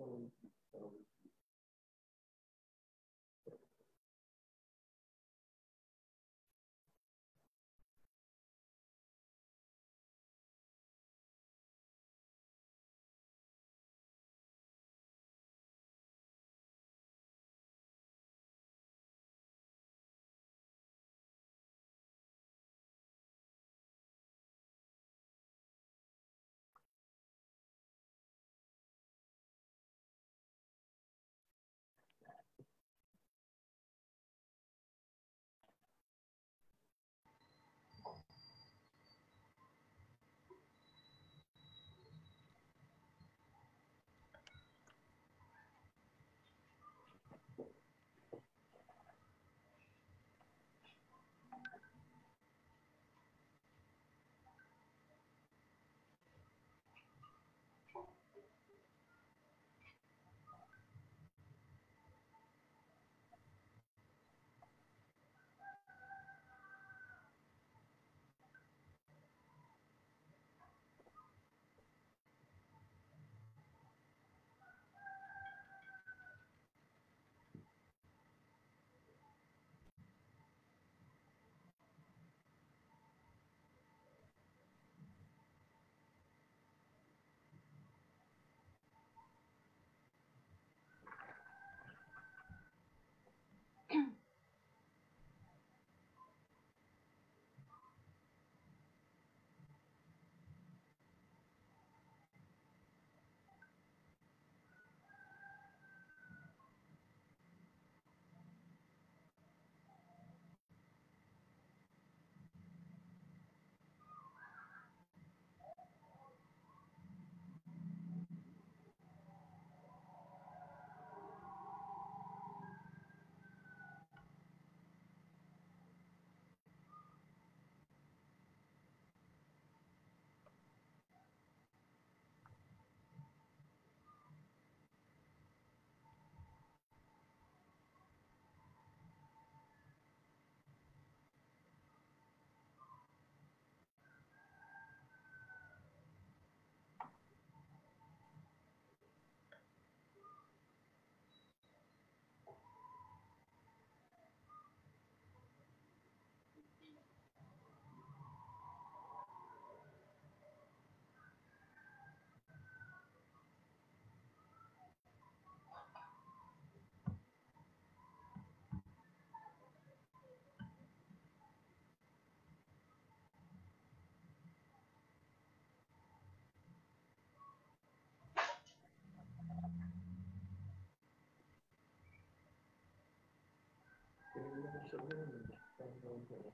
Thank you. 什么？你刚刚说。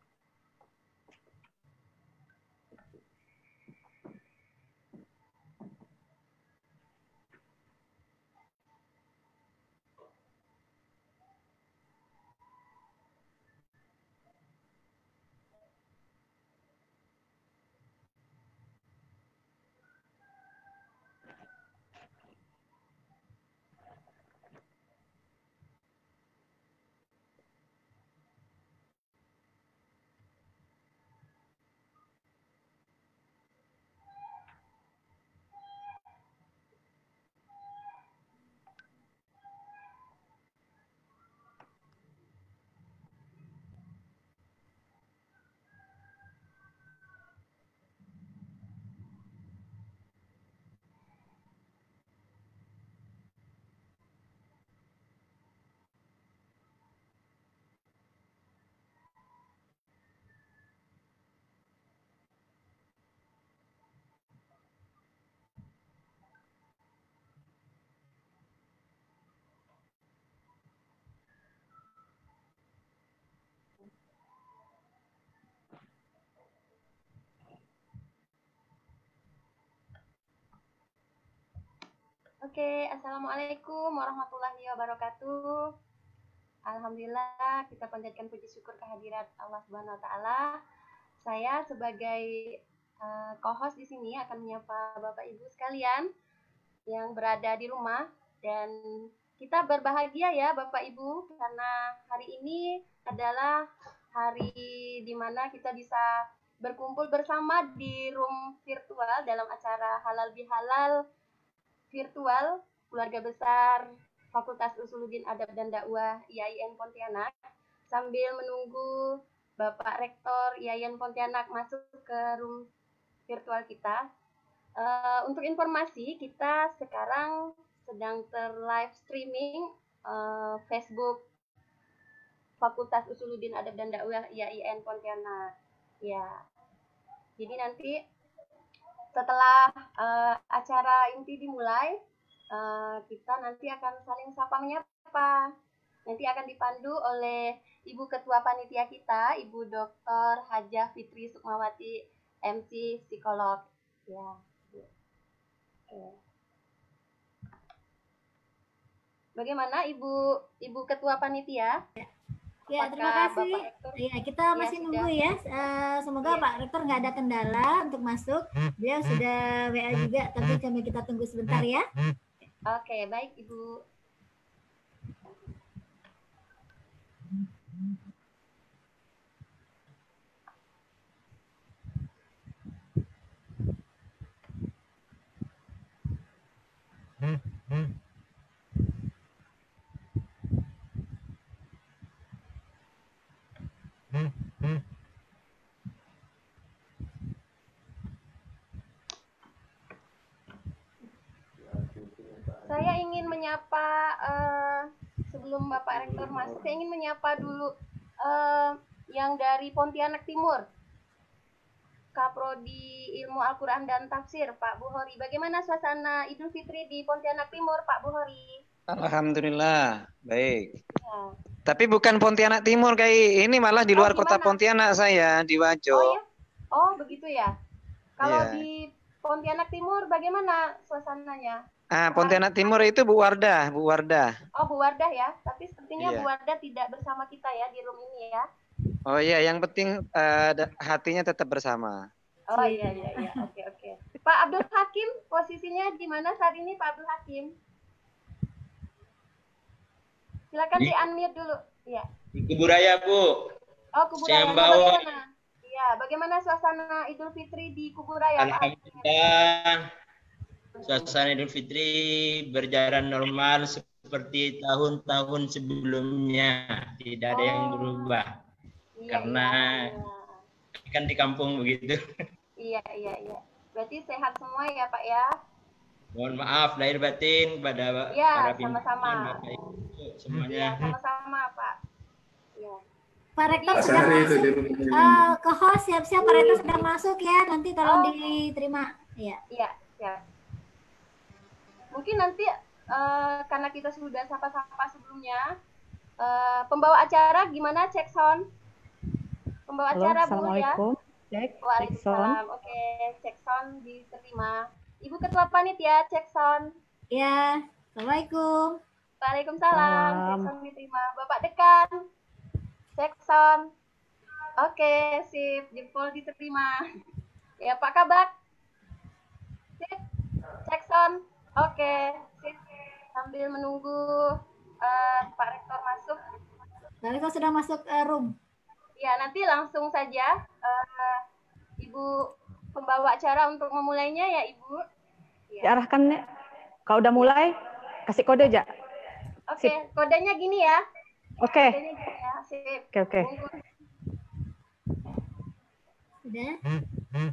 Oke, Assalamualaikum warahmatullahi wabarakatuh. Alhamdulillah kita panjatkan puji syukur kehadirat Allah Subhanahu wa taala. Saya sebagai uh, co-host di sini akan menyapa Bapak Ibu sekalian yang berada di rumah dan kita berbahagia ya Bapak Ibu karena hari ini adalah hari dimana kita bisa berkumpul bersama di room virtual dalam acara halal bihalal virtual keluarga besar Fakultas Usuluddin Adab dan Dakwah IAIN Pontianak sambil menunggu Bapak Rektor IAIN Pontianak masuk ke room virtual kita. Uh, untuk informasi, kita sekarang sedang terlive streaming uh, Facebook Fakultas Usuluddin Adab dan Dakwah IAIN Pontianak. Ya. Jadi nanti setelah uh, acara inti dimulai, uh, kita nanti akan saling sapa menyapa. Nanti akan dipandu oleh Ibu Ketua Panitia kita, Ibu Dr. Hajah Fitri Sukmawati, MC Psikolog. Ya. Oke. Bagaimana Ibu Ibu Ketua Panitia? Ya. Ya, terima kasih. Iya, kita iya, masih ya, nunggu ya. Uh, semoga ya. Pak Rektor nggak ada kendala untuk masuk. Hmm. Beliau hmm. sudah WA hmm. juga, tapi kami kita tunggu sebentar ya. Oke, baik Ibu. Mm-hmm. saya ingin menyapa uh, sebelum Bapak Rektor masuk, saya ingin menyapa dulu uh, yang dari Pontianak Timur, Kaprodi Ilmu Al-Quran dan Tafsir, Pak Buhori. Bagaimana suasana Idul Fitri di Pontianak Timur, Pak Buhori? Alhamdulillah, baik. Ya. Tapi bukan Pontianak Timur, kayak ini malah di luar oh, kota Pontianak saya, di Wajo. Oh, ya? oh begitu ya. Kalau ya. di Pontianak Timur, bagaimana suasananya? Ah, Pontianak Timur itu Bu Wardah, Bu Wardah. Oh, Bu Wardah ya. Tapi sepertinya iya. Bu Wardah tidak bersama kita ya di room ini ya. Oh iya, yang penting uh, hatinya tetap bersama. Oh iya iya iya. Oke oke. Pak Abdul Hakim, posisinya di mana saat ini Pak Abdul Hakim? Silakan di, di unmute dulu. Ya. Di Kuburaya, Bu. Oh, Kuburaya. Yang bawa. Bagaimana? Ya, bagaimana suasana Idul Fitri di Kuburaya? Alhamdulillah. Pak? suasana Idul Fitri berjalan normal seperti tahun-tahun sebelumnya, tidak ada yang berubah. Oh. Iya, Karena iya. kan di kampung begitu. Iya, iya, iya. Berarti sehat semua ya, Pak ya. Mohon maaf lahir batin pada ya, para pimpinan sama -sama. Bapak Ibu semuanya. Iya, sama-sama, ya, Pak. Ya. Pak Rektor iya, sudah masuk. Uh, ke host siap-siap Pak Rektor sudah masuk ya. Nanti tolong oh. diterima. Iya Iya, siap mungkin nanti uh, karena kita sudah sapa-sapa sebelumnya uh, pembawa acara gimana cek sound pembawa Halo, acara bu ya cek sound oke check cek sound diterima ibu ketua panitia ya, cek sound ya assalamualaikum waalaikumsalam Salam. cek sound diterima bapak dekan cek sound oke sip jempol diterima ya pak kabak check cek sound Oke, okay. sambil menunggu uh, Pak Rektor masuk. Pak Rektor sudah masuk uh, room. Ya, nanti langsung saja uh, Ibu pembawa acara untuk memulainya ya Ibu. Ya. Diarahkan, Nek. Kalau udah mulai, kasih kode aja. Oke, okay, kodenya gini ya. Oke. Ya, oke, oke. Sudah? Hmm, hmm.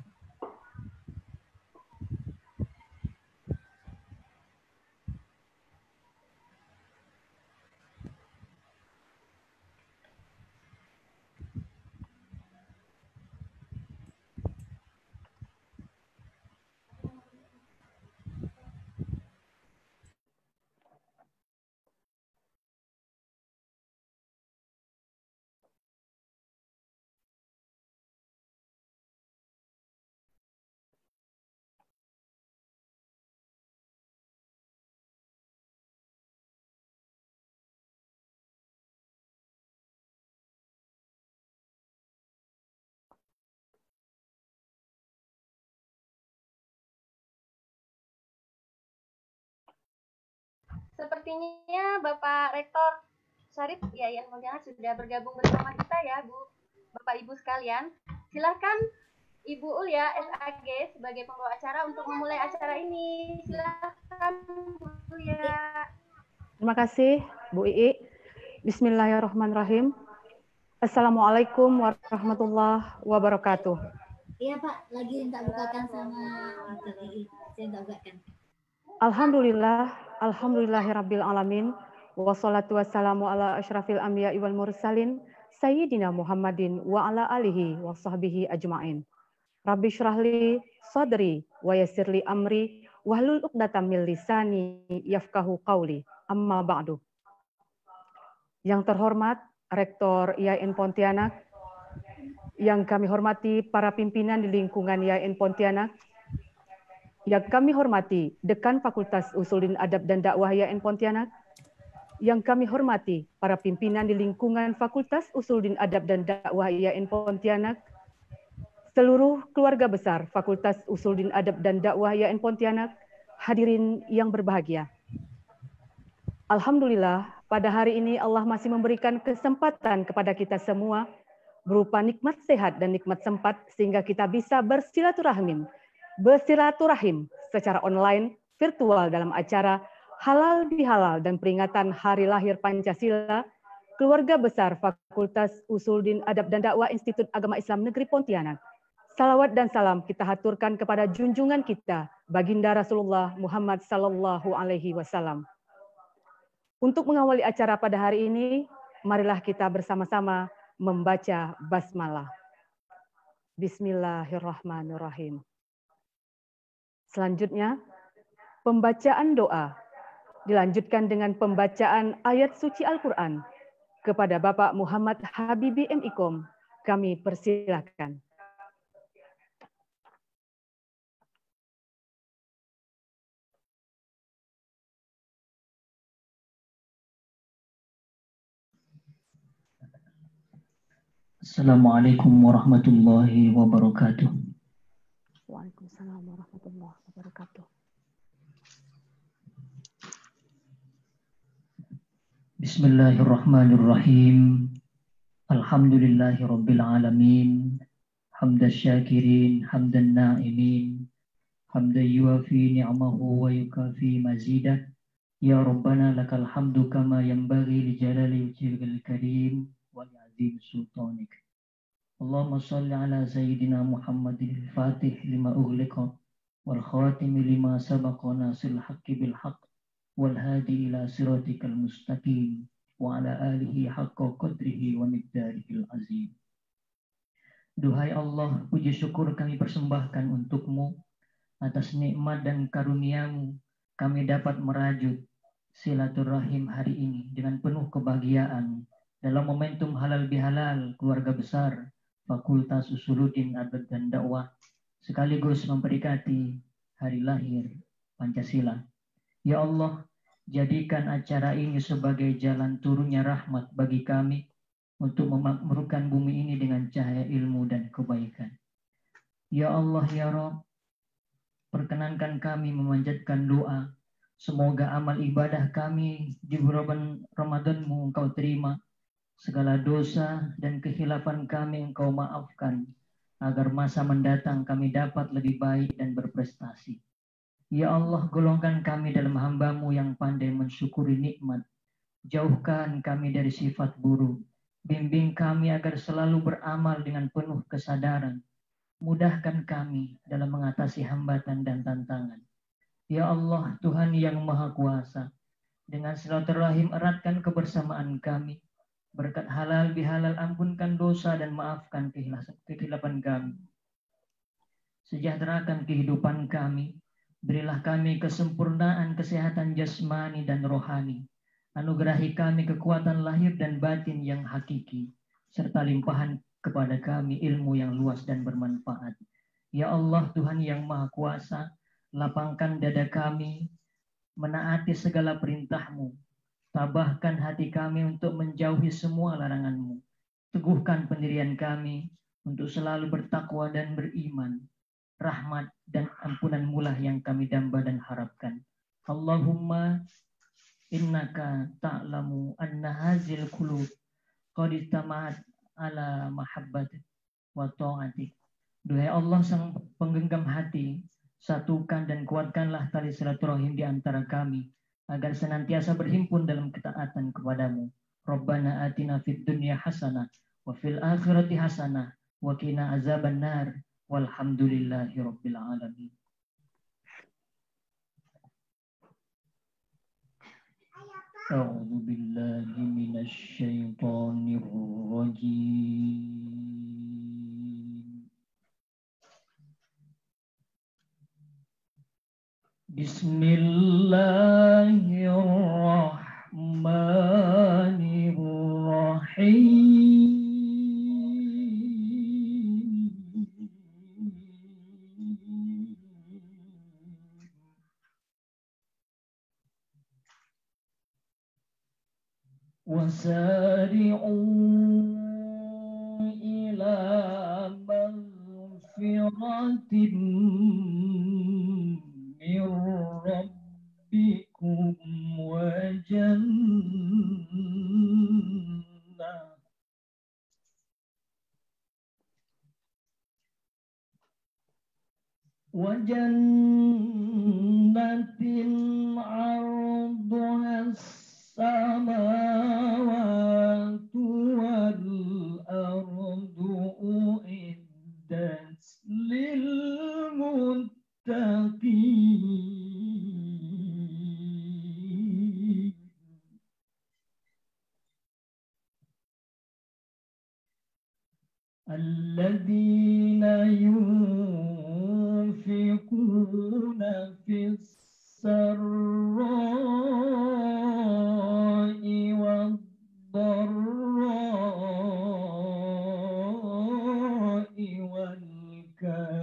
Sepertinya Bapak Rektor Syarif ya yang mulia sudah bergabung bersama kita ya Bu Bapak Ibu sekalian. Silahkan Ibu Ulia SAG sebagai pembawa acara untuk memulai acara ini. Silahkan Bu Ulia. Terima kasih Bu Ii. Bismillahirrahmanirrahim. Assalamualaikum warahmatullahi wabarakatuh. Iya Pak, lagi minta bukakan sama Ii. Saya minta bukakan. Alhamdulillah, alhamdulillahirabbil alamin wassalatu wassalamu ala asyrafil anbiya'i wal mursalin sayyidina Muhammadin wa ala alihi wa sahbihi ajmain. Rabbi syrahli sadri wa yassirli amri wahlul 'uqdatam min lisani yafqahu qawli. Amma ba'du. Yang terhormat Rektor IAIN Pontianak, yang kami hormati para pimpinan di lingkungan IAIN Pontianak, yang kami hormati Dekan Fakultas Usulin Adab dan Dakwah YN Pontianak, yang kami hormati para pimpinan di lingkungan Fakultas Usulin Adab dan Dakwah YN Pontianak, seluruh keluarga besar Fakultas Usulin Adab dan Dakwah YN Pontianak, hadirin yang berbahagia. Alhamdulillah, pada hari ini Allah masih memberikan kesempatan kepada kita semua berupa nikmat sehat dan nikmat sempat sehingga kita bisa bersilaturahmi bersilaturahim secara online virtual dalam acara Halal di Halal dan peringatan Hari Lahir Pancasila, keluarga besar Fakultas Usul Din Adab dan Dakwah Institut Agama Islam Negeri Pontianak. Salawat dan salam kita haturkan kepada junjungan kita, Baginda Rasulullah Muhammad Sallallahu Alaihi Wasallam. Untuk mengawali acara pada hari ini, marilah kita bersama-sama membaca basmalah. Bismillahirrahmanirrahim. Selanjutnya, pembacaan doa dilanjutkan dengan pembacaan ayat suci Al-Quran kepada Bapak Muhammad Habibi M. Ikom. Kami persilahkan. Assalamualaikum warahmatullahi wabarakatuh. Waalaikumsalam warahmatullahi وبركاته بسم الله الرحمن الرحيم الحمد لله رب العالمين حمد الشاكرين حمد النائمين حمدا يوافي نعمه ويكافي مزيده يا ربنا لك الحمد كما ينبغي لجلال وجهك الكريم ولعظيم سلطانك اللهم صل على سيدنا محمد الفاتح لما أغلق والخاتم لما سبق ناصر الحق بالحق والهادي إلى صراطك المستقيم وعلى آله حق قدره ومقداره العظيم Duhai Allah, puji syukur kami persembahkan untukmu atas nikmat dan karuniamu kami dapat merajut silaturahim hari ini dengan penuh kebahagiaan dalam momentum halal bihalal keluarga besar Fakultas Usuluddin Abad dan Dakwah sekaligus memperingati hari lahir Pancasila. Ya Allah, jadikan acara ini sebagai jalan turunnya rahmat bagi kami untuk memakmurkan bumi ini dengan cahaya ilmu dan kebaikan. Ya Allah, Ya Rob, perkenankan kami memanjatkan doa. Semoga amal ibadah kami di bulan Ramadanmu Engkau terima. Segala dosa dan kehilapan kami Engkau maafkan agar masa mendatang kami dapat lebih baik dan berprestasi. Ya Allah, golongkan kami dalam hambamu yang pandai mensyukuri nikmat. Jauhkan kami dari sifat buruk. Bimbing kami agar selalu beramal dengan penuh kesadaran. Mudahkan kami dalam mengatasi hambatan dan tantangan. Ya Allah, Tuhan yang Maha Kuasa, dengan silaturahim eratkan kebersamaan kami, Berkat halal bihalal ampunkan dosa dan maafkan kehilapan kami. Sejahterakan kehidupan kami. Berilah kami kesempurnaan kesehatan jasmani dan rohani. Anugerahi kami kekuatan lahir dan batin yang hakiki. Serta limpahan kepada kami ilmu yang luas dan bermanfaat. Ya Allah Tuhan yang Maha Kuasa, lapangkan dada kami, menaati segala perintahmu, Tabahkan hati kami untuk menjauhi semua laranganmu. Teguhkan pendirian kami untuk selalu bertakwa dan beriman. Rahmat dan ampunan mulah yang kami damba dan harapkan. Allahumma innaka ta'lamu anna hazil kulub qad ala mahabbat wa ta'atik. Duhai Allah sang penggenggam hati, satukan dan kuatkanlah tali silaturahim di antara kami agar senantiasa berhimpun dalam ketaatan kepadamu. Rabbana atina fid dunya hasanah wa fil akhirati hasanah wa qina azaban nar walhamdulillahi rabbil alamin. أعوذ بالله من الشيطان بسم الله الرحمن الرحيم وسارعوا إلى مغفرة من ربكم وجنة وجنة عرضها السماوات والأرض أعدت للمتقين المتقين الذين ينفقون في السراء والضراء والكرب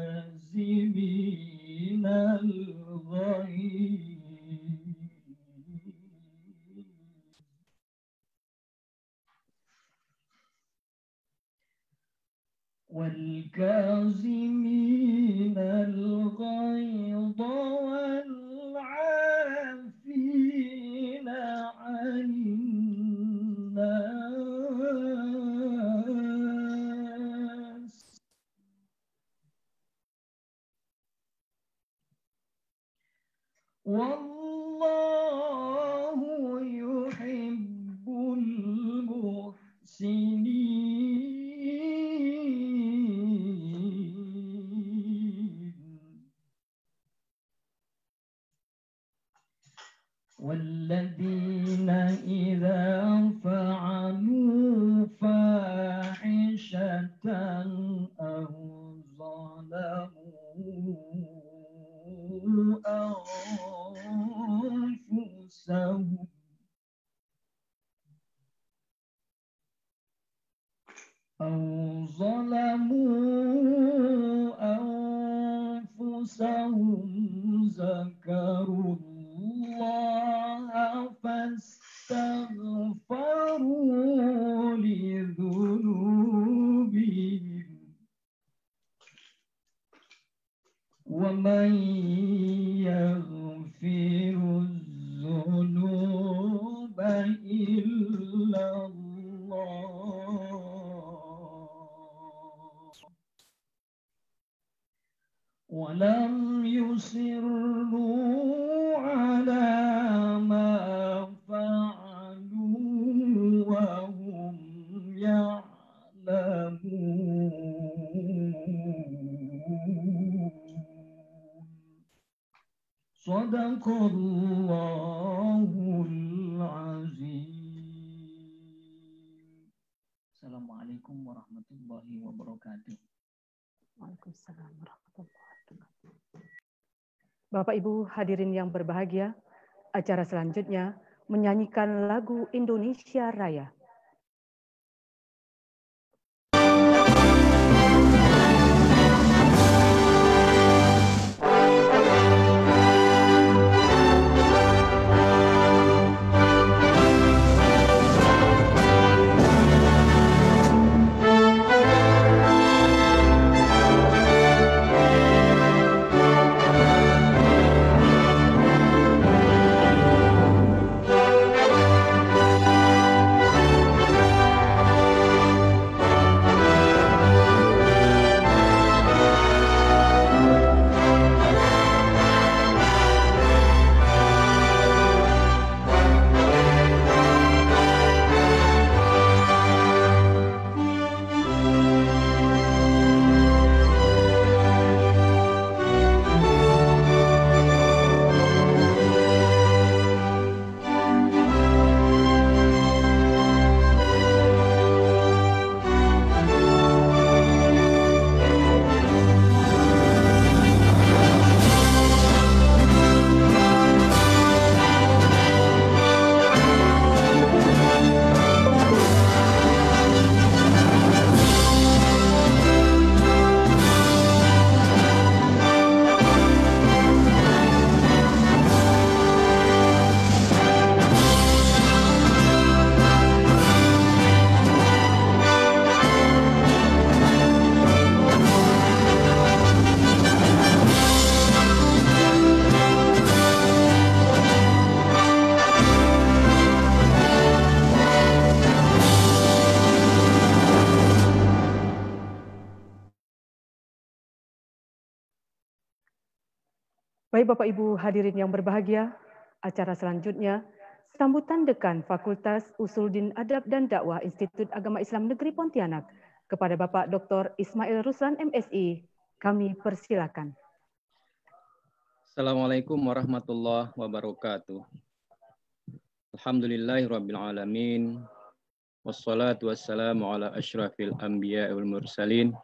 والكاظمين الغيظ والعافين عن الناس والله Bapak Ibu hadirin yang berbahagia, acara selanjutnya menyanyikan lagu Indonesia Raya. Bapak Ibu hadirin yang berbahagia, acara selanjutnya sambutan dekan Fakultas Usuluddin Adab dan Dakwah Institut Agama Islam Negeri Pontianak kepada Bapak Dr. Ismail Ruslan MSI. Kami persilakan. Assalamualaikum warahmatullahi wabarakatuh. Alhamdulillahirrabbilalamin. Wassalatu wassalamu ala ashrafil anbiya wal mursalin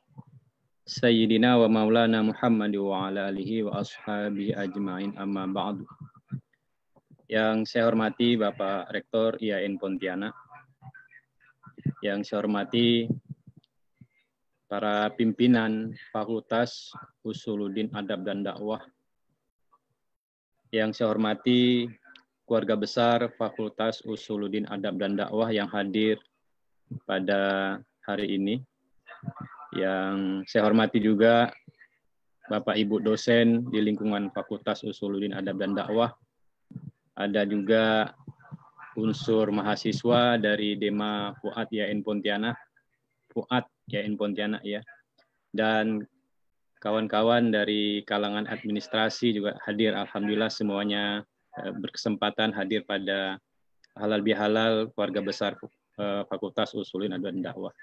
Sayyidina wa maulana Muhammad wa ala alihi wa ashabi ajma'in amma ba'du. Yang saya hormati Bapak Rektor IAIN Pontianak. Yang saya hormati para pimpinan Fakultas Usuluddin Adab dan Dakwah. Yang saya hormati keluarga besar Fakultas Usuluddin Adab dan Dakwah yang hadir pada hari ini yang saya hormati juga Bapak Ibu dosen di lingkungan Fakultas Usuluddin Adab dan Dakwah. Ada juga unsur mahasiswa dari Dema Fuad Yain Pontianak. Fuad Yain Pontianak ya. Dan kawan-kawan dari kalangan administrasi juga hadir. Alhamdulillah semuanya eh, berkesempatan hadir pada halal bihalal keluarga besar eh, Fakultas Usuluddin Adab dan Dakwah.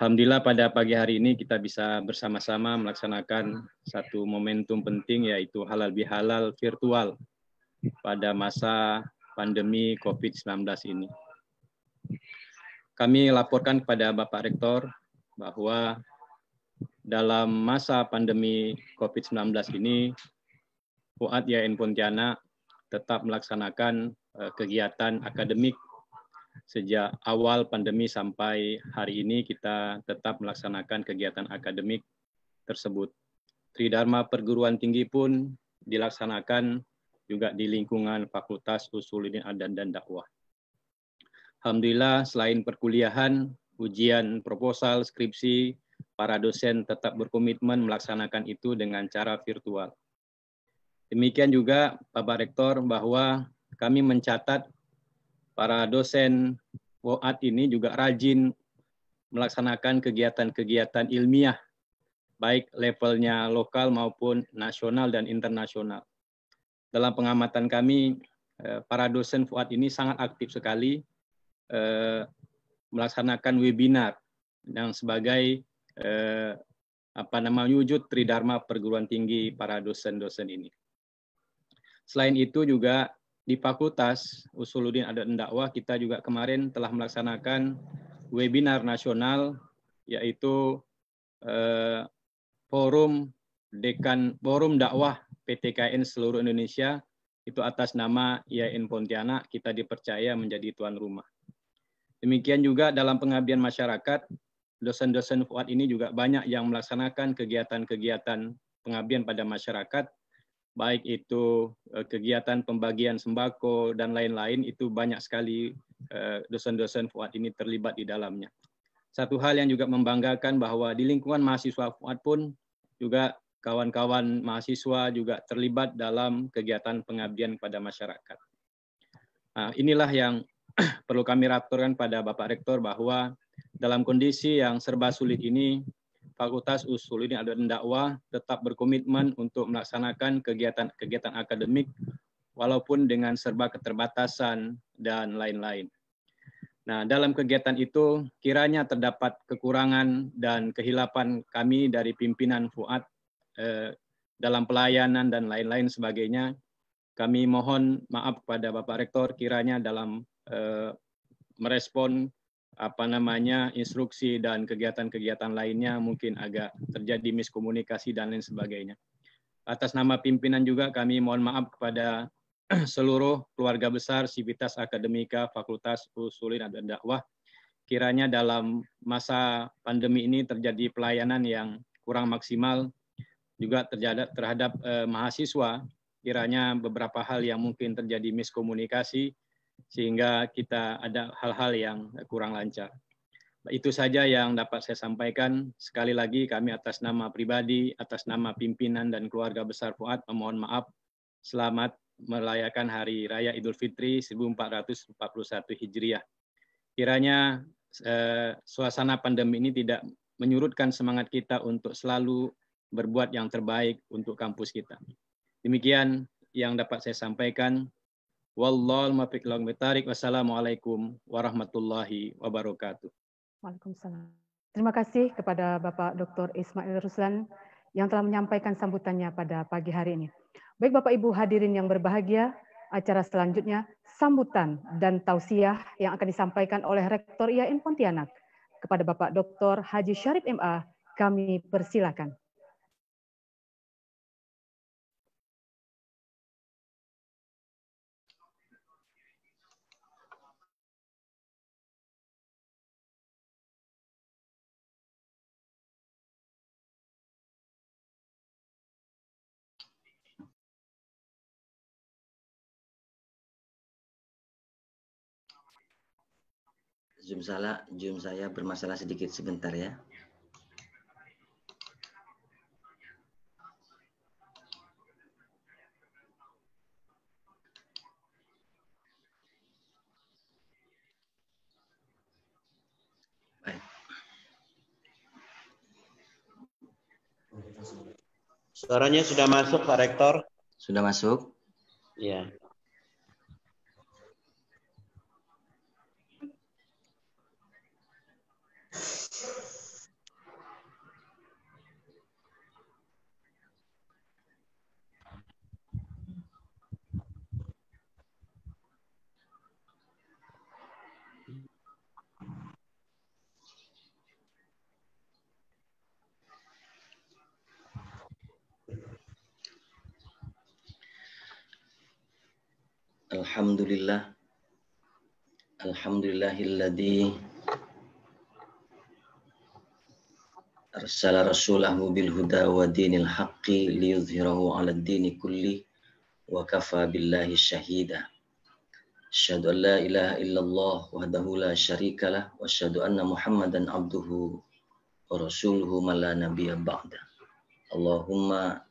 Alhamdulillah pada pagi hari ini kita bisa bersama-sama melaksanakan hmm. satu momentum penting yaitu halal bihalal virtual pada masa pandemi COVID-19 ini. Kami laporkan kepada Bapak Rektor bahwa dalam masa pandemi COVID-19 ini, Fuad Yain Pontianak tetap melaksanakan eh, kegiatan akademik sejak awal pandemi sampai hari ini kita tetap melaksanakan kegiatan akademik tersebut. Tridharma perguruan tinggi pun dilaksanakan juga di lingkungan Fakultas Usuludin Adan dan Dakwah. Alhamdulillah selain perkuliahan, ujian proposal, skripsi, para dosen tetap berkomitmen melaksanakan itu dengan cara virtual. Demikian juga Bapak Rektor bahwa kami mencatat para dosen WOAT ini juga rajin melaksanakan kegiatan-kegiatan ilmiah, baik levelnya lokal maupun nasional dan internasional. Dalam pengamatan kami, eh, para dosen FUAT ini sangat aktif sekali eh, melaksanakan webinar yang sebagai eh, apa namanya wujud tridharma perguruan tinggi para dosen-dosen ini. Selain itu juga di Fakultas Usuluddin Adat Dakwah kita juga kemarin telah melaksanakan webinar nasional yaitu eh, forum dekan forum dakwah PTKN seluruh Indonesia itu atas nama Yain Pontianak kita dipercaya menjadi tuan rumah. Demikian juga dalam pengabdian masyarakat, dosen-dosen Fuad ini juga banyak yang melaksanakan kegiatan-kegiatan pengabdian pada masyarakat baik itu eh, kegiatan pembagian sembako dan lain-lain itu banyak sekali eh, dosen-dosen Fuad ini terlibat di dalamnya. Satu hal yang juga membanggakan bahwa di lingkungan mahasiswa Fuad pun juga kawan-kawan mahasiswa juga terlibat dalam kegiatan pengabdian kepada masyarakat. Nah, inilah yang perlu kami raporkan pada Bapak Rektor bahwa dalam kondisi yang serba sulit ini Fakultas Usul ini adalah dakwah tetap berkomitmen untuk melaksanakan kegiatan-kegiatan akademik walaupun dengan serba keterbatasan dan lain-lain. Nah, dalam kegiatan itu kiranya terdapat kekurangan dan kehilapan kami dari pimpinan Fuad eh, dalam pelayanan dan lain-lain sebagainya. Kami mohon maaf kepada Bapak Rektor kiranya dalam eh, merespon apa namanya instruksi dan kegiatan-kegiatan lainnya mungkin agak terjadi miskomunikasi dan lain sebagainya. Atas nama pimpinan juga kami mohon maaf kepada seluruh keluarga besar Sivitas Akademika Fakultas Usulin dan Dakwah. Kiranya dalam masa pandemi ini terjadi pelayanan yang kurang maksimal juga terjadi terhadap eh, mahasiswa kiranya beberapa hal yang mungkin terjadi miskomunikasi sehingga kita ada hal-hal yang kurang lancar. Itu saja yang dapat saya sampaikan. Sekali lagi kami atas nama pribadi, atas nama pimpinan dan keluarga besar Fuad mohon maaf. Selamat merayakan Hari Raya Idul Fitri 1441 Hijriah. Kiranya eh, suasana pandemi ini tidak menyurutkan semangat kita untuk selalu berbuat yang terbaik untuk kampus kita. Demikian yang dapat saya sampaikan. Wallahul muwaffiq lahum bitarik. Wassalamualaikum warahmatullahi wabarakatuh. Waalaikumsalam. Terima kasih kepada Bapak Dr. Ismail Ruslan yang telah menyampaikan sambutannya pada pagi hari ini. Baik Bapak Ibu hadirin yang berbahagia, acara selanjutnya sambutan dan tausiah yang akan disampaikan oleh Rektor IAIN Pontianak kepada Bapak Dr. Haji Syarif MA kami persilakan. Zoom salah, Zoom saya bermasalah sedikit sebentar ya. Suaranya sudah masuk Pak Rektor? Sudah masuk. Iya. Alhamdulillah Alhamdulillahilladzi arsala rasulahu bil huda wa dinil haqqi liyudhhirahu 'ala dini kulli wa kafa billahi syahida Asyhadu an la ilaha illallah wahdahu la syarikalah wa asyhadu anna Muhammadan abduhu wa rasuluhu man la nabiyya ba'da Allahumma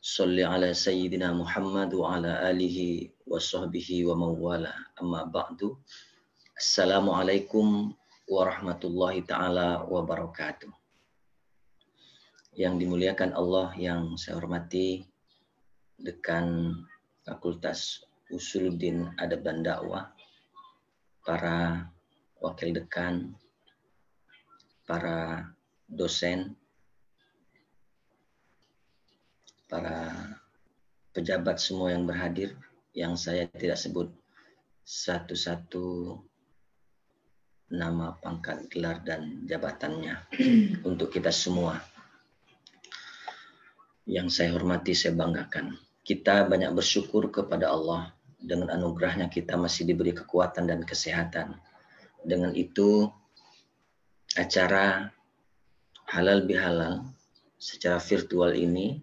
Salli ala Sayyidina Muhammad wa ala alihi wa sahbihi wa mawala amma ba'du Assalamualaikum warahmatullahi ta'ala wabarakatuh Yang dimuliakan Allah yang saya hormati Dekan Fakultas Usuluddin Adab dan Dakwah Para Wakil Dekan Para dosen para pejabat semua yang berhadir yang saya tidak sebut satu-satu nama pangkat gelar dan jabatannya untuk kita semua yang saya hormati saya banggakan kita banyak bersyukur kepada Allah dengan anugerahnya kita masih diberi kekuatan dan kesehatan dengan itu acara halal bihalal secara virtual ini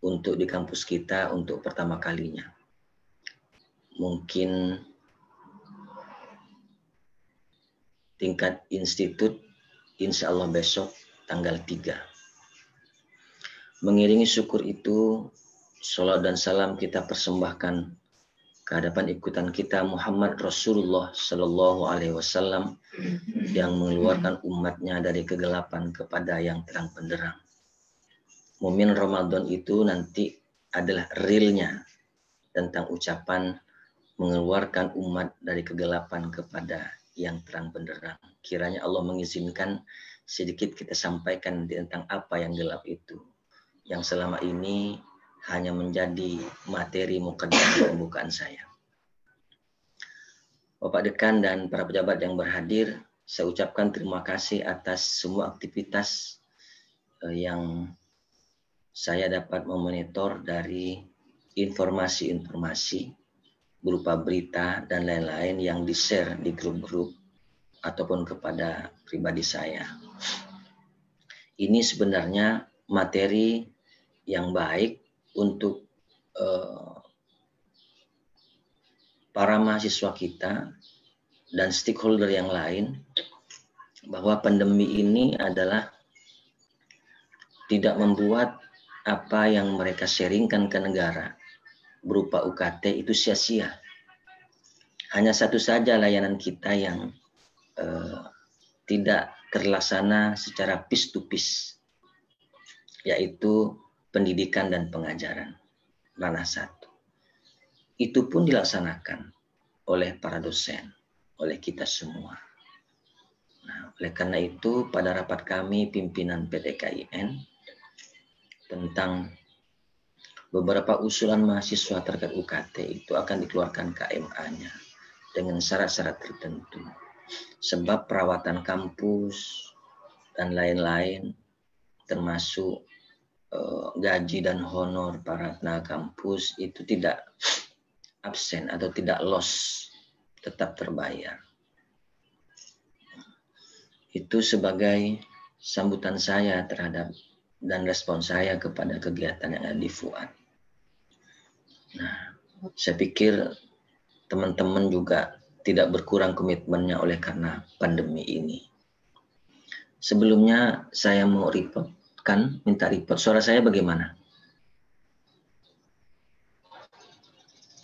untuk di kampus kita untuk pertama kalinya. Mungkin tingkat institut insya Allah besok tanggal 3. Mengiringi syukur itu, sholat dan salam kita persembahkan ke hadapan ikutan kita Muhammad Rasulullah Shallallahu Alaihi Wasallam yang mengeluarkan umatnya dari kegelapan kepada yang terang benderang. Mumin Ramadan itu nanti adalah realnya tentang ucapan mengeluarkan umat dari kegelapan kepada yang terang benderang. Kiranya Allah mengizinkan sedikit kita sampaikan tentang apa yang gelap itu. Yang selama ini hanya menjadi materi mukadimah pembukaan saya. Bapak Dekan dan para pejabat yang berhadir, saya ucapkan terima kasih atas semua aktivitas eh, yang saya dapat memonitor dari informasi-informasi berupa berita dan lain-lain yang di-share di grup-grup ataupun kepada pribadi saya. Ini sebenarnya materi yang baik untuk eh, para mahasiswa kita dan stakeholder yang lain bahwa pandemi ini adalah tidak membuat apa yang mereka sharingkan ke negara berupa UKT itu sia-sia. Hanya satu saja layanan kita yang eh, tidak terlaksana secara piece to piece, yaitu pendidikan dan pengajaran. Mana satu. Itu pun dilaksanakan oleh para dosen, oleh kita semua. Nah, oleh karena itu, pada rapat kami pimpinan PTKIN, tentang beberapa usulan mahasiswa terkait UKT itu akan dikeluarkan KMA-nya dengan syarat-syarat tertentu. Sebab perawatan kampus dan lain-lain termasuk eh, gaji dan honor para tenaga kampus itu tidak absen atau tidak loss, tetap terbayar. Itu sebagai sambutan saya terhadap dan respon saya kepada kegiatan yang ada di Fuad. Nah, saya pikir teman-teman juga tidak berkurang komitmennya oleh karena pandemi ini. Sebelumnya saya mau report kan, minta report. Suara saya bagaimana?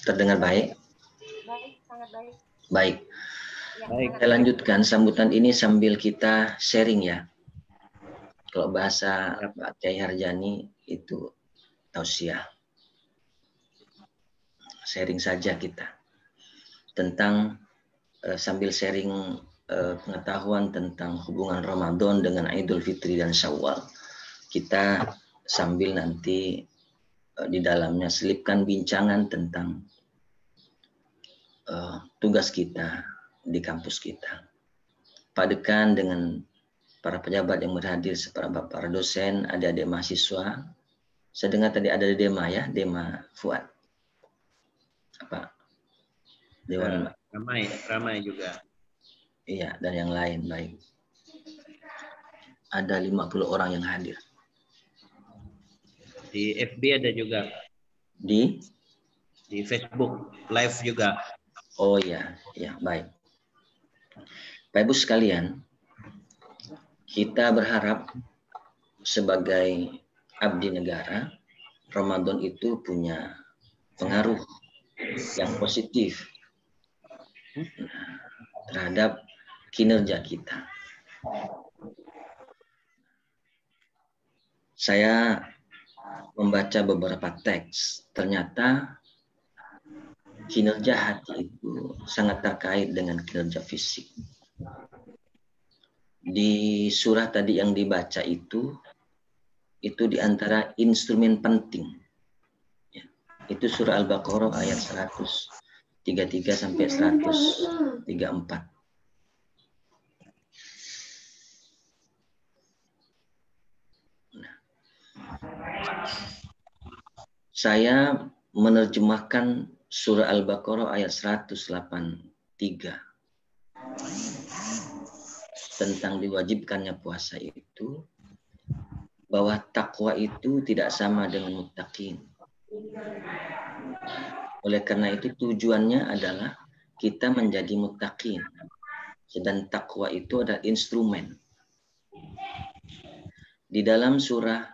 Terdengar baik? Baik, sangat baik. Baik. Ya, baik. Saya lanjutkan sambutan ini sambil kita sharing ya kalau bahasa Pak Kiai Harjani itu tausiah. Sharing saja kita tentang eh, sambil sharing eh, pengetahuan tentang hubungan Ramadan dengan Idul Fitri dan Syawal. Kita sambil nanti eh, di dalamnya selipkan bincangan tentang eh, tugas kita di kampus kita. Padekan dengan para pejabat yang berhadir, para para dosen, ada adik mahasiswa. Saya dengar tadi ada di Dema ya, Dema Fuad. Apa? Dewan uh, ramai, ramai juga. Iya, dan yang lain baik. Ada 50 orang yang hadir. Di FB ada juga. Di? Di Facebook live juga. Oh iya, ya baik. Baik Ibu sekalian, kita berharap sebagai abdi negara, Ramadan itu punya pengaruh yang positif nah, terhadap kinerja kita. Saya membaca beberapa teks, ternyata kinerja hati itu sangat terkait dengan kinerja fisik di surah tadi yang dibaca itu itu diantara instrumen penting. Ya. Itu surah Al-Baqarah ayat 100, 33 sampai 134. 4 nah, Saya menerjemahkan surah Al-Baqarah ayat 183 tentang diwajibkannya puasa itu bahwa takwa itu tidak sama dengan mutakin. Oleh karena itu tujuannya adalah kita menjadi mutakin. Sedang takwa itu adalah instrumen. Di dalam surah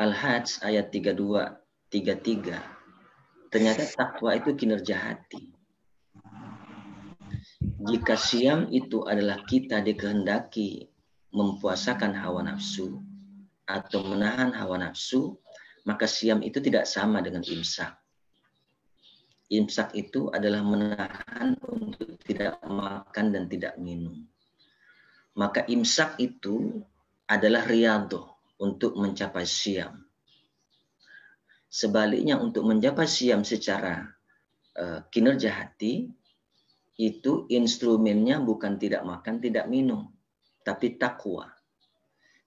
Al-Hajj ayat 32 33 ternyata takwa itu kinerja hati jika siam itu adalah kita dikehendaki mempuasakan hawa nafsu atau menahan hawa nafsu, maka siam itu tidak sama dengan imsak. Imsak itu adalah menahan untuk tidak makan dan tidak minum. Maka imsak itu adalah riado untuk mencapai siam. Sebaliknya untuk mencapai siam secara eh, kinerja hati, itu instrumennya bukan tidak makan, tidak minum, tapi takwa.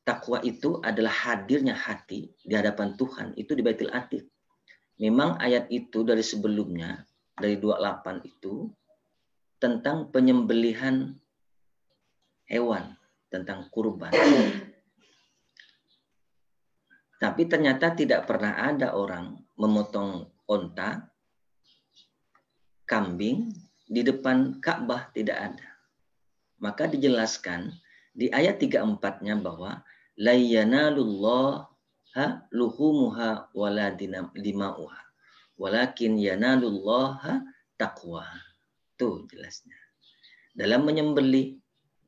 Takwa itu adalah hadirnya hati di hadapan Tuhan, itu di Baitul Atiq. Memang ayat itu dari sebelumnya, dari 28 itu, tentang penyembelihan hewan, tentang kurban. Tapi ternyata tidak pernah ada orang memotong onta, kambing, di depan Ka'bah tidak ada. Maka dijelaskan di ayat 34-nya bahwa luhumuha wala dima'uha walakin yanalullaha taqwa. Tuh jelasnya. Dalam menyembelih.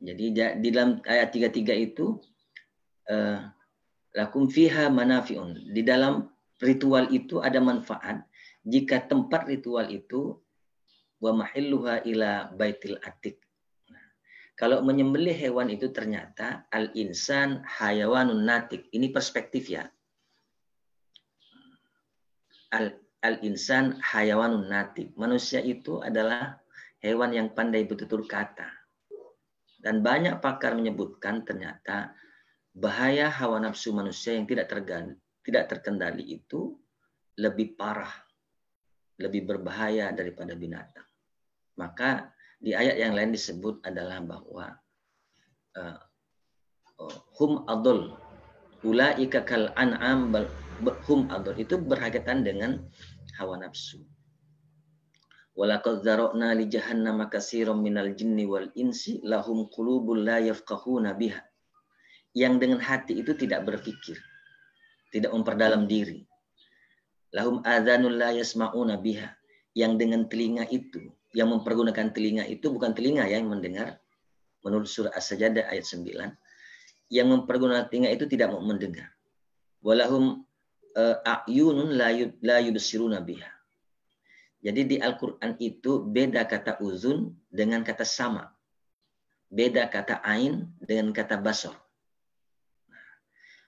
Jadi di dalam ayat 33 itu eh, lakum fiha manafiun. Di dalam ritual itu ada manfaat jika tempat ritual itu wa mahilluha ila baitil atik. Nah, kalau menyembelih hewan itu ternyata al-insan hayawanun natik. Ini perspektif ya. Al al-insan hayawanun natik. Manusia itu adalah hewan yang pandai bertutur kata. Dan banyak pakar menyebutkan ternyata bahaya hawa nafsu manusia yang tidak tergan, tidak terkendali itu lebih parah, lebih berbahaya daripada binatang. Maka di ayat yang lain disebut adalah bahwa uh, hum adol ulaika kal an'am bal hum adol itu berkaitan dengan hawa nafsu. Walaqad zara'na li jahannama katsiran minal jinni wal insi lahum qulubul la yafqahuna biha. Yang dengan hati itu tidak berpikir, tidak memperdalam diri. Lahum adzanul la yasma'una biha. Yang dengan telinga itu yang mempergunakan telinga itu bukan telinga ya, yang mendengar menurut surah As-Sajdah ayat 9 yang mempergunakan telinga itu tidak mau mendengar walahum eh, ayunun la yubsiruna biha jadi di Al-Qur'an itu beda kata uzun dengan kata sama beda kata ain dengan kata basor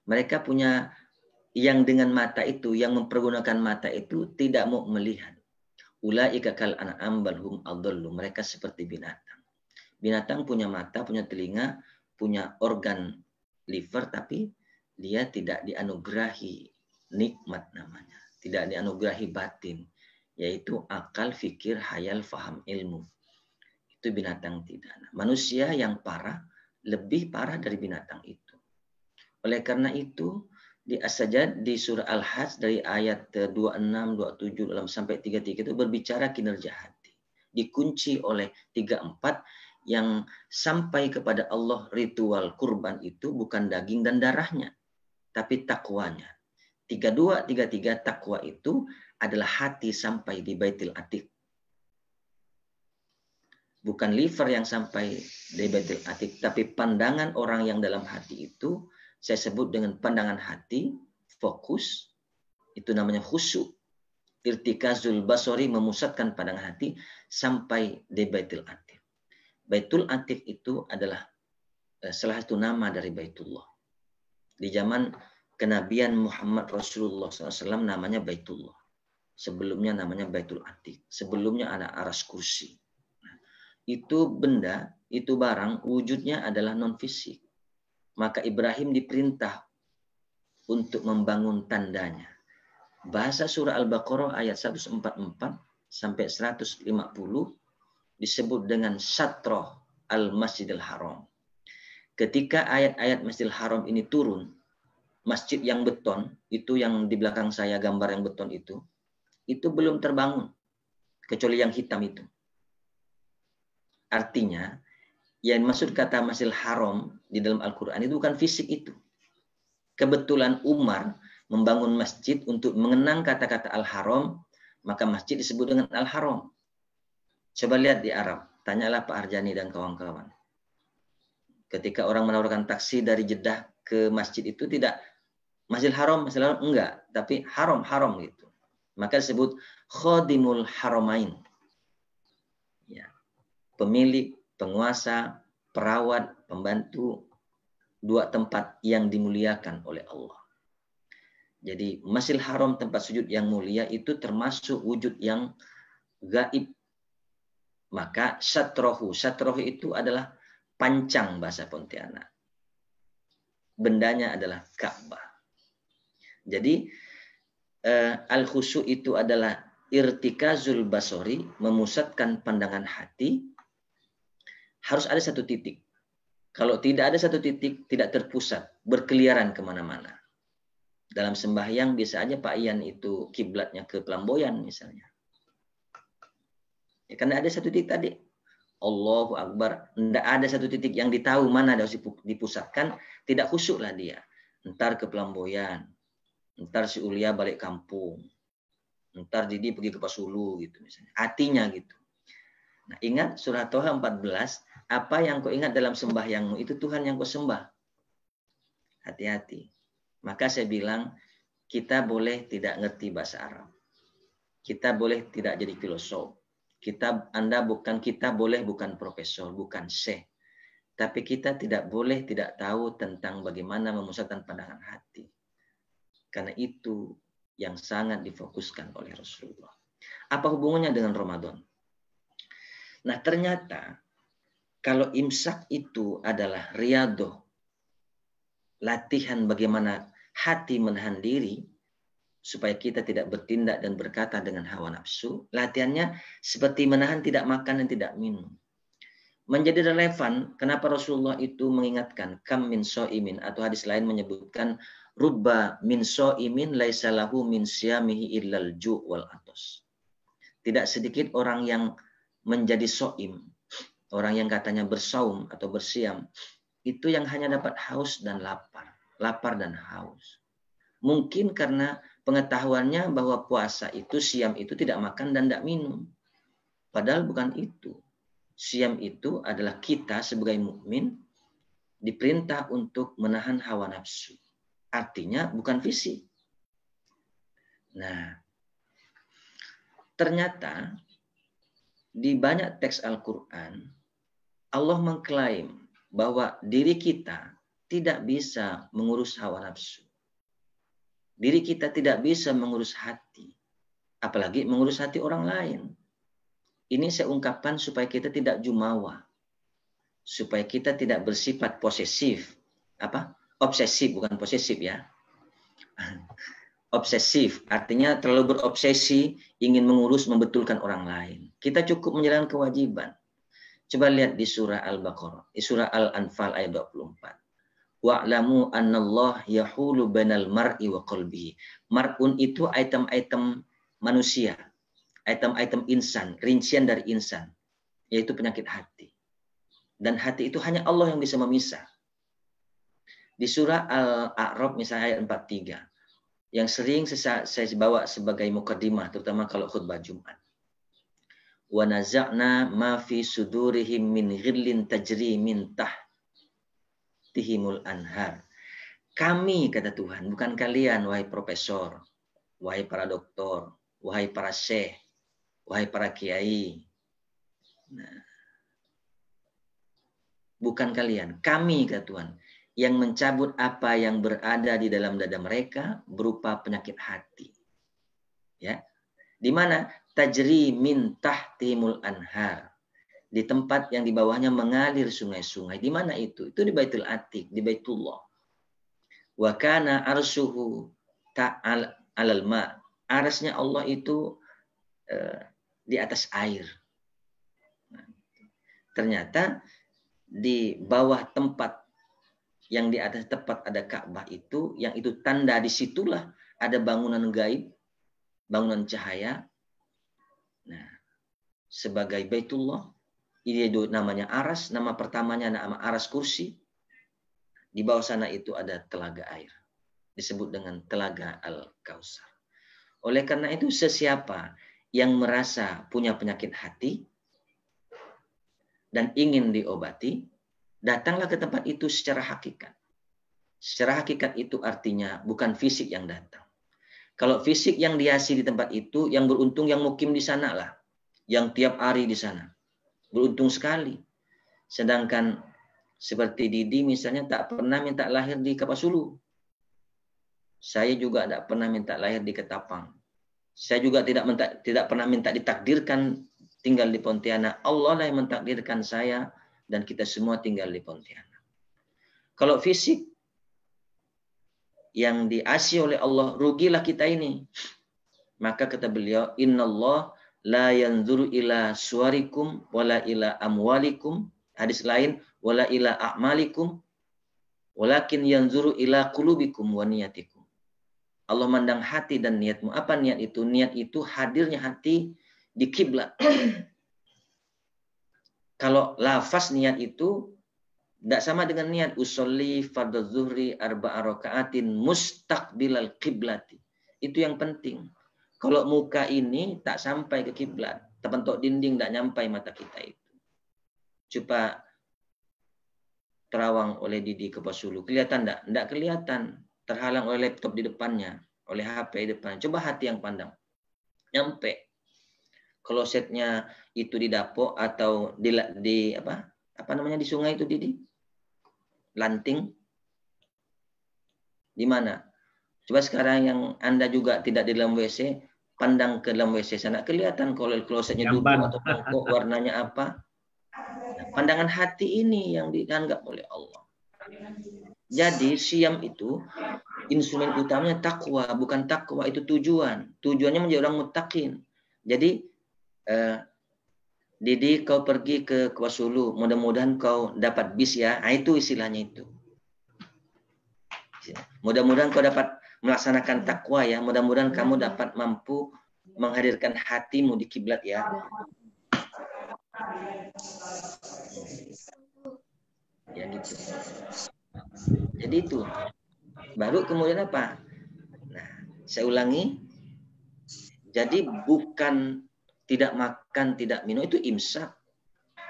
mereka punya yang dengan mata itu yang mempergunakan mata itu tidak mau melihat Ulaika kal an'am bal hum adallu. Mereka seperti binatang. Binatang punya mata, punya telinga, punya organ liver tapi dia tidak dianugerahi nikmat namanya, tidak dianugerahi batin yaitu akal, fikir, hayal, faham, ilmu. Itu binatang tidak. Manusia yang parah lebih parah dari binatang itu. Oleh karena itu, di As-Sajad di surah Al-Hajj dari ayat 26, 27 dalam sampai 33 itu berbicara kinerja hati. Dikunci oleh 34 yang sampai kepada Allah ritual kurban itu bukan daging dan darahnya, tapi takwanya. 32, 33 takwa itu adalah hati sampai di baitil Atik. Bukan liver yang sampai di baitil Atik, tapi pandangan orang yang dalam hati itu saya sebut dengan pandangan hati, fokus, itu namanya khusyuk. Irtikazul basori memusatkan pandangan hati sampai di Baitul Atif. Baitul Atif itu adalah eh, salah satu nama dari Baitullah. Di zaman kenabian Muhammad Rasulullah SAW namanya Baitullah. Sebelumnya namanya Baitul Atif. Sebelumnya ada aras kursi. Nah, itu benda, itu barang, wujudnya adalah non-fisik maka Ibrahim diperintah untuk membangun tandanya. Bahasa surah Al-Baqarah ayat 144 sampai 150 disebut dengan satroh al-masjidil haram. Ketika ayat-ayat masjidil haram ini turun, masjid yang beton, itu yang di belakang saya gambar yang beton itu, itu belum terbangun, kecuali yang hitam itu. Artinya, yang maksud kata masjid Haram di dalam Al-Quran itu bukan fisik itu. Kebetulan Umar membangun masjid untuk mengenang kata-kata Al-Haram, maka masjid disebut dengan Al-Haram. Coba lihat di Arab, tanyalah Pak Arjani dan kawan-kawan. Ketika orang menawarkan taksi dari Jeddah ke masjid itu tidak Masjid Haram, Masjid Haram enggak, tapi haram, haram gitu. Maka disebut Khodimul Haramain. Ya. Pemilik penguasa, perawat, pembantu, dua tempat yang dimuliakan oleh Allah. Jadi Masjidil Haram tempat sujud yang mulia itu termasuk wujud yang gaib. Maka satrohu, satrohu itu adalah pancang bahasa Pontianak. Bendanya adalah Ka'bah. Jadi eh, al-khusu itu adalah irtikazul basori, memusatkan pandangan hati harus ada satu titik. Kalau tidak ada satu titik, tidak terpusat, berkeliaran kemana-mana. Dalam sembahyang bisa aja Pak Ian itu kiblatnya ke Pelamboyan misalnya. Ya, karena ada satu titik tadi. Allahu Akbar. Tidak ada satu titik yang ditahu mana harus dipusatkan. Tidak khusyuklah dia. Ntar ke Pelamboyan. Ntar si Ulia balik kampung. Ntar Didi pergi ke Pasulu gitu misalnya. Artinya gitu. Nah, ingat surah Toha 14 apa yang kau ingat dalam sembahyangmu itu Tuhan yang kau sembah. Hati-hati. Maka saya bilang kita boleh tidak ngerti bahasa Arab. Kita boleh tidak jadi filosof. Kita Anda bukan kita boleh bukan profesor, bukan syekh. Tapi kita tidak boleh tidak tahu tentang bagaimana memusatkan pandangan hati. Karena itu yang sangat difokuskan oleh Rasulullah. Apa hubungannya dengan Ramadan? Nah, ternyata kalau imsak itu adalah riado, latihan bagaimana hati menahan diri supaya kita tidak bertindak dan berkata dengan hawa nafsu. Latihannya seperti menahan tidak makan dan tidak minum. Menjadi relevan, kenapa Rasulullah itu mengingatkan kam min so'imin atau hadis lain menyebutkan rubba min so'imin laisa lahu min siyamihi illal ju' wal atos. Tidak sedikit orang yang menjadi so'im, Orang yang katanya bersaum atau bersiam, itu yang hanya dapat haus dan lapar. Lapar dan haus. Mungkin karena pengetahuannya bahwa puasa itu, siam itu tidak makan dan tidak minum. Padahal bukan itu. Siam itu adalah kita sebagai mukmin diperintah untuk menahan hawa nafsu. Artinya bukan fisik. Nah, ternyata di banyak teks Al-Quran Allah mengklaim bahwa diri kita tidak bisa mengurus hawa nafsu. Diri kita tidak bisa mengurus hati, apalagi mengurus hati orang lain. Ini saya ungkapkan supaya kita tidak jumawa, supaya kita tidak bersifat posesif, apa? Obsesif bukan posesif ya. Obsesif artinya terlalu berobsesi ingin mengurus membetulkan orang lain. Kita cukup menjalankan kewajiban Coba lihat di surah Al-Baqarah, di surah Al-Anfal ayat 24. Wa'lamu annallah yahulu bainal mar'i wa qalbihi. Mar'un itu item-item manusia, item-item insan, rincian dari insan, yaitu penyakit hati. Dan hati itu hanya Allah yang bisa memisah. Di surah Al-A'raf misalnya ayat 43, yang sering saya, saya bawa sebagai mukadimah, terutama kalau khutbah Jumat wa naza'na ma fi sudurihim min ghillin tajri min tihimul anhar. Kami, kata Tuhan, bukan kalian, wahai profesor, wahai para doktor, wahai para syekh, wahai para kiai. Nah, bukan kalian, kami, kata Tuhan, yang mencabut apa yang berada di dalam dada mereka berupa penyakit hati. Ya. Di mana tajri min tahtimul anhar di tempat yang di bawahnya mengalir sungai-sungai. Di mana itu? Itu di Baitul Atik, di Baitullah. Wa kana arsuhu ta'al alal ma. Arasnya Allah itu eh, di atas air. ternyata di bawah tempat yang di atas tempat ada Ka'bah itu, yang itu tanda disitulah ada bangunan gaib, bangunan cahaya, sebagai Baitullah. Ini namanya Aras, nama pertamanya nama Aras Kursi. Di bawah sana itu ada telaga air. Disebut dengan telaga Al-Kausar. Oleh karena itu sesiapa yang merasa punya penyakit hati dan ingin diobati, datanglah ke tempat itu secara hakikat. Secara hakikat itu artinya bukan fisik yang datang. Kalau fisik yang diasi di tempat itu, yang beruntung yang mukim di sana lah yang tiap hari di sana. Beruntung sekali. Sedangkan seperti Didi misalnya tak pernah minta lahir di Kapasulu. Saya juga tidak pernah minta lahir di Ketapang. Saya juga tidak minta, tidak pernah minta ditakdirkan tinggal di Pontianak. Allah lah yang mentakdirkan saya dan kita semua tinggal di Pontianak. Kalau fisik yang diasi oleh Allah, rugilah kita ini. Maka kata beliau, Inna Allah la yanzuru ila suarikum wala ila amwalikum hadis lain wala ila a'malikum walakin yanzuru ila qulubikum wa niyatikum Allah mandang hati dan niatmu apa niat itu niat itu hadirnya hati di kiblat kalau lafaz niat itu tidak sama dengan niat usolli fardhu zuhri arba'a rakaatin mustaqbilal qiblati itu yang penting kalau muka ini tak sampai ke kiblat, terbentuk dinding tak nyampai mata kita itu. Coba terawang oleh Didi ke Pasulu. Kelihatan tidak? Tidak kelihatan. Terhalang oleh laptop di depannya, oleh HP di depan. Coba hati yang pandang. Nyampe. Klosetnya itu di dapur atau di, di apa? Apa namanya di sungai itu Didi? Lanting. Di mana? Coba sekarang yang Anda juga tidak di dalam WC, pandang ke dalam WC sana kelihatan kalau klosetnya duduk atau pokok warnanya apa. Nah, pandangan hati ini yang dianggap oleh Allah. Jadi siam itu instrumen utamanya takwa, bukan takwa itu tujuan. Tujuannya menjadi orang mutakin. Jadi eh, Didi kau pergi ke Kwasulu, mudah-mudahan kau dapat bis ya. Nah, itu istilahnya itu. Mudah-mudahan kau dapat melaksanakan iya. takwa ya. Mudah-mudahan iya. kamu dapat mampu menghadirkan hatimu di kiblat ya. Ya gitu. Jadi itu. Baru kemudian apa? Nah, saya ulangi. Jadi bukan tidak makan, tidak minum itu imsak.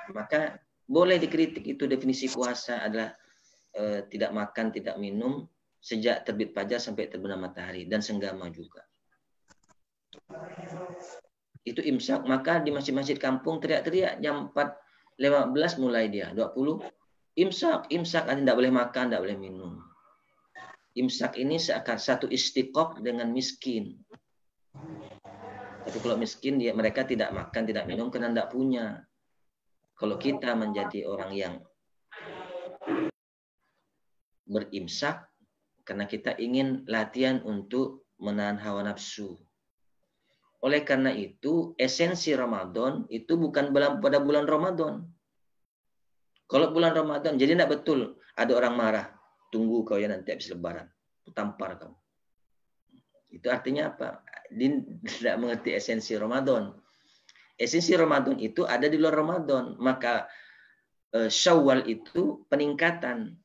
Maka boleh dikritik itu definisi puasa adalah e, tidak makan, tidak minum sejak terbit fajar sampai terbenam matahari dan senggama juga. Itu imsak, maka di masjid-masjid kampung teriak-teriak jam 4 mulai dia, 20 imsak, imsak nanti tidak boleh makan, tidak boleh minum. Imsak ini seakan satu istiqok dengan miskin. Tapi kalau miskin dia mereka tidak makan, tidak minum karena tidak punya. Kalau kita menjadi orang yang berimsak, karena kita ingin latihan untuk menahan hawa nafsu. Oleh karena itu, esensi Ramadan itu bukan pada bulan Ramadan. Kalau bulan Ramadan, jadi tidak betul ada orang marah. Tunggu kau ya nanti habis lebaran. Tampar kamu. Itu artinya apa? Dia tidak mengerti esensi Ramadan. Esensi Ramadan itu ada di luar Ramadan. Maka eh, syawal itu peningkatan.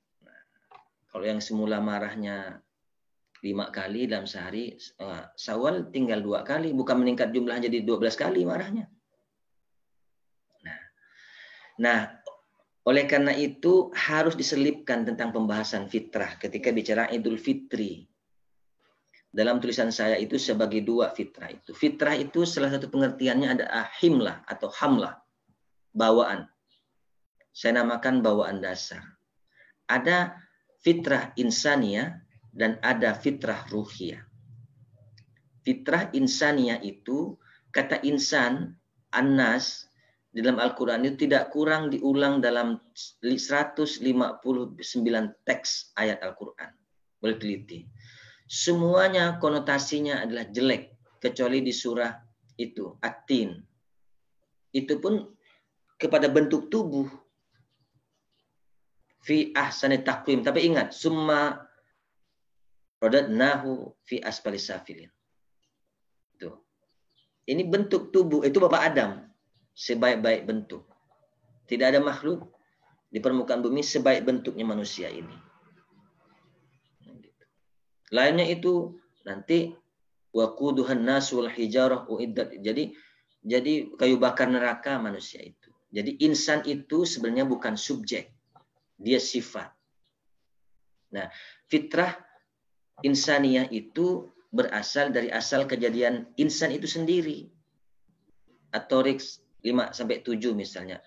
Kalau yang semula marahnya lima kali dalam sehari, eh, sawal tinggal dua kali, bukan meningkat jumlah jadi dua belas kali marahnya. Nah, nah oleh karena itu harus diselipkan tentang pembahasan fitrah ketika bicara Idul Fitri. Dalam tulisan saya itu sebagai dua fitrah itu. Fitrah itu salah satu pengertiannya ada ahimlah atau hamlah, bawaan. Saya namakan bawaan dasar. Ada fitrah insania dan ada fitrah ruhia. Fitrah insania itu kata insan, anas dalam Al-Quran itu tidak kurang diulang dalam 159 teks ayat Al-Quran. Boleh teliti. Semuanya konotasinya adalah jelek. Kecuali di surah itu, Atin. Itu pun kepada bentuk tubuh fi ahsani takwim. Tapi ingat, summa nahu fi asfalis safilin. Tuh. Ini bentuk tubuh, itu Bapak Adam. Sebaik-baik bentuk. Tidak ada makhluk di permukaan bumi sebaik bentuknya manusia ini. Lainnya itu nanti waquduhan nasul hijarah uiddat. Jadi jadi kayu bakar neraka manusia itu. Jadi insan itu sebenarnya bukan subjek. Dia sifat. Nah, fitrah insaniah itu berasal dari asal kejadian insan itu sendiri. Atorix 5 sampai 7 misalnya.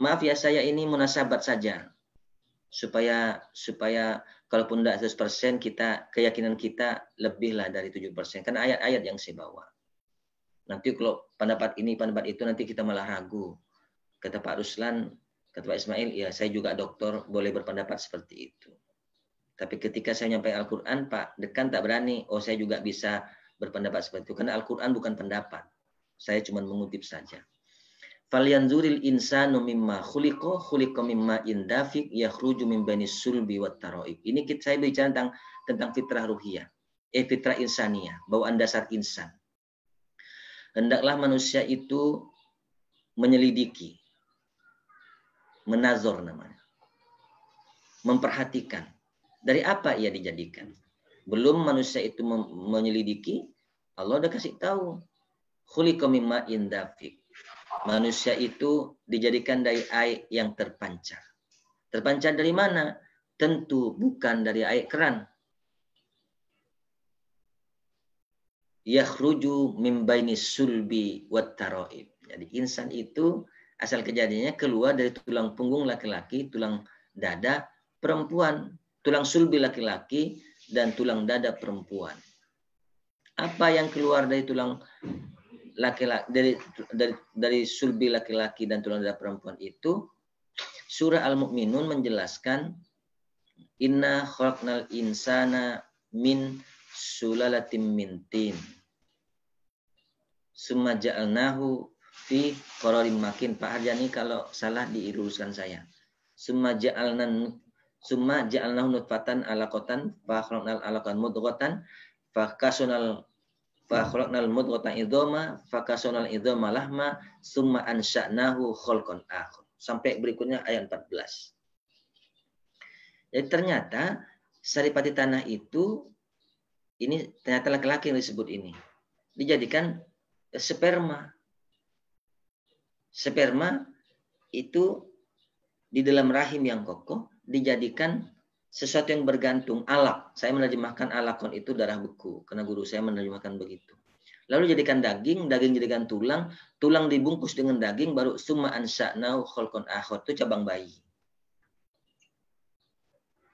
Maaf ya saya ini munasabat saja. Supaya supaya kalaupun tidak 100% kita keyakinan kita lebihlah dari 7%. Karena ayat-ayat yang saya bawa. Nanti kalau pendapat ini, pendapat itu nanti kita malah ragu. Kata Pak Ruslan, Kata Pak Ismail, ya saya juga dokter, boleh berpendapat seperti itu. Tapi ketika saya menyampaikan Al-Quran, Pak Dekan tak berani, oh saya juga bisa berpendapat seperti itu. Karena Al-Quran bukan pendapat. Saya cuma mengutip saja. Falyanzuril insanu mimma khuliqo khuliqo mimma indafik yakhruju min bani sulbi wat taroib. Ini kita saya bicara tentang tentang fitrah ruhiyah. Eh fitrah insaniyah, bawaan dasar insan. Hendaklah manusia itu menyelidiki Menazor namanya. Memperhatikan. Dari apa ia dijadikan? Belum manusia itu menyelidiki, Allah udah kasih tahu. Khuliqa indafik. Manusia itu dijadikan dari air yang terpancar. Terpancar dari mana? Tentu bukan dari air keran. Yahruju mimbaini sulbi wat Jadi insan itu asal kejadiannya keluar dari tulang punggung laki-laki, tulang dada perempuan, tulang sulbi laki-laki, dan tulang dada perempuan. Apa yang keluar dari tulang laki-laki dari dari, dari sulbi laki-laki dan tulang dada perempuan itu surah Al-Mu'minun menjelaskan inna khalaqnal insana min sulalatim mintin summa fi qarorin makin Pak Harjani kalau salah diiruskan saya summa ja'alna summa ja'alna nutfatan alaqatan fa khalaqnal alaqan mudghatan fa kasunal fa khalaqnal mudghatan idhama fa kasunal idhama lahma summa ansha'nahu khalqan akhar sampai berikutnya ayat 14 jadi ternyata saripati tanah itu ini ternyata laki-laki yang disebut ini dijadikan sperma sperma itu di dalam rahim yang kokoh dijadikan sesuatu yang bergantung alak. Saya menerjemahkan alakon itu darah beku karena guru saya menerjemahkan begitu. Lalu jadikan daging, daging jadikan tulang, tulang dibungkus dengan daging baru summa ansa'nau kholkon akhor itu cabang bayi.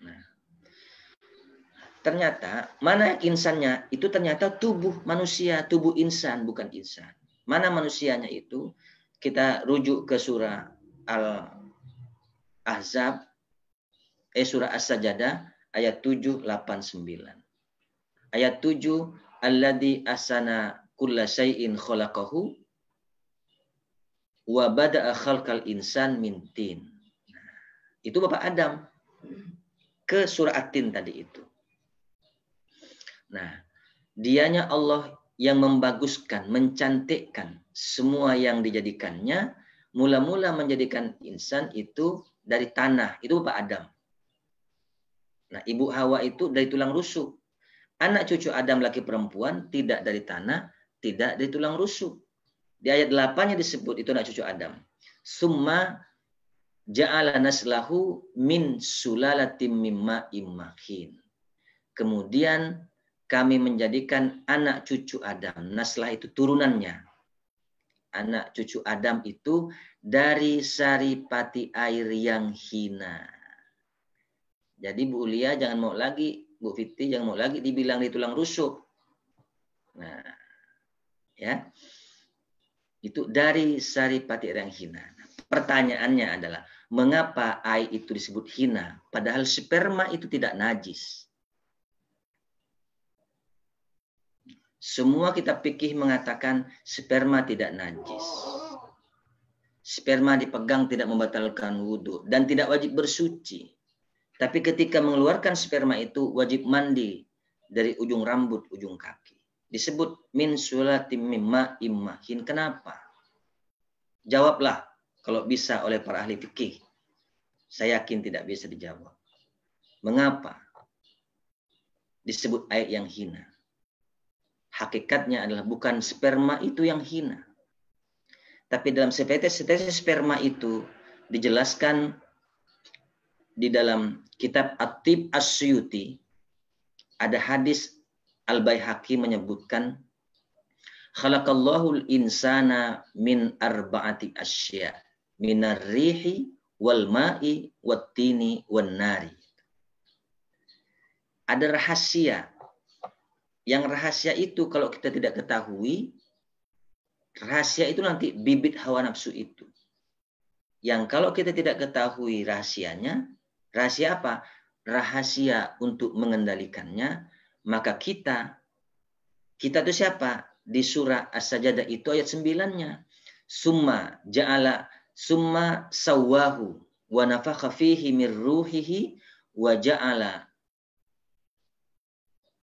Nah, ternyata mana insannya itu ternyata tubuh manusia, tubuh insan bukan insan. Mana manusianya itu kita rujuk ke surah Al Ahzab eh surah As-Sajdah ayat 7 8 9. Ayat 7 alladzi asana kulla syai'in khalaqahu wa bada'a khalqal insan min tin. Nah, itu Bapak Adam ke surah At-Tin tadi itu. Nah, dianya Allah yang membaguskan, mencantikkan semua yang dijadikannya, mula-mula menjadikan insan itu dari tanah, itu Bapak Adam. Nah, Ibu Hawa itu dari tulang rusuk. Anak cucu Adam laki perempuan tidak dari tanah, tidak dari tulang rusuk. Di ayat 8 yang disebut itu anak cucu Adam. Summa ja'ala naslahu min sulalatim mimma imahin. Kemudian kami menjadikan anak cucu Adam. Nah, setelah itu turunannya. Anak cucu Adam itu dari sari pati air yang hina. Jadi Bu Ulia jangan mau lagi, Bu Fitri jangan mau lagi dibilang di tulang rusuk. Nah, ya. Itu dari sari pati air yang hina. Pertanyaannya adalah, mengapa air itu disebut hina padahal sperma itu tidak najis? Semua kita pikih mengatakan sperma tidak najis. Sperma dipegang tidak membatalkan wudhu dan tidak wajib bersuci. Tapi ketika mengeluarkan sperma itu wajib mandi dari ujung rambut ujung kaki. Disebut min sulatim mimma immahin. Kenapa? Jawablah kalau bisa oleh para ahli fikih. Saya yakin tidak bisa dijawab. Mengapa? Disebut ayat yang hina hakikatnya adalah bukan sperma itu yang hina. Tapi dalam setetes sperma itu dijelaskan di dalam kitab Atib Asyuti ada hadis Al Baihaqi menyebutkan khalaqallahu insana min arba'ati asya min rihi wal ma'i wat tini wan nari ada rahasia yang rahasia itu kalau kita tidak ketahui, rahasia itu nanti bibit hawa nafsu itu. Yang kalau kita tidak ketahui rahasianya, rahasia apa? Rahasia untuk mengendalikannya, maka kita kita itu siapa? Di surah As-Sajdah itu ayat sembilannya Summa ja'ala summa sawahu wa nafakha fihi min wa ja'ala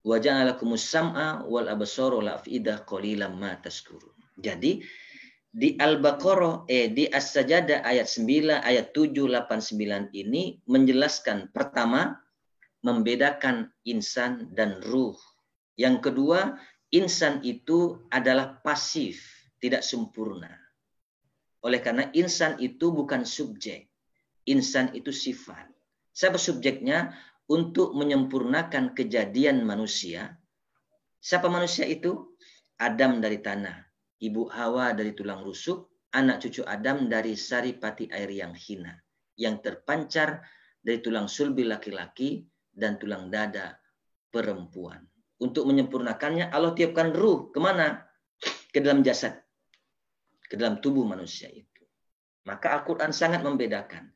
Wa ja'alakumus sam'a wal absara wal af'idah qalilan ma Jadi di Al-Baqarah eh di as sajdah ayat 9 ayat 7 8 9 ini menjelaskan pertama membedakan insan dan ruh. Yang kedua, insan itu adalah pasif, tidak sempurna. Oleh karena insan itu bukan subjek. Insan itu sifat. Siapa subjeknya? untuk menyempurnakan kejadian manusia. Siapa manusia itu? Adam dari tanah, ibu Hawa dari tulang rusuk, anak cucu Adam dari saripati air yang hina, yang terpancar dari tulang sulbi laki-laki dan tulang dada perempuan. Untuk menyempurnakannya, Allah tiapkan ruh kemana? Ke dalam jasad, ke dalam tubuh manusia itu. Maka Al-Quran sangat membedakan.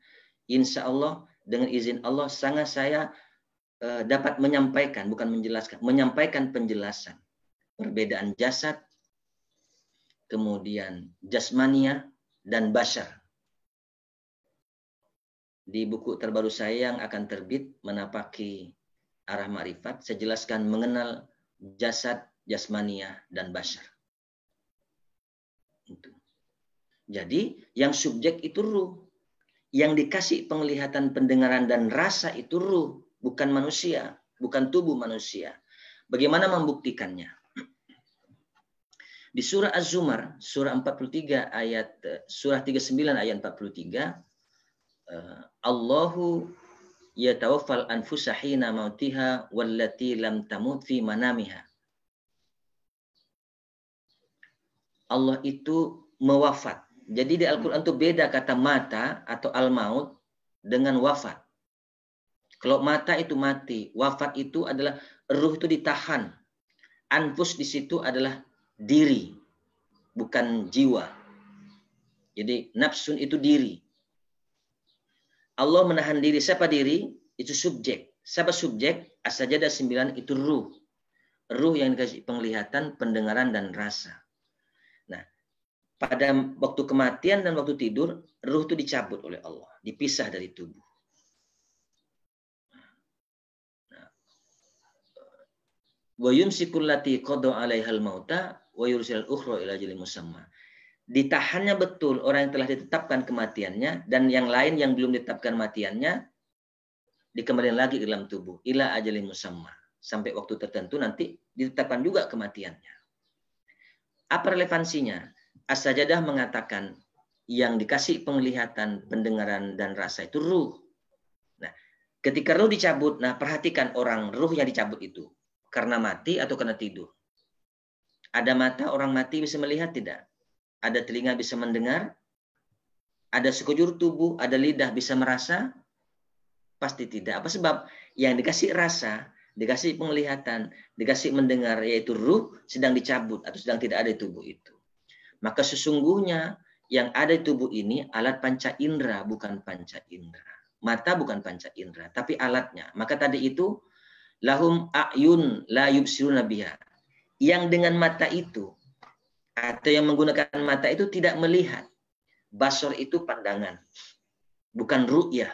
Insya Allah dengan izin Allah sangat saya eh, dapat menyampaikan bukan menjelaskan, menyampaikan penjelasan perbedaan jasad kemudian jasmania dan bashar Di buku terbaru saya yang akan terbit menapaki arah marifat, saya jelaskan mengenal jasad, jasmania, dan bashar. Jadi yang subjek itu ruh. Yang dikasih penglihatan, pendengaran, dan rasa itu ruh, bukan manusia, bukan tubuh manusia. Bagaimana membuktikannya? Di surah Az-Zumar, surah 43 ayat eh, surah 39 ayat 43 eh, Allahu yatawaffal anfusa hina mautiha wallati lam tamut fi manamiha. Allah itu mewafat jadi di Al-Quran itu beda kata mata atau al-maut dengan wafat. Kalau mata itu mati, wafat itu adalah ruh itu ditahan. Anfus di situ adalah diri, bukan jiwa. Jadi nafsun itu diri. Allah menahan diri. Siapa diri? Itu subjek. Siapa subjek? Asajadah sembilan itu ruh. Ruh yang dikasih penglihatan, pendengaran, dan rasa pada waktu kematian dan waktu tidur, ruh itu dicabut oleh Allah, dipisah dari tubuh. Nah. Wa 'alaihal mauta wa musamma. Ditahannya betul orang yang telah ditetapkan kematiannya dan yang lain yang belum ditetapkan matiannya dikembalikan lagi ke dalam tubuh ila ajalin musamma. Sampai waktu tertentu nanti ditetapkan juga kematiannya. Apa relevansinya? As-Sajadah mengatakan yang dikasih penglihatan, pendengaran dan rasa itu ruh. Nah, ketika ruh dicabut, nah perhatikan orang ruh yang dicabut itu karena mati atau karena tidur. Ada mata orang mati bisa melihat tidak? Ada telinga bisa mendengar? Ada sekujur tubuh, ada lidah bisa merasa? Pasti tidak. Apa sebab? Yang dikasih rasa, dikasih penglihatan, dikasih mendengar yaitu ruh sedang dicabut atau sedang tidak ada di tubuh itu. Maka sesungguhnya yang ada di tubuh ini alat panca indera bukan panca indera. Mata bukan panca indera, tapi alatnya. Maka tadi itu lahum ayun la yubsiruna biha. Yang dengan mata itu atau yang menggunakan mata itu tidak melihat. Basor itu pandangan, bukan ru'yah.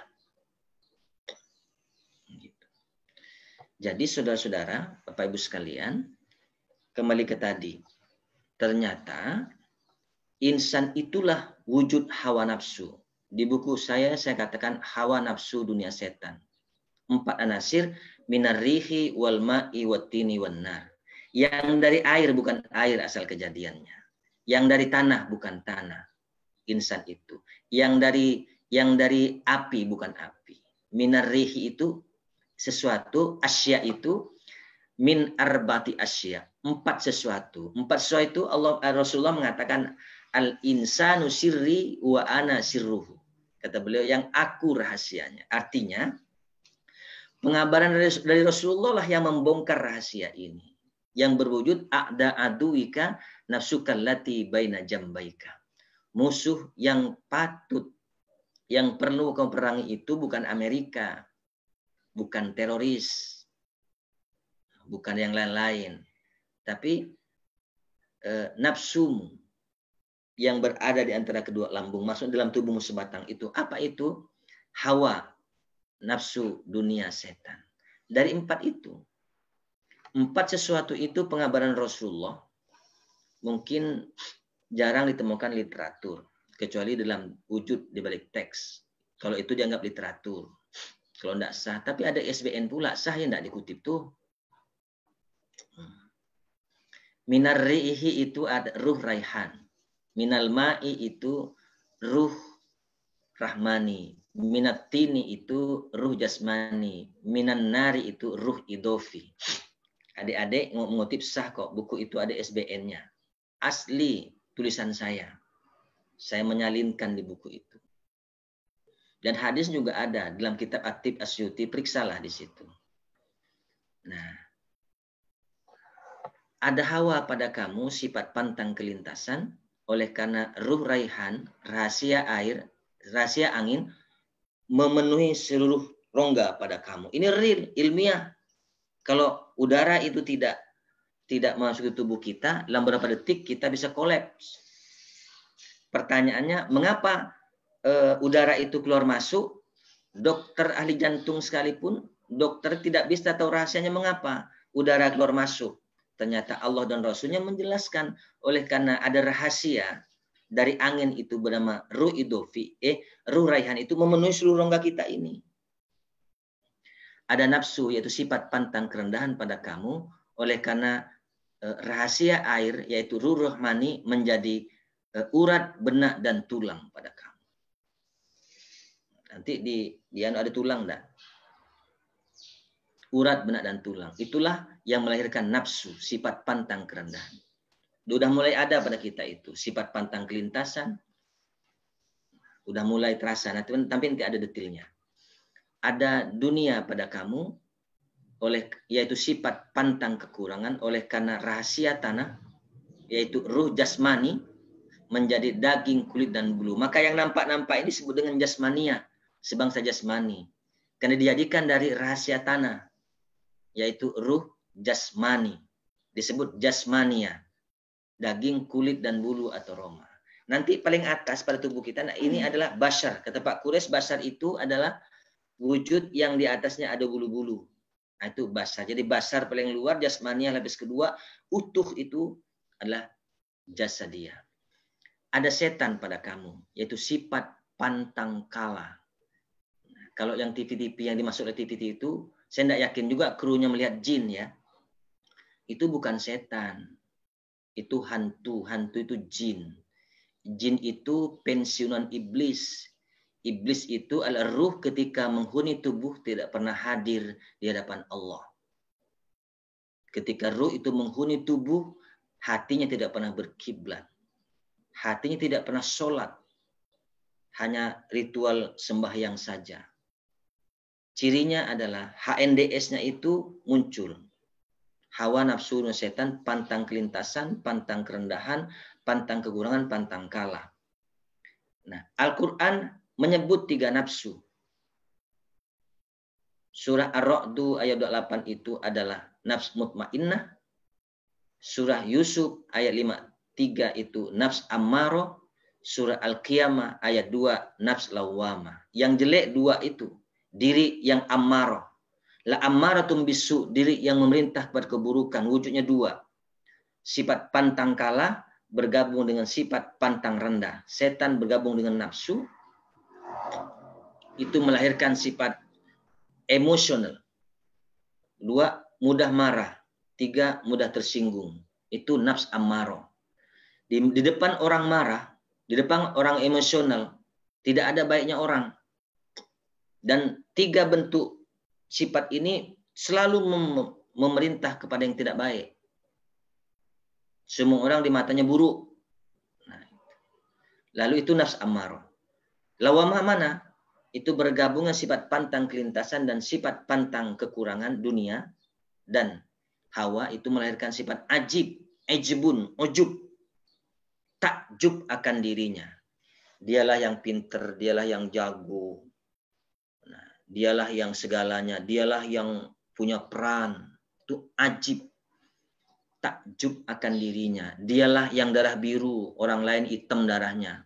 Gitu. Jadi saudara-saudara, Bapak Ibu sekalian, kembali ke tadi. Ternyata insan itulah wujud hawa nafsu. Di buku saya, saya katakan hawa nafsu dunia setan. Empat anasir, minarrihi wal ma'i watini wanar. Yang dari air bukan air asal kejadiannya. Yang dari tanah bukan tanah. Insan itu. Yang dari yang dari api bukan api. Minarrihi itu sesuatu, asya itu min arbati asya empat sesuatu empat sesuatu itu Allah Rasulullah mengatakan al insanu sirri wa ana sirruhu. Kata beliau yang aku rahasianya. Artinya pengabaran dari, Rasulullah lah yang membongkar rahasia ini. Yang berwujud a'da aduika nafsukal lati baina jambaika. Musuh yang patut yang perlu kau perangi itu bukan Amerika, bukan teroris, bukan yang lain-lain, tapi eh, nafsumu yang berada di antara kedua lambung masuk dalam tubuhmu sebatang itu. Apa itu? Hawa, nafsu, dunia, setan. Dari empat itu, empat sesuatu itu pengabaran Rasulullah mungkin jarang ditemukan literatur kecuali dalam wujud di balik teks. Kalau itu dianggap literatur, kalau tidak sah, tapi ada SBN pula sah yang tidak dikutip tuh. Hmm. Minarrihi itu ada ruh raihan. Minal ma'i itu ruh rahmani. Minat tini itu ruh jasmani. Minan nari itu ruh idofi. Adik-adik mengutip sah kok. Buku itu ada SBN-nya. Asli tulisan saya. Saya menyalinkan di buku itu. Dan hadis juga ada dalam kitab Atib Asyuti. Periksalah di situ. Nah, ada hawa pada kamu sifat pantang kelintasan, oleh karena ruh raihan, rahasia air, rahasia angin memenuhi seluruh rongga pada kamu. Ini real, ilmiah. Kalau udara itu tidak tidak masuk ke tubuh kita, dalam beberapa detik kita bisa kolaps. Pertanyaannya, mengapa e, udara itu keluar masuk? Dokter ahli jantung sekalipun, dokter tidak bisa tahu rahasianya mengapa udara keluar masuk. Ternyata Allah dan Rasulnya menjelaskan oleh karena ada rahasia dari angin itu bernama ruh idofi, eh ruh raihan itu memenuhi seluruh rongga kita ini. Ada nafsu yaitu sifat pantang kerendahan pada kamu oleh karena eh, rahasia air yaitu ruh rohmani menjadi eh, urat benak dan tulang pada kamu. Nanti di di anu ada tulang dah. Urat benak dan tulang. Itulah yang melahirkan nafsu, sifat pantang kerendahan. Sudah mulai ada pada kita itu, sifat pantang kelintasan, sudah mulai terasa. nanti tapi nanti ada detailnya. Ada dunia pada kamu, oleh yaitu sifat pantang kekurangan oleh karena rahasia tanah, yaitu ruh jasmani, menjadi daging, kulit, dan bulu. Maka yang nampak-nampak ini disebut dengan jasmania, sebangsa jasmani. Karena dijadikan dari rahasia tanah, yaitu ruh jasmani. Disebut jasmania. Daging, kulit, dan bulu atau roma. Nanti paling atas pada tubuh kita, nah ini hmm. adalah basar. Kata Pak Kures, basar itu adalah wujud yang di atasnya ada bulu-bulu. Nah, itu basar. Jadi basar paling luar, jasmania lapis kedua. Utuh itu adalah jasa dia. Ada setan pada kamu, yaitu sifat pantang kalah. Nah, kalau yang TV-TV yang dimaksud oleh TV-TV itu, saya tidak yakin juga krunya melihat jin ya itu bukan setan. Itu hantu, hantu itu jin. Jin itu pensiunan iblis. Iblis itu adalah ruh ketika menghuni tubuh tidak pernah hadir di hadapan Allah. Ketika ruh itu menghuni tubuh, hatinya tidak pernah berkiblat. Hatinya tidak pernah sholat. Hanya ritual sembahyang saja. Cirinya adalah HNDS-nya itu muncul hawa nafsu setan pantang kelintasan, pantang kerendahan, pantang kekurangan, pantang kalah. Nah, Al-Quran menyebut tiga nafsu. Surah Ar-Ra'du ayat 28 itu adalah nafs mutmainnah. Surah Yusuf ayat 53 itu nafs ammaro. Surah Al-Qiyamah ayat 2 nafs lawama. Yang jelek dua itu. Diri yang ammaro La ammaratum bisu diri yang memerintah kepada keburukan wujudnya dua. Sifat pantang kalah bergabung dengan sifat pantang rendah. Setan bergabung dengan nafsu itu melahirkan sifat emosional. Dua, mudah marah. Tiga, mudah tersinggung. Itu nafs ammaro Di, di depan orang marah, di depan orang emosional, tidak ada baiknya orang. Dan tiga bentuk sifat ini selalu mem memerintah kepada yang tidak baik. Semua orang di matanya buruk. Nah, lalu itu nafs amaro. Lawamah mana? Itu bergabungan sifat pantang kelintasan dan sifat pantang kekurangan dunia dan hawa itu melahirkan sifat ajib, ejbun, ojub, Takjub akan dirinya. Dialah yang pinter, dialah yang jago, Dialah yang segalanya, dialah yang punya peran. Itu ajib. Takjub akan dirinya. Dialah yang darah biru, orang lain hitam darahnya.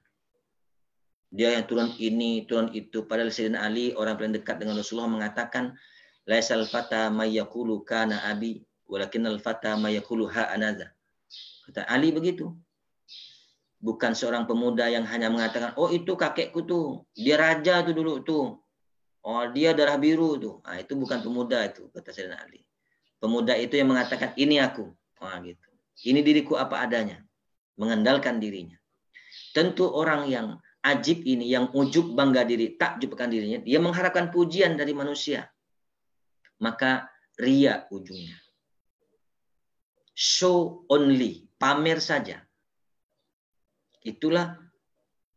Dia yang turun ini, turun itu. Padahal Sayyidina Ali, orang paling dekat dengan Rasulullah mengatakan, Laisal fata mayyakulu kana abi, walakin al fata mayyakulu ha anaza. Kata Ali begitu. Bukan seorang pemuda yang hanya mengatakan, oh itu kakekku tuh, dia raja tuh dulu tuh. Oh dia darah biru tuh. Nah, itu bukan pemuda itu kata Sayyidina Ali. Pemuda itu yang mengatakan ini aku. Oh, gitu. Ini diriku apa adanya. Mengandalkan dirinya. Tentu orang yang ajib ini, yang ujuk bangga diri, takjubkan dirinya, dia mengharapkan pujian dari manusia. Maka ria ujungnya. Show only, pamer saja. Itulah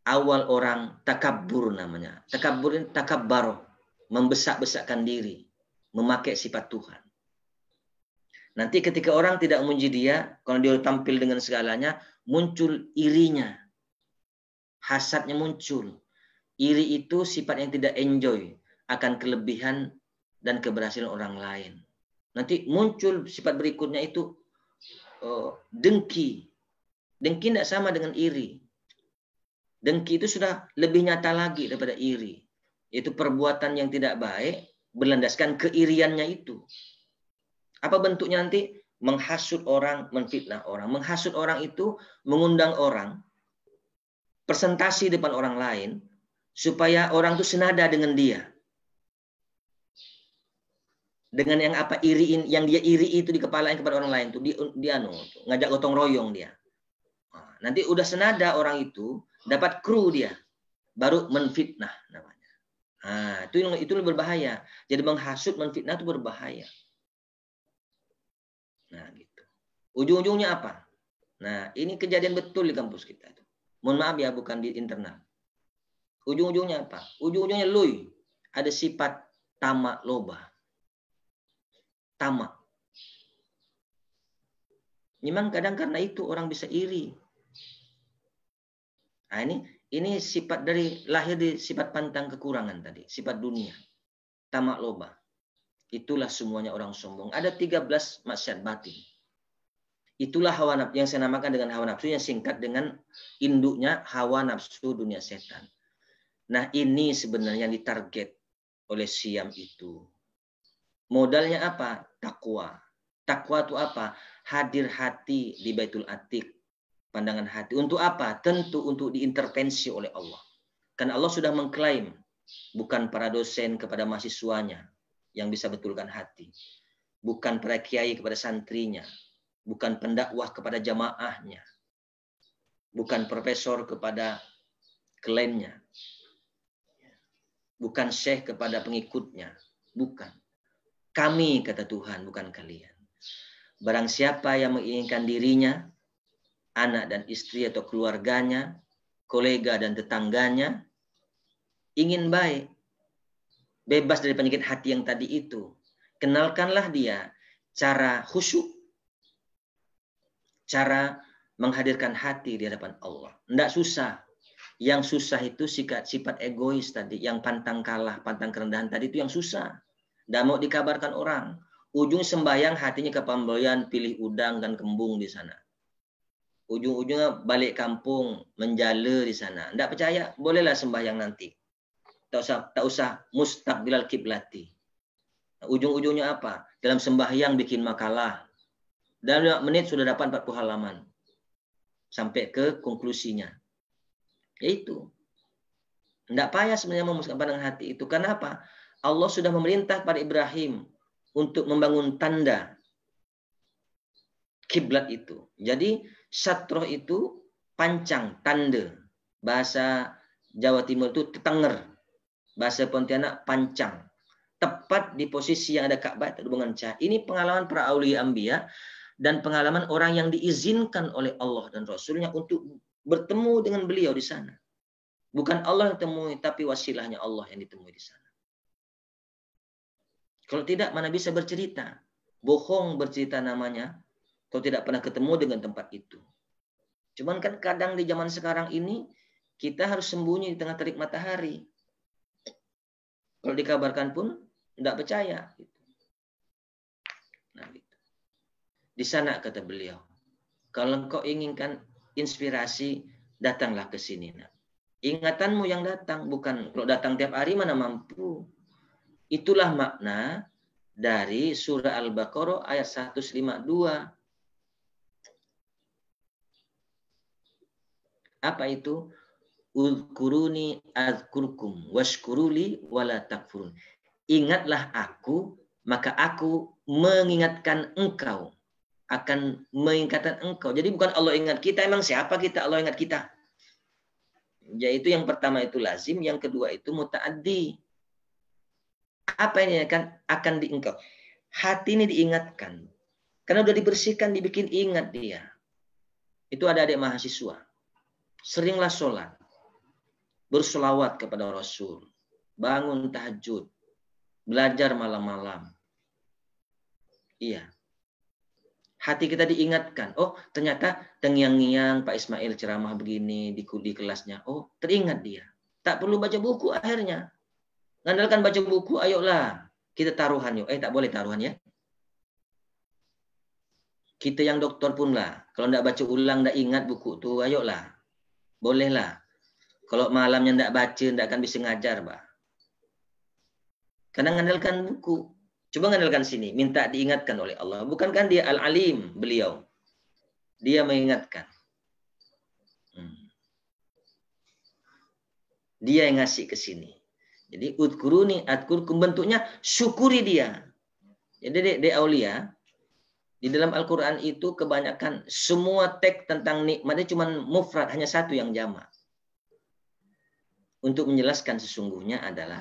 awal orang takabur namanya. Takabur ini takabbaro membesak-besakkan diri, memakai sifat Tuhan. Nanti ketika orang tidak memuji dia, kalau dia tampil dengan segalanya, muncul irinya. Hasadnya muncul. Iri itu sifat yang tidak enjoy akan kelebihan dan keberhasilan orang lain. Nanti muncul sifat berikutnya itu eh, dengki. Dengki tidak sama dengan iri. Dengki itu sudah lebih nyata lagi daripada iri yaitu perbuatan yang tidak baik berlandaskan keiriannya itu. Apa bentuknya nanti? Menghasut orang, menfitnah orang. Menghasut orang itu mengundang orang, presentasi depan orang lain, supaya orang itu senada dengan dia. Dengan yang apa iriin, yang dia iri itu di kepalain kepada orang lain tuh dia, dia anu, no, tuh, ngajak gotong royong dia. Nah, nanti udah senada orang itu dapat kru dia, baru menfitnah. Nah, Nah, itu itu berbahaya. Jadi menghasut, menfitnah itu berbahaya. Nah, gitu. Ujung-ujungnya apa? Nah, ini kejadian betul di kampus kita Mohon maaf ya, bukan di internal. Ujung-ujungnya apa? Ujung-ujungnya lui. Ada sifat tamak loba. Tamak. Memang kadang karena itu orang bisa iri. Nah, ini ini sifat dari lahir di sifat pantang kekurangan tadi, sifat dunia, tamak loba. Itulah semuanya orang sombong. Ada 13 maksiat batin. Itulah hawa nafsu yang saya namakan dengan hawa nafsu yang singkat dengan induknya hawa nafsu dunia setan. Nah ini sebenarnya yang ditarget oleh siam itu. Modalnya apa? Takwa. Takwa itu apa? Hadir hati di Baitul Atik pandangan hati. Untuk apa? Tentu untuk diintervensi oleh Allah. Karena Allah sudah mengklaim bukan para dosen kepada mahasiswanya yang bisa betulkan hati. Bukan para kiai kepada santrinya. Bukan pendakwah kepada jamaahnya. Bukan profesor kepada kliennya. Bukan syekh kepada pengikutnya. Bukan. Kami, kata Tuhan, bukan kalian. Barang siapa yang menginginkan dirinya, anak dan istri atau keluarganya, kolega dan tetangganya, ingin baik, bebas dari penyakit hati yang tadi itu. Kenalkanlah dia cara khusyuk, cara menghadirkan hati di hadapan Allah. Tidak susah. Yang susah itu sifat, sifat egois tadi, yang pantang kalah, pantang kerendahan tadi itu yang susah. Tidak mau dikabarkan orang. Ujung sembahyang hatinya kepambelian, pilih udang dan kembung di sana ujung-ujungnya balik kampung menjala di sana. Tidak percaya, bolehlah sembahyang nanti. Tak usah, tak usah mustaqbilal kiblati. Ujung-ujungnya apa? Dalam sembahyang bikin makalah. Dalam 5 menit sudah dapat 40 halaman. Sampai ke konklusinya. Yaitu. Tidak payah sebenarnya memusnahkan pandang hati itu. Kenapa? Allah sudah memerintah pada Ibrahim untuk membangun tanda kiblat itu. Jadi Satroh itu pancang, tanda. Bahasa Jawa Timur itu tetenger. Bahasa Pontianak pancang. Tepat di posisi yang ada Ka'bah terhubungan cah. Ini pengalaman para auli ambia dan pengalaman orang yang diizinkan oleh Allah dan Rasulnya untuk bertemu dengan beliau di sana. Bukan Allah yang temui, tapi wasilahnya Allah yang ditemui di sana. Kalau tidak, mana bisa bercerita? Bohong bercerita namanya atau tidak pernah ketemu dengan tempat itu. Cuman kan kadang di zaman sekarang ini kita harus sembunyi di tengah terik matahari. Kalau dikabarkan pun tidak percaya. Gitu. Nah, gitu. Di sana kata beliau, kalau engkau inginkan inspirasi, datanglah ke sini. Nah. Ingatanmu yang datang, bukan kalau datang tiap hari mana mampu. Itulah makna dari surah Al-Baqarah ayat 152 Apa itu? Uzkuruni azkurkum washkuruli wala takfurun. Ingatlah aku, maka aku mengingatkan engkau. Akan mengingatkan engkau. Jadi bukan Allah ingat kita, emang siapa kita? Allah ingat kita. Yaitu yang pertama itu lazim, yang kedua itu mutaaddi. Apa yang akan, akan diengkau? Hati ini diingatkan. Karena sudah dibersihkan, dibikin ingat dia. Itu ada adik mahasiswa Seringlah sholat. Bersolawat kepada Rasul. Bangun tahajud. Belajar malam-malam. Iya. Hati kita diingatkan. Oh, ternyata tengiang-ngiang Pak Ismail ceramah begini di, di kelasnya. Oh, teringat dia. Tak perlu baca buku akhirnya. Ngandalkan baca buku, ayolah. Kita taruhan yuk. Eh, tak boleh taruhan ya kita yang doktor pun lah. Kalau tidak baca ulang, tidak ingat buku tu, ayolah. Bolehlah. Kalau malamnya tidak baca, tidak akan bisa ngajar, Pak. Karena ngandalkan buku. Coba ngandalkan sini, minta diingatkan oleh Allah. Bukankah dia al-alim beliau? Dia mengingatkan. Hmm. Dia yang ngasih ke sini. Jadi utkuruni atkurkum bentuknya syukuri dia. Jadi dia aulia di dalam Al-Quran itu kebanyakan semua teks tentang nikmatnya cuma mufrad, hanya satu yang jama Untuk menjelaskan sesungguhnya adalah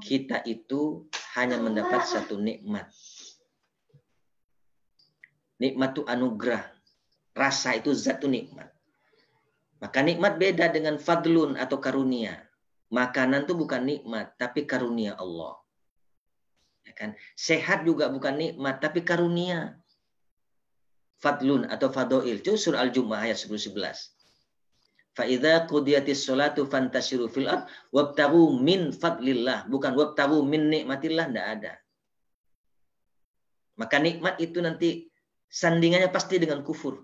kita itu hanya mendapat satu nikmat. Nikmat itu anugerah. Rasa itu satu nikmat. Maka nikmat beda dengan fadlun atau karunia. Makanan itu bukan nikmat, tapi karunia Allah. Ya kan? Sehat juga bukan nikmat, tapi karunia. Fadlun atau fadoil. Itu surah Al-Jum'ah ayat 10-11. idza qudiyatis salatu fantasiru fil ard wabtagu min fadlillah. Bukan wabtagu min nikmatillah, enggak ada. Maka nikmat itu nanti sandingannya pasti dengan kufur.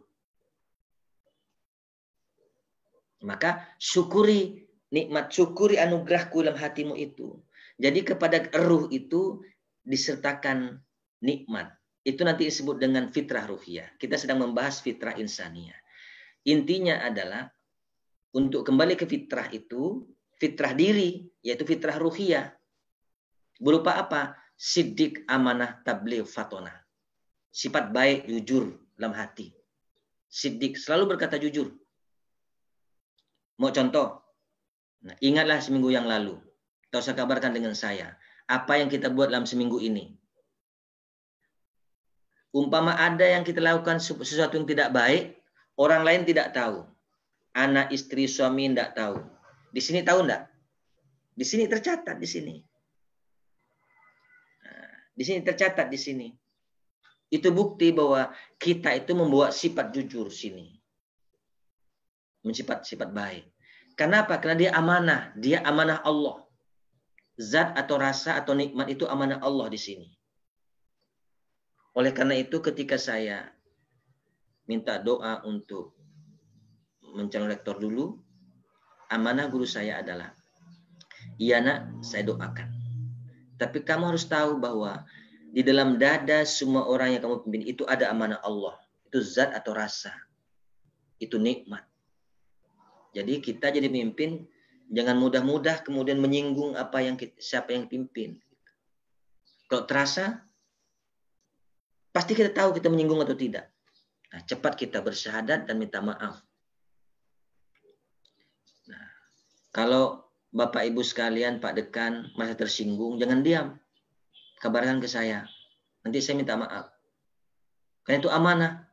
Maka syukuri nikmat, syukuri anugerahku dalam hatimu itu. Jadi kepada ruh itu disertakan nikmat. Itu nanti disebut dengan fitrah ruhiyah. Kita sedang membahas fitrah insania Intinya adalah untuk kembali ke fitrah itu, fitrah diri, yaitu fitrah ruhiyah. Berupa apa? Sidik, amanah, tabligh, fatona. Sifat baik, jujur dalam hati. Sidik selalu berkata jujur. Mau contoh? Nah, ingatlah seminggu yang lalu. tak usah kabarkan dengan saya apa yang kita buat dalam seminggu ini. Umpama ada yang kita lakukan sesuatu yang tidak baik, orang lain tidak tahu. Anak, istri, suami tidak tahu. Di sini tahu tidak? Di sini tercatat di sini. Nah, di sini tercatat di sini. Itu bukti bahwa kita itu membuat sifat jujur sini. Mensifat sifat baik. Kenapa? Karena dia amanah. Dia amanah Allah zat atau rasa atau nikmat itu amanah Allah di sini. Oleh karena itu ketika saya minta doa untuk mencalon rektor dulu, amanah guru saya adalah, iya nak, saya doakan. Tapi kamu harus tahu bahwa di dalam dada semua orang yang kamu pimpin itu ada amanah Allah. Itu zat atau rasa. Itu nikmat. Jadi kita jadi pimpin. Jangan mudah-mudah kemudian menyinggung apa yang kita, siapa yang pimpin. Kalau terasa, pasti kita tahu kita menyinggung atau tidak. Nah, cepat kita bersyahadat dan minta maaf. Nah, kalau Bapak Ibu sekalian, Pak Dekan masih tersinggung, jangan diam. Kabarkan ke saya. Nanti saya minta maaf. Karena itu amanah.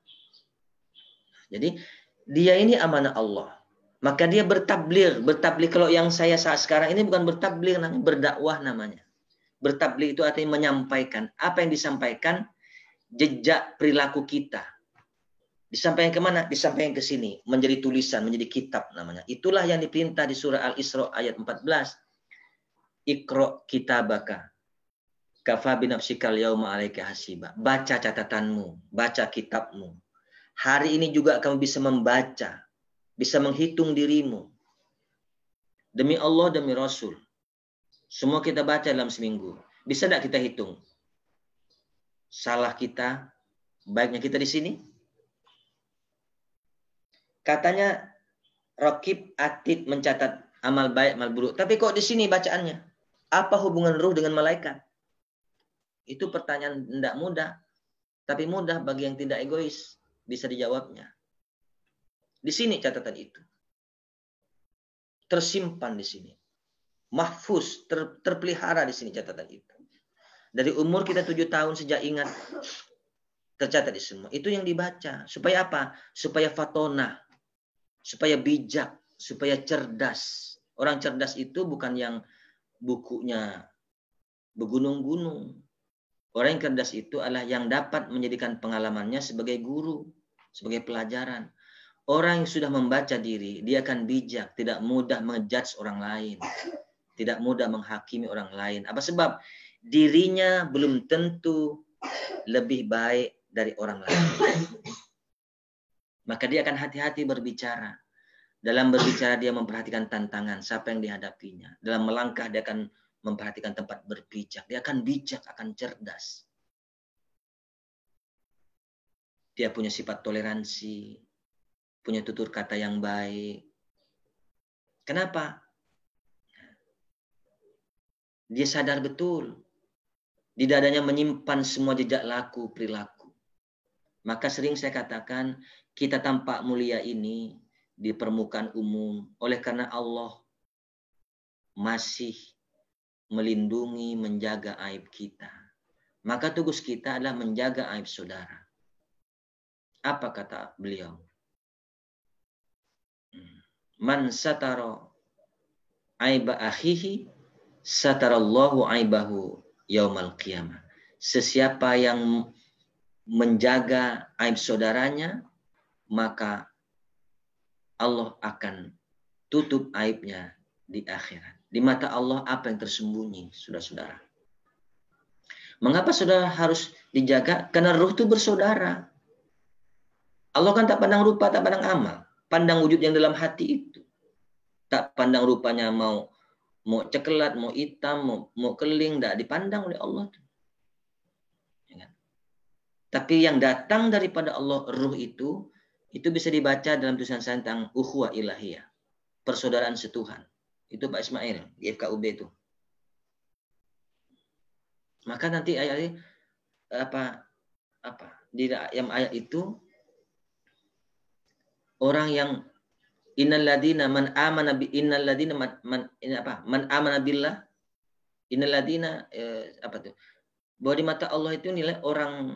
Jadi dia ini amanah Allah maka dia bertablir bertablir kalau yang saya saat sekarang ini bukan bertablir namanya berdakwah namanya bertablir itu artinya menyampaikan apa yang disampaikan jejak perilaku kita disampaikan kemana disampaikan ke sini menjadi tulisan menjadi kitab namanya itulah yang dipinta di surah al isra ayat 14 ikro kitabaka kafa binafsikal yauma alaika hasiba baca catatanmu baca kitabmu hari ini juga kamu bisa membaca bisa menghitung dirimu. Demi Allah, demi Rasul. Semua kita baca dalam seminggu. Bisa tidak kita hitung? Salah kita, baiknya kita di sini. Katanya Rokib Atid mencatat amal baik, amal buruk. Tapi kok di sini bacaannya? Apa hubungan ruh dengan malaikat? Itu pertanyaan tidak mudah. Tapi mudah bagi yang tidak egois. Bisa dijawabnya. Di sini catatan itu. Tersimpan di sini. Mahfuz, ter, terpelihara di sini catatan itu. Dari umur kita tujuh tahun sejak ingat tercatat di semua. Itu yang dibaca. Supaya apa? Supaya fatona, supaya bijak, supaya cerdas. Orang cerdas itu bukan yang bukunya begunung-gunung. Orang yang cerdas itu adalah yang dapat menjadikan pengalamannya sebagai guru, sebagai pelajaran. Orang yang sudah membaca diri, dia akan bijak, tidak mudah menjudge orang lain, tidak mudah menghakimi orang lain. Apa sebab? Dirinya belum tentu lebih baik dari orang lain. Maka dia akan hati-hati berbicara. Dalam berbicara dia memperhatikan tantangan, siapa yang dihadapinya. Dalam melangkah dia akan memperhatikan tempat berpijak. Dia akan bijak, akan cerdas. Dia punya sifat toleransi, punya tutur kata yang baik. Kenapa? Dia sadar betul di dadanya menyimpan semua jejak laku perilaku. Maka sering saya katakan kita tampak mulia ini di permukaan umum oleh karena Allah masih melindungi, menjaga aib kita. Maka tugas kita adalah menjaga aib saudara. Apa kata beliau? man satara aiba akhihi satarallahu aibahu yaumal qiyamah. Sesiapa yang menjaga aib saudaranya, maka Allah akan tutup aibnya di akhirat. Di mata Allah apa yang tersembunyi, saudara-saudara? Mengapa saudara harus dijaga? Karena ruh itu bersaudara. Allah kan tak pandang rupa, tak pandang amal pandang wujud yang dalam hati itu. Tak pandang rupanya mau mau ceklat, mau hitam, mau, mau keling, tidak dipandang oleh Allah. Ya kan? Tapi yang datang daripada Allah ruh itu, itu bisa dibaca dalam tulisan saya tentang ukhwa ilahiyah, persaudaraan setuhan. Itu Pak Ismail di FKUB itu. Maka nanti ayat ini, apa apa di ayat itu orang yang innal ladina man amana bi innal ladina man, man in apa man amana billah innal ladina eh, apa tuh bahwa di mata Allah itu nilai orang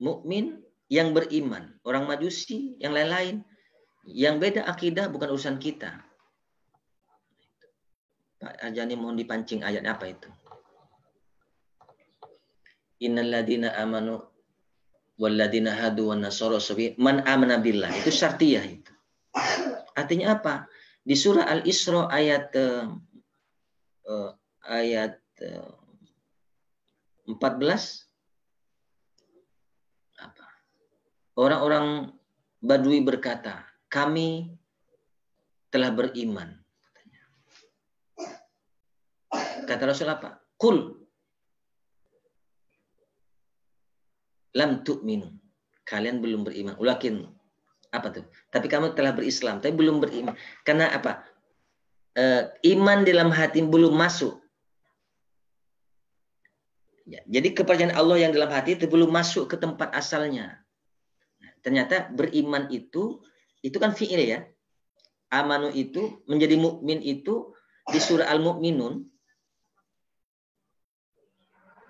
mukmin yang beriman orang majusi yang lain-lain yang beda akidah bukan urusan kita Pak Arjani mohon dipancing ayatnya apa itu innal amanu Walladina hadu wa nasoro man amana billah. Itu syartiyah itu. Artinya apa? Di surah Al-Isra ayat uh, ayat uh, eh, 14 apa? Orang-orang Badui berkata, "Kami telah beriman." Kata Rasul apa? Kul lam tu'minu. Kalian belum beriman. Ulakin apa tuh? Tapi kamu telah berislam, tapi belum beriman. Karena apa? E, iman dalam hati belum masuk. Ya, jadi kepercayaan Allah yang dalam hati itu belum masuk ke tempat asalnya. Nah, ternyata beriman itu itu kan fi'il ya. Amanu itu menjadi mukmin itu di surah Al-Mu'minun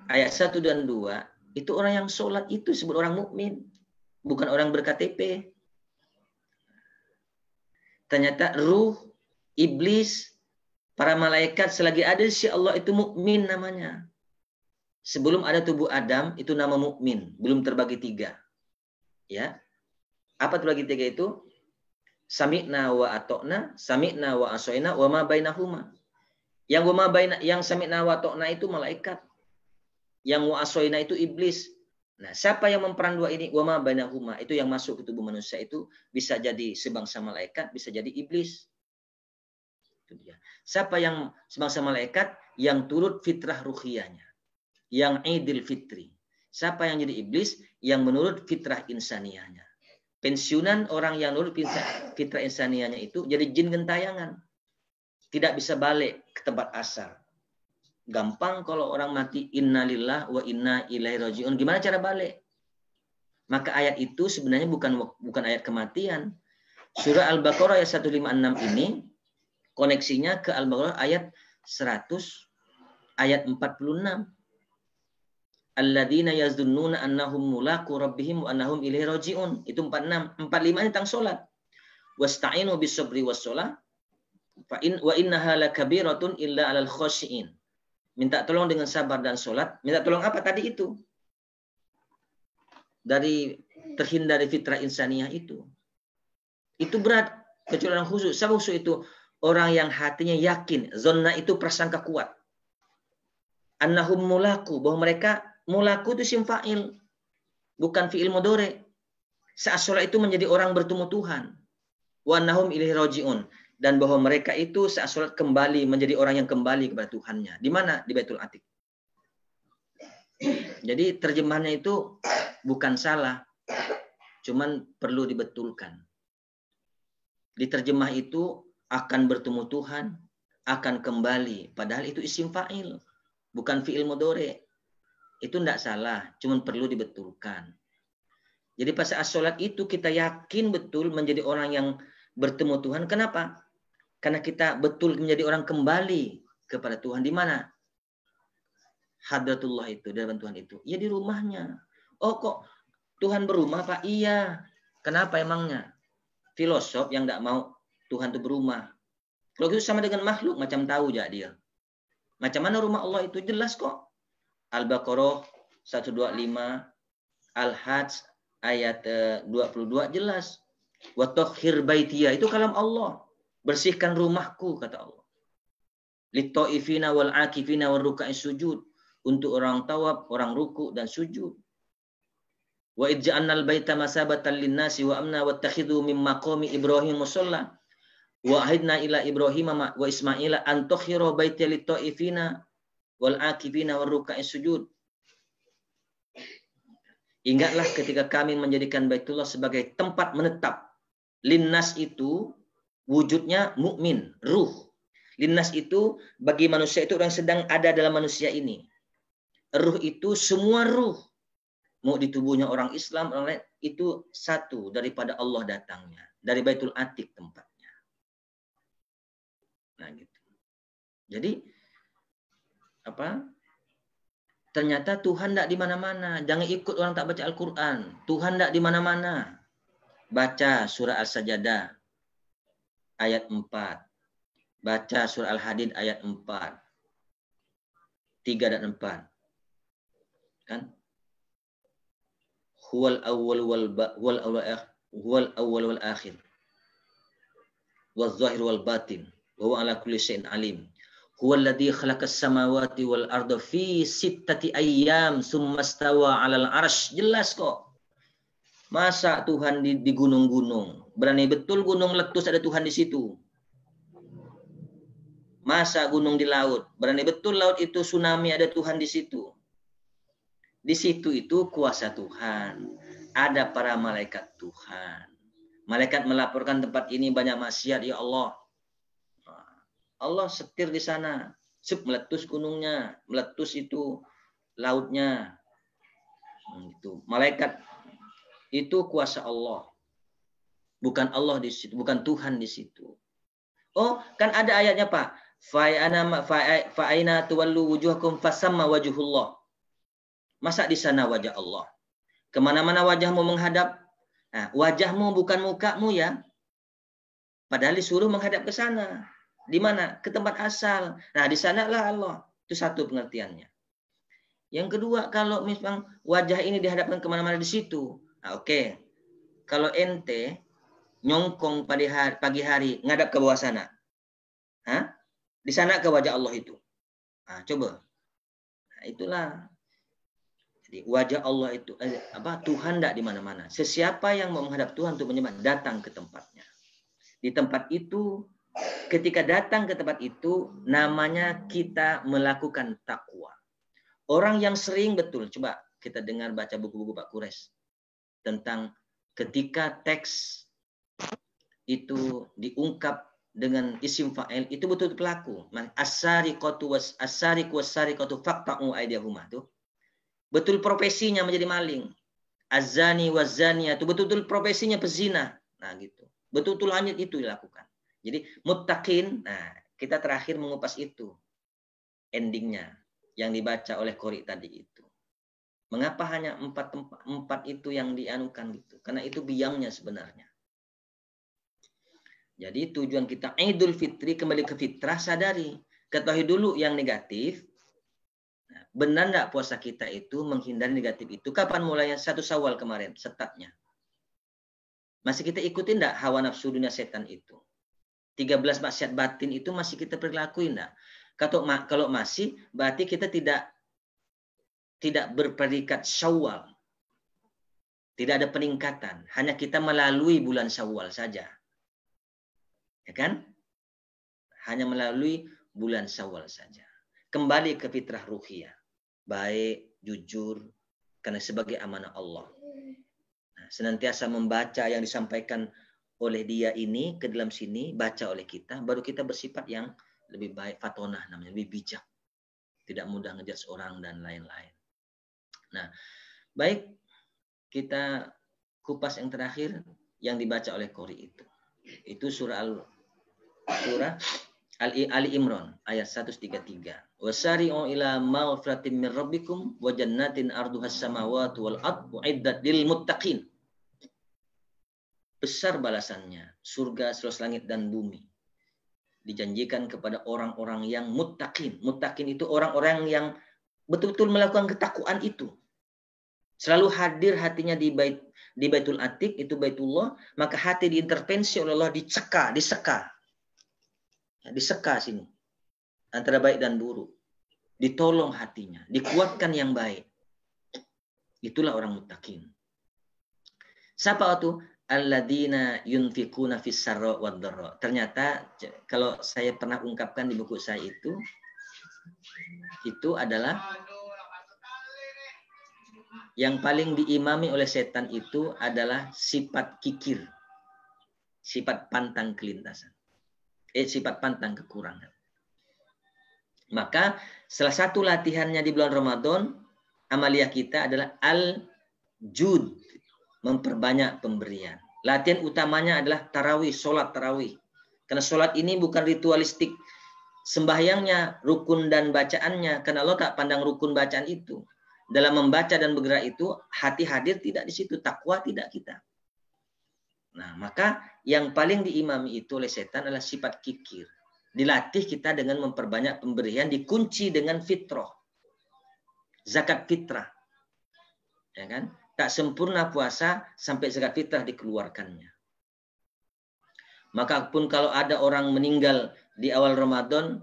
ayat 1 dan 2 itu orang yang sholat itu disebut orang mukmin, bukan orang berKTP. Ternyata ruh, iblis, para malaikat selagi ada si Allah itu mukmin namanya. Sebelum ada tubuh Adam itu nama mukmin, belum terbagi tiga. Ya, apa terbagi tiga itu? Sami'na wa atokna, sami'na wa asoina, wa ma bainahuma. Yang wa ma baina, yang sami'na wa atokna itu malaikat. Yang wa'asoina itu iblis. Nah, siapa yang memperan dua ini? Wama banahuma. Itu yang masuk ke tubuh manusia itu bisa jadi sebangsa malaikat, bisa jadi iblis. Itu dia. Siapa yang sebangsa malaikat? Yang turut fitrah ruhiyahnya. Yang idil fitri. Siapa yang jadi iblis? Yang menurut fitrah insaniahnya. Pensiunan orang yang menurut fitrah insaniahnya itu jadi jin gentayangan. Tidak bisa balik ke tempat asal Gampang kalau orang mati innalillah wa inna ilaihi rajiun. Gimana cara balik? Maka ayat itu sebenarnya bukan bukan ayat kematian. Surah Al-Baqarah ayat 156 ini koneksinya ke Al-Baqarah ayat 100 ayat 46. Alladzina yazunnuna annahum mulaqu rabbihim wa annahum ilaihi rajiun. Itu 46. 45 ini tentang salat. Wasta'inu bis sabri was Fa in wa innaha lakabiratun illa alal khashiin. Minta tolong dengan sabar dan sholat. Minta tolong apa tadi itu? Dari terhindar dari fitrah insaniah itu. Itu berat. Kecuali orang khusus. Siapa khusus itu? Orang yang hatinya yakin. Zona itu prasangka kuat. Annahum mulaku. Bahwa mereka mulaku itu simfa'il. Bukan fi'il modore. Saat sholat itu menjadi orang bertemu Tuhan. Wa annahum ilih roji'un dan bahwa mereka itu saat sholat kembali menjadi orang yang kembali kepada Tuhannya. Di mana? Di Baitul Atik. Jadi terjemahannya itu bukan salah, cuman perlu dibetulkan. Di terjemah itu akan bertemu Tuhan, akan kembali. Padahal itu isim fa'il, bukan fi'il modore. Itu tidak salah, cuman perlu dibetulkan. Jadi pas saat sholat itu kita yakin betul menjadi orang yang bertemu Tuhan. Kenapa? Karena kita betul menjadi orang kembali kepada Tuhan. Di mana? Hadratullah itu, dalam Tuhan itu. Ya di rumahnya. Oh kok Tuhan berumah Pak? Iya. Kenapa emangnya? Filosof yang tidak mau Tuhan itu berumah. Kalau itu sama dengan makhluk, macam tahu jadi dia. Macam mana rumah Allah itu? Jelas kok. Al-Baqarah 125, Al-Hajj ayat 22 eh, jelas. Wa baitiya itu kalam Allah. Bersihkan rumahku, kata Allah. litoifina wal akifina wal ruka'in sujud. Untuk orang tawab, orang ruku dan sujud. Wa idja'annal baita masabatan linnasi wa amna wattakhidhu min maqami Ibrahim musalla. Wa ahidna ila Ibrahim wa Ismaila an tukhira baita litoifina wal akifina wal ruka'in sujud. Ingatlah ketika kami menjadikan Baitullah sebagai tempat menetap. Linnas itu wujudnya mukmin, ruh. Linnas itu bagi manusia itu orang sedang ada dalam manusia ini. Ruh itu semua ruh. Mau di tubuhnya orang Islam, orang lain, itu satu daripada Allah datangnya. Dari Baitul Atik tempatnya. Nah gitu. Jadi, apa ternyata Tuhan tidak di mana-mana. Jangan ikut orang tak baca Al-Quran. Tuhan tidak di mana-mana. Baca surah Al-Sajadah ayat 4. Baca surah Al-Hadid ayat 4. 3 dan 4. Kan? Huwal awwal wal huwal awwal huwal awwal wal akhir. Wal zahir wal batin. Wa ala kulli syai'in alim. Huwa alladhi khalaqas samawati wal arda fi sittati ayyam summa stawa 'alal arsy. Jelas kok. Masa Tuhan di, di gunung-gunung, Berani betul gunung letus ada Tuhan di situ. Masa gunung di laut. Berani betul laut itu tsunami ada Tuhan di situ. Di situ itu kuasa Tuhan. Ada para malaikat Tuhan. Malaikat melaporkan tempat ini banyak maksiat. Ya Allah. Allah setir di sana. Sub meletus gunungnya. Meletus itu lautnya. Hmm, itu. Malaikat itu kuasa Allah. Bukan Allah di situ, bukan Tuhan di situ. Oh, kan ada ayatnya, Pak. Fa'ina tuwallu wujuhakum fasamma wajhullah. Masa di sana wajah Allah. Kemana-mana wajahmu menghadap. Nah, wajahmu bukan mukamu ya. Padahal disuruh menghadap ke sana. Di mana? Ke tempat asal. Nah, di sana lah Allah. Itu satu pengertiannya. Yang kedua, kalau misalnya wajah ini dihadapkan kemana-mana di situ. Nah, Oke. Okay. Kalau ente nyongkong pada hari, pagi hari ngadap ke bawah sana. Hah? Di sana ke wajah Allah itu. Ha, ah, coba. Nah, itulah. Jadi wajah Allah itu eh, apa Tuhan tidak di mana-mana. Sesiapa yang mau menghadap Tuhan untuk menyembah datang ke tempatnya. Di tempat itu ketika datang ke tempat itu namanya kita melakukan takwa. Orang yang sering betul coba kita dengar baca buku-buku Pak Kures tentang ketika teks itu diungkap dengan isim fa'il itu betul, -betul pelaku. Man as asari was as-sariqu was-sariqatu faqta'u aydihuma tuh. Betul profesinya menjadi maling. azani wazania itu betul-betul profesinya pezina. Nah, gitu. Betul-betul hanya itu dilakukan. Jadi muttaqin, nah kita terakhir mengupas itu endingnya yang dibaca oleh Kori tadi itu. Mengapa hanya empat empat, empat itu yang dianukan gitu? Karena itu biangnya sebenarnya. Jadi tujuan kita Idul Fitri kembali ke fitrah sadari. Ketahui dulu yang negatif. Nah, benar enggak puasa kita itu menghindari negatif itu? Kapan mulainya? Satu sawal kemarin, setatnya. Masih kita ikutin enggak hawa nafsu dunia setan itu? 13 maksiat batin itu masih kita perilakuin nggak? mak kalau masih, berarti kita tidak tidak berperikat sawal. Tidak ada peningkatan. Hanya kita melalui bulan sawal saja. Ya kan? Hanya melalui bulan Syawal saja. Kembali ke fitrah ruhia Baik, jujur, karena sebagai amanah Allah. Nah, senantiasa membaca yang disampaikan oleh dia ini ke dalam sini, baca oleh kita, baru kita bersifat yang lebih baik, fatonah namanya, lebih bijak. Tidak mudah ngejar seorang dan lain-lain. Nah, baik kita kupas yang terakhir yang dibaca oleh Kori itu. Itu surah surah Ali Imran ayat 133. Wasari'u ila maghfiratin min rabbikum wa jannatin arduha samawati wal ardu iddat lil muttaqin. Besar balasannya surga seluas langit dan bumi. Dijanjikan kepada orang-orang yang muttaqin. Muttaqin itu orang-orang yang betul-betul melakukan ketakwaan itu. Selalu hadir hatinya di bait di Baitul Atik itu Baitullah, maka hati diintervensi oleh Allah diceka, diseka Ya, diseka sini. Antara baik dan buruk. Ditolong hatinya. Dikuatkan yang baik. Itulah orang mutakin. Siapa itu? Alladina yunfikuna fissarra wadharra. Ternyata kalau saya pernah ungkapkan di buku saya itu itu adalah yang paling diimami oleh setan itu adalah sifat kikir. Sifat pantang kelintasan eh, sifat pantang kekurangan. Maka salah satu latihannya di bulan Ramadan, amalia kita adalah al-jud, memperbanyak pemberian. Latihan utamanya adalah tarawih, sholat tarawih. Karena sholat ini bukan ritualistik sembahyangnya, rukun dan bacaannya. Karena lo tak pandang rukun bacaan itu. Dalam membaca dan bergerak itu, hati hadir tidak di situ, takwa tidak kita. Nah, maka yang paling diimami itu oleh setan adalah sifat kikir. Dilatih kita dengan memperbanyak pemberian dikunci dengan fitrah. Zakat fitrah. Ya kan? Tak sempurna puasa sampai zakat fitrah dikeluarkannya. Maka pun kalau ada orang meninggal di awal Ramadan,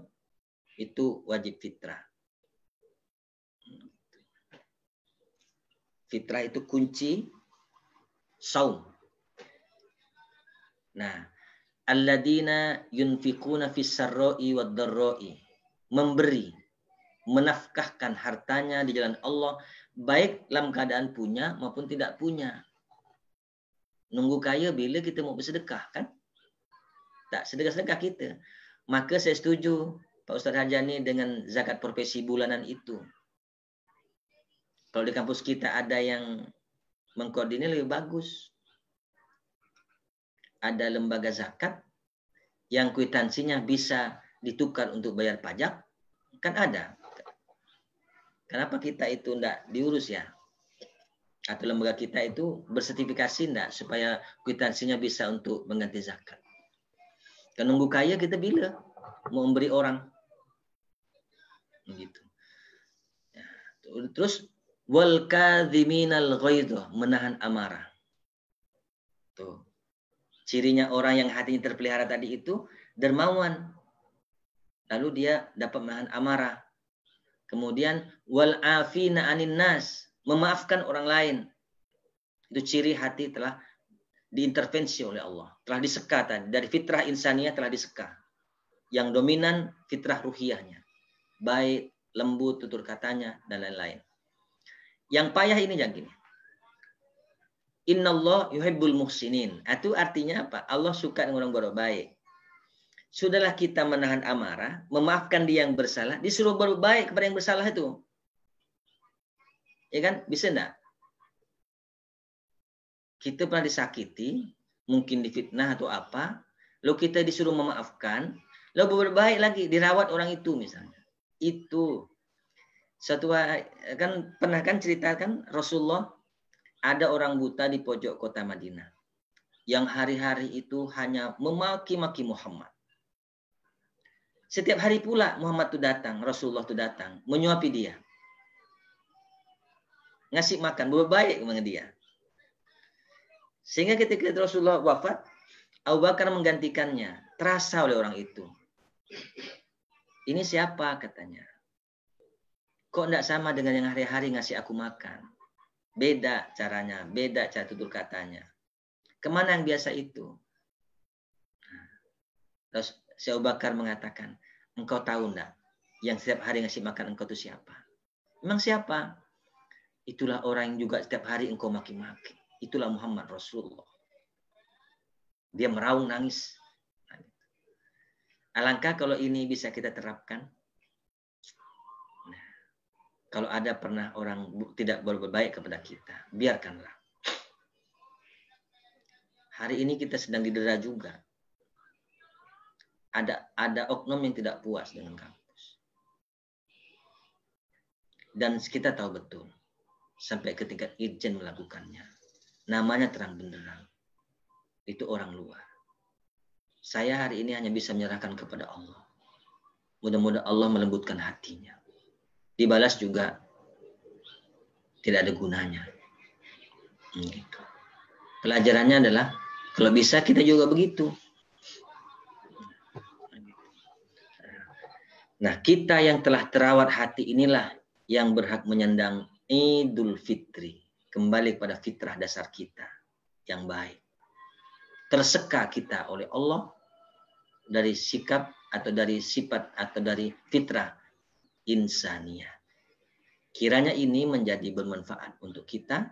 itu wajib fitrah. Fitrah itu kunci saum Nah, alladzina yunfikuna fis sarra'i wad Memberi, menafkahkan hartanya di jalan Allah baik dalam keadaan punya maupun tidak punya. Nunggu kaya bila kita mau bersedekah kan? Tak sedekah-sedekah kita. Maka saya setuju Pak Ustaz Hajani dengan zakat profesi bulanan itu. Kalau di kampus kita ada yang mengkoordinir lebih bagus ada lembaga zakat yang kwitansinya bisa ditukar untuk bayar pajak? Kan ada. Kenapa kita itu tidak diurus ya? Atau lembaga kita itu bersertifikasi tidak supaya kwitansinya bisa untuk mengganti zakat? Kan nunggu kaya kita bila mau memberi orang. Gitu. Ya, terus wal kadhiminal menahan amarah. Tuh. Cirinya orang yang hatinya terpelihara tadi itu dermawan. Lalu dia dapat menahan amarah. Kemudian wal afina anin nas, memaafkan orang lain. Itu ciri hati telah diintervensi oleh Allah, telah disekatan Dari fitrah insaniah telah diseka. Yang dominan fitrah ruhiyahnya. Baik, lembut, tutur katanya, dan lain-lain. Yang payah ini yang gini. Allah yuhibbul muhsinin. Itu artinya apa? Allah suka dengan orang berbuat baik. Sudahlah kita menahan amarah, memaafkan dia yang bersalah, disuruh berbuat baik kepada yang bersalah itu. Ya kan? Bisa enggak? Kita pernah disakiti, mungkin difitnah atau apa, lalu kita disuruh memaafkan, lalu berbuat baik lagi, dirawat orang itu misalnya. Itu satu kan pernah kan ceritakan Rasulullah ada orang buta di pojok kota Madinah yang hari-hari itu hanya memaki-maki Muhammad. Setiap hari pula Muhammad itu datang, Rasulullah itu datang, menyuapi dia. Ngasih makan, berbaik baik dengan dia. Sehingga ketika Rasulullah wafat, Abu Bakar menggantikannya. Terasa oleh orang itu. Ini siapa katanya? Kok tidak sama dengan yang hari-hari ngasih aku makan? Beda caranya, beda cara tutur katanya. Kemana yang biasa itu? Terus Syekh Bakar mengatakan, engkau tahu enggak yang setiap hari ngasih makan engkau itu siapa? Memang siapa? Itulah orang yang juga setiap hari engkau maki-maki. Itulah Muhammad Rasulullah. Dia meraung nangis. Nah, gitu. Alangkah kalau ini bisa kita terapkan kalau ada pernah orang tidak berbuat baik kepada kita, biarkanlah. Hari ini kita sedang didera juga. Ada ada oknum yang tidak puas dengan kampus. Dan kita tahu betul sampai ke tingkat irjen melakukannya. Namanya terang benderang. Itu orang luar. Saya hari ini hanya bisa menyerahkan kepada Allah. Mudah-mudahan Allah melembutkan hatinya dibalas juga tidak ada gunanya. Begitu. Hmm, Pelajarannya adalah kalau bisa kita juga begitu. Nah, kita yang telah terawat hati inilah yang berhak menyandang Idul Fitri, kembali pada fitrah dasar kita yang baik. Terseka kita oleh Allah dari sikap atau dari sifat atau dari fitrah Insania, Kiranya ini menjadi bermanfaat untuk kita,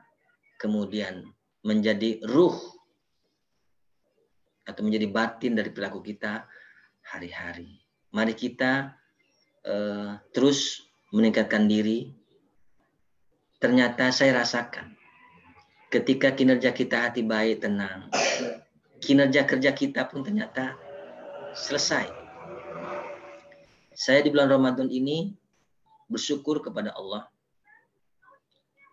kemudian menjadi ruh atau menjadi batin dari perilaku kita hari-hari. Mari kita uh, terus meningkatkan diri. Ternyata saya rasakan ketika kinerja kita hati baik tenang, kinerja kerja kita pun ternyata selesai. Saya di bulan Ramadan ini bersyukur kepada Allah.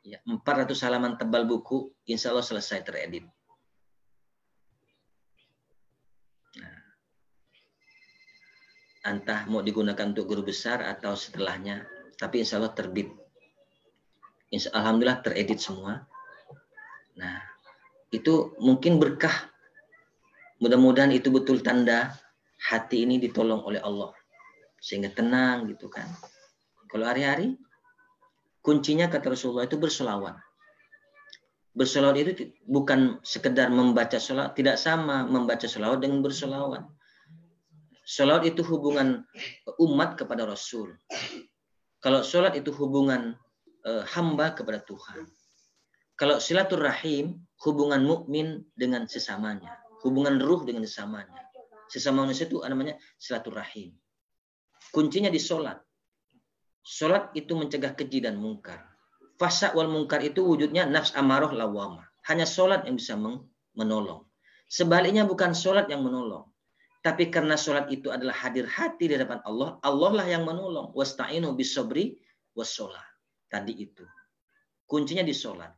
Ya, 400 halaman tebal buku, insya Allah selesai teredit. Nah, entah mau digunakan untuk guru besar atau setelahnya, tapi insya Allah terbit. Insya Alhamdulillah teredit semua. Nah, itu mungkin berkah. Mudah-mudahan itu betul tanda hati ini ditolong oleh Allah. Sehingga tenang gitu kan. Kalau hari-hari, kuncinya kata Rasulullah itu bersolawat. Bersolawat itu bukan sekedar membaca solawat, tidak sama membaca solawat dengan bersolawat. Solawat itu hubungan eh, umat kepada Rasul. Kalau sholat itu hubungan eh, hamba kepada Tuhan. Kalau silaturahim, hubungan mukmin dengan sesamanya. Hubungan ruh dengan sesamanya. Sesama manusia itu namanya silaturahim. Kuncinya di sholat. Sholat itu mencegah keji dan mungkar. Fasa wal mungkar itu wujudnya nafs amaroh lawama. Hanya sholat yang bisa menolong. Sebaliknya bukan sholat yang menolong. Tapi karena sholat itu adalah hadir hati di hadapan Allah, Allah lah yang menolong. Wasta'inu bisobri wasolat Tadi itu. Kuncinya di sholat.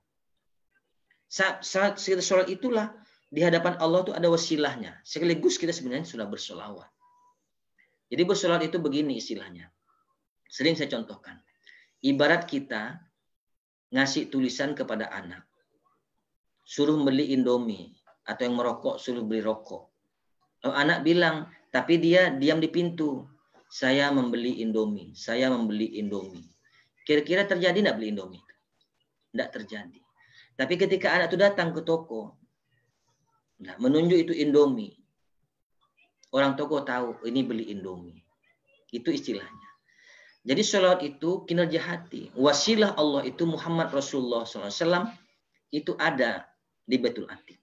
Saat, saat kita sholat itulah, di hadapan Allah itu ada wasilahnya. Sekaligus kita sebenarnya sudah bersolawat. Jadi bersolawat itu begini istilahnya. Sering saya contohkan. Ibarat kita ngasih tulisan kepada anak. Suruh beli Indomie. Atau yang merokok suruh beli rokok. Lalu oh, anak bilang, tapi dia diam di pintu. Saya membeli Indomie. Saya membeli Indomie. Kira-kira terjadi tidak beli Indomie? Tidak terjadi. Tapi ketika anak itu datang ke toko, nah, menunjuk itu Indomie. Orang toko tahu ini beli Indomie. Itu istilahnya. Jadi sholawat itu kinerja hati. Wasilah Allah itu Muhammad Rasulullah SAW itu ada di Betul hati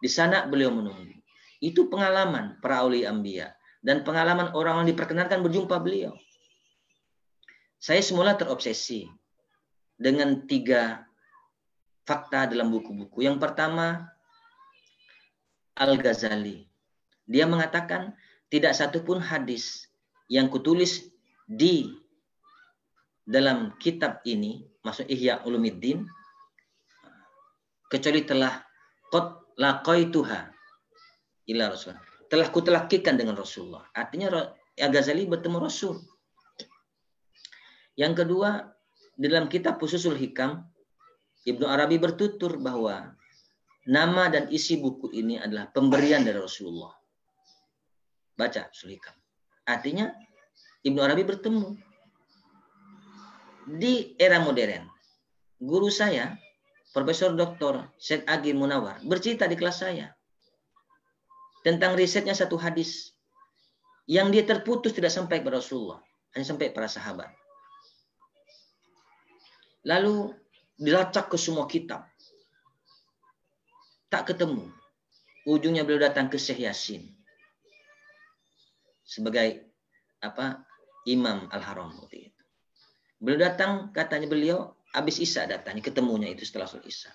Di sana beliau menunggu. Itu pengalaman para awli ambia dan pengalaman orang yang diperkenankan berjumpa beliau. Saya semula terobsesi dengan tiga fakta dalam buku-buku. Yang pertama, Al-Ghazali. Dia mengatakan tidak satupun hadis yang kutulis di dalam kitab ini, masuk Ihya Ulumiddin, kecuali telah qad laqaituha ila Rasul. Telah kutelakikan dengan Rasulullah. Artinya Al-Ghazali bertemu Rasul. Yang kedua, dalam kitab Khususul Hikam, Ibnu Arabi bertutur bahwa nama dan isi buku ini adalah pemberian dari Rasulullah. Baca sulhikam Artinya Ibnu Arabi bertemu di era modern. Guru saya, Profesor Dr. Syed Agil Munawar, bercerita di kelas saya tentang risetnya satu hadis yang dia terputus tidak sampai kepada Rasulullah, hanya sampai para sahabat. Lalu dilacak ke semua kitab. Tak ketemu. Ujungnya beliau datang ke Syekh Yasin. Sebagai apa imam Al-Haram waktu itu. Beliau datang, katanya beliau, habis Isa datang, ketemunya itu setelah sholat Isa.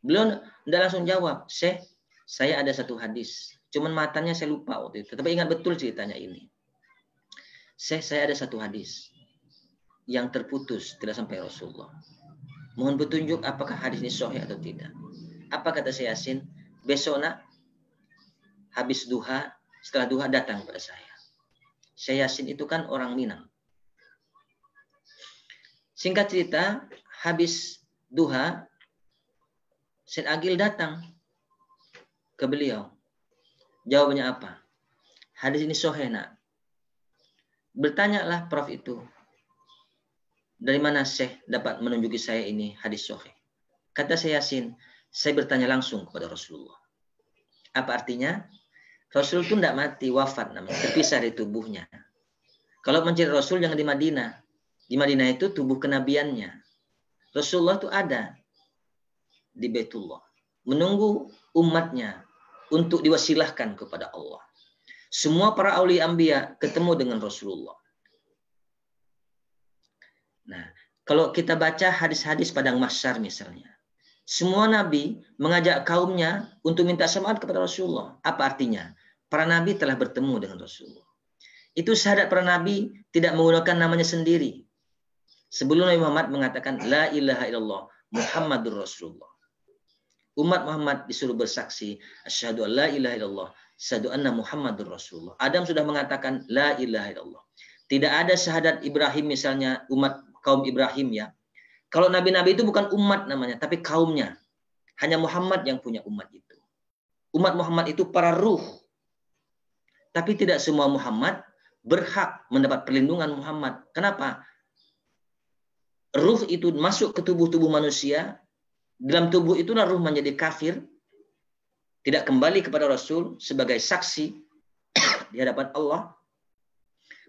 Beliau tidak langsung jawab, Syekh, saya ada satu hadis. Cuman matanya saya lupa waktu itu. Tapi ingat betul ceritanya ini. Syekh, saya ada satu hadis yang terputus tidak sampai Rasulullah. Mohon petunjuk apakah hadis ini sahih atau tidak. Apa kata saya Yasin? nak habis duha, setelah duha datang kepada saya. Saya Yasin itu kan orang Minang. Singkat cerita, habis duha, Syed Agil datang ke beliau. Jawabannya apa? Hadis ini sohena. Bertanyalah Prof itu, dari mana Syekh dapat menunjuki saya ini hadis sohe? Kata saya Yasin, saya bertanya langsung kepada Rasulullah. Apa artinya? Rasul itu tidak mati, wafat namanya, terpisah dari tubuhnya. Kalau mencari Rasul yang di Madinah, di Madinah itu tubuh kenabiannya. Rasulullah itu ada di Baitullah. Menunggu umatnya untuk diwasilahkan kepada Allah. Semua para awli ambia ketemu dengan Rasulullah. Nah, kalau kita baca hadis-hadis padang mahsyar misalnya, semua nabi mengajak kaumnya untuk minta semangat kepada Rasulullah. Apa artinya? Para nabi telah bertemu dengan Rasulullah. Itu syahadat para nabi tidak menggunakan namanya sendiri, Sebelum Nabi Muhammad mengatakan La ilaha illallah Muhammadur Rasulullah. Umat Muhammad disuruh bersaksi asyhadu an la ilaha illallah, asyhadu anna Muhammadur Rasulullah. Adam sudah mengatakan la ilaha illallah. Tidak ada syahadat Ibrahim misalnya umat kaum Ibrahim ya. Kalau nabi-nabi itu bukan umat namanya, tapi kaumnya. Hanya Muhammad yang punya umat itu. Umat Muhammad itu para ruh. Tapi tidak semua Muhammad berhak mendapat perlindungan Muhammad. Kenapa? ruh itu masuk ke tubuh-tubuh manusia, dalam tubuh itulah ruh menjadi kafir, tidak kembali kepada Rasul sebagai saksi di hadapan Allah,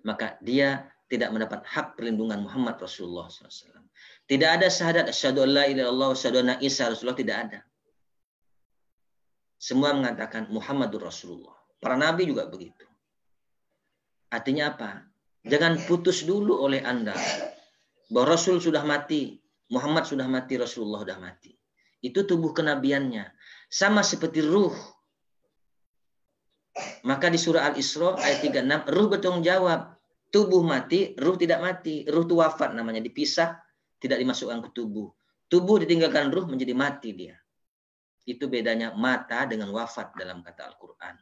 maka dia tidak mendapat hak perlindungan Muhammad Rasulullah SAW. Tidak ada syahadat asyhadu alla ilaha illallah isa Rasulullah tidak ada. Semua mengatakan Muhammadur Rasulullah. Para nabi juga begitu. Artinya apa? Jangan putus dulu oleh Anda bahwa Rasul sudah mati, Muhammad sudah mati, Rasulullah sudah mati. Itu tubuh kenabiannya. Sama seperti ruh. Maka di surah Al-Isra ayat 36, ruh bertanggung jawab. Tubuh mati, ruh tidak mati. Ruh itu wafat namanya, dipisah, tidak dimasukkan ke tubuh. Tubuh ditinggalkan ruh menjadi mati dia. Itu bedanya mata dengan wafat dalam kata Al-Quran.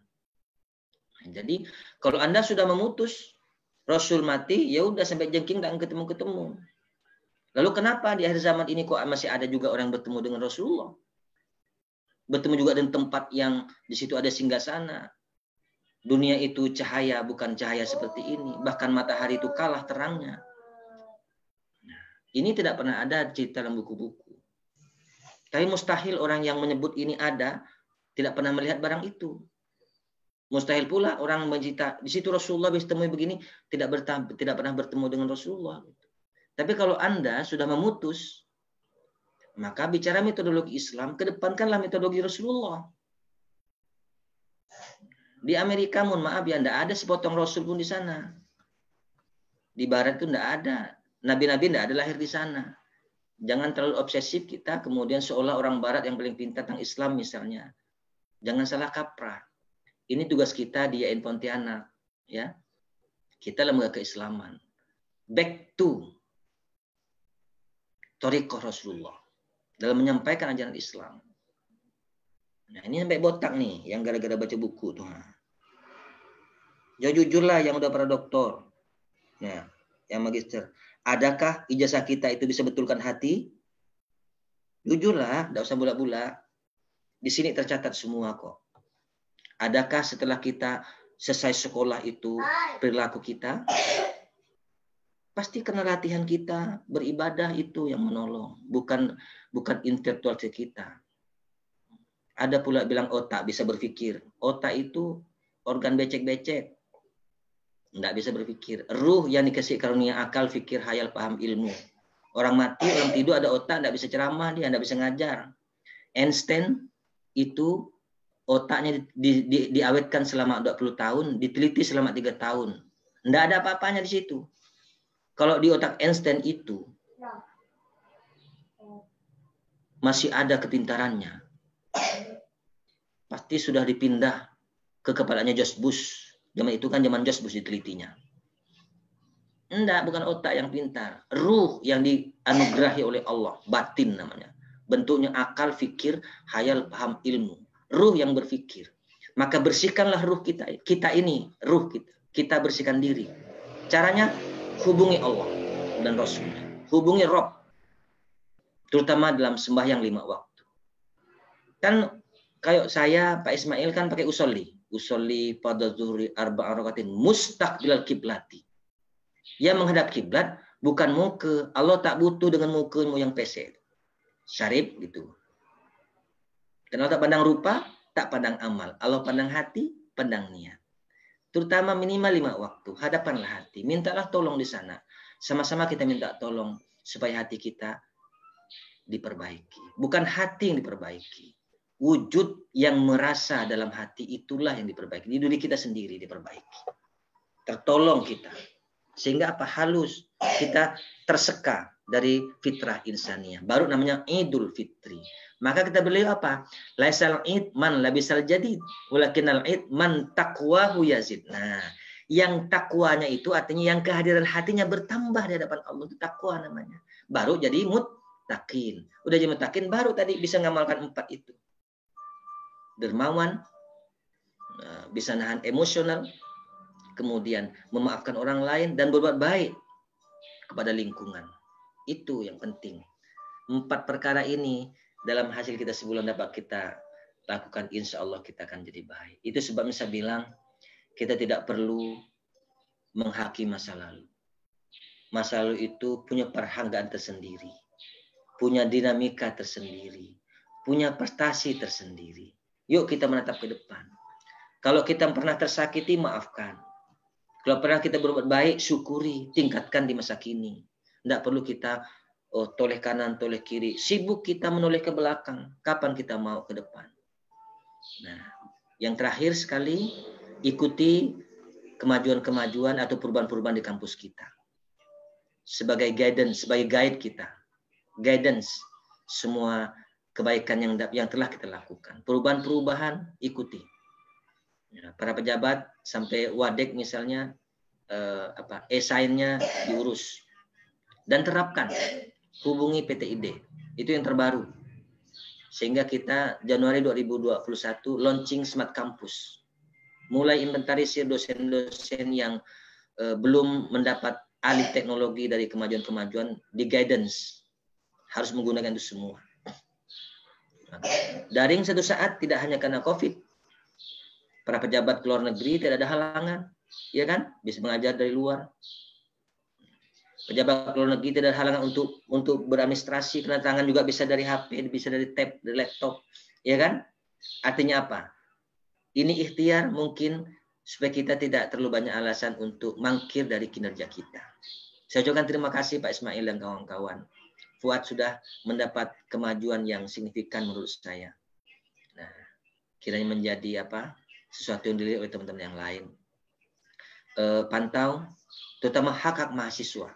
Nah, jadi kalau Anda sudah memutus Rasul mati, ya udah sampai jengking dan ketemu-ketemu. Lalu kenapa di akhir zaman ini kok masih ada juga orang bertemu dengan Rasulullah? Bertemu juga dengan tempat yang di situ ada singgah sana. Dunia itu cahaya, bukan cahaya seperti ini. Bahkan matahari itu kalah terangnya. Ini tidak pernah ada cerita dalam buku-buku. Tapi mustahil orang yang menyebut ini ada, tidak pernah melihat barang itu. Mustahil pula orang mencita di situ Rasulullah bisa temui begini, tidak, tidak pernah bertemu dengan Rasulullah. Gitu. Tapi kalau Anda sudah memutus, maka bicara metodologi Islam, kedepankanlah metodologi Rasulullah. Di Amerika, mohon maaf ya, tidak ada sepotong Rasul pun di sana. Di Barat itu tidak ada. Nabi-nabi tidak ada lahir di sana. Jangan terlalu obsesif kita, kemudian seolah orang Barat yang paling pintar tentang Islam misalnya. Jangan salah kaprah. Ini tugas kita di Yain Pontianak. ya Kita lembaga keislaman. Back to Torikoh Rasulullah dalam menyampaikan ajaran Islam. Nah ini sampai botak nih yang gara-gara baca buku tuh. Ya jujurlah yang udah para doktor, ya, yang magister. Adakah ijazah kita itu bisa betulkan hati? Jujurlah, tidak usah bula-bula. Di sini tercatat semua kok. Adakah setelah kita selesai sekolah itu perilaku kita? Pasti kena latihan kita beribadah itu yang menolong, bukan bukan intelektual kita. Ada pula bilang otak bisa berpikir. Otak itu organ becek-becek. Tidak bisa berpikir. Ruh yang dikasih karunia akal, fikir, hayal, paham, ilmu. Orang mati, orang tidur ada otak, tidak bisa ceramah, dia tidak bisa ngajar. Einstein itu otaknya di, di, diawetkan selama 20 tahun, diteliti selama tiga tahun. Tidak ada apa-apanya di situ. Kalau di otak Einstein itu ya. masih ada kepintarannya. Pasti sudah dipindah ke kepalanya George Bush. Zaman itu kan zaman George Bush ditelitinya. Enggak, bukan otak yang pintar. Ruh yang dianugerahi oleh Allah. Batin namanya. Bentuknya akal, fikir, hayal, paham, ilmu. Ruh yang berfikir. Maka bersihkanlah ruh kita. Kita ini, ruh kita. Kita bersihkan diri. Caranya hubungi Allah dan Rasul. Hubungi Rob. Terutama dalam sembahyang lima waktu. Kan kayak saya, Pak Ismail kan pakai usoli. Usoli pada zuhri arba arokatin mustaqbilal kiblati. Yang menghadap kiblat bukan muka. Allah tak butuh dengan mukamu yang pesek. Syarif gitu. Kenal tak pandang rupa, tak pandang amal. Allah pandang hati, pandang niat. Terutama minimal lima waktu. Hadapanlah hati. Mintalah tolong di sana. Sama-sama kita minta tolong supaya hati kita diperbaiki. Bukan hati yang diperbaiki. Wujud yang merasa dalam hati itulah yang diperbaiki. Di diri kita sendiri diperbaiki. Tertolong kita. Sehingga apa halus. Kita terseka dari fitrah insania. Baru namanya idul fitri. Maka kita beliau apa? Laisal id man labisal jadid, al id man taqwahu yazid. Nah, yang takwanya itu artinya yang kehadiran hatinya bertambah di hadapan Allah itu takwa namanya. Baru jadi takin, Udah jadi takin baru tadi bisa ngamalkan empat itu. Dermawan, eh, bisa nahan emosional, kemudian memaafkan orang lain dan berbuat baik kepada lingkungan. Itu yang penting. Empat perkara ini dalam hasil kita sebulan dapat kita lakukan, insya Allah kita akan jadi baik. Itu sebabnya saya bilang, kita tidak perlu menghaki masa lalu. Masa lalu itu punya perhanggaan tersendiri, punya dinamika tersendiri, punya prestasi tersendiri. Yuk kita menatap ke depan. Kalau kita pernah tersakiti, maafkan. Kalau pernah kita berbuat baik, syukuri, tingkatkan di masa kini. Tidak perlu kita oh, toleh kanan, toleh kiri. Sibuk kita menoleh ke belakang. Kapan kita mau ke depan? Nah, yang terakhir sekali, ikuti kemajuan-kemajuan atau perubahan-perubahan di kampus kita. Sebagai guidance, sebagai guide kita. Guidance semua kebaikan yang yang telah kita lakukan. Perubahan-perubahan ikuti. Ya, para pejabat sampai wadek misalnya eh, apa e-signnya diurus dan terapkan hubungi PT ID Itu yang terbaru. Sehingga kita Januari 2021 launching Smart Campus. Mulai inventarisir dosen-dosen yang eh, belum mendapat alih teknologi dari kemajuan-kemajuan di guidance harus menggunakan itu semua. Nah, daring satu saat tidak hanya karena COVID, para pejabat ke luar negeri tidak ada halangan, ya kan? Bisa mengajar dari luar pejabat luar negeri tidak ada halangan untuk untuk beradministrasi karena juga bisa dari HP bisa dari tab dari laptop ya kan artinya apa ini ikhtiar mungkin supaya kita tidak terlalu banyak alasan untuk mangkir dari kinerja kita saya ucapkan terima kasih Pak Ismail dan kawan-kawan Fuad sudah mendapat kemajuan yang signifikan menurut saya nah kiranya menjadi apa sesuatu yang dilihat oleh teman-teman yang lain eh, pantau terutama hak hak mahasiswa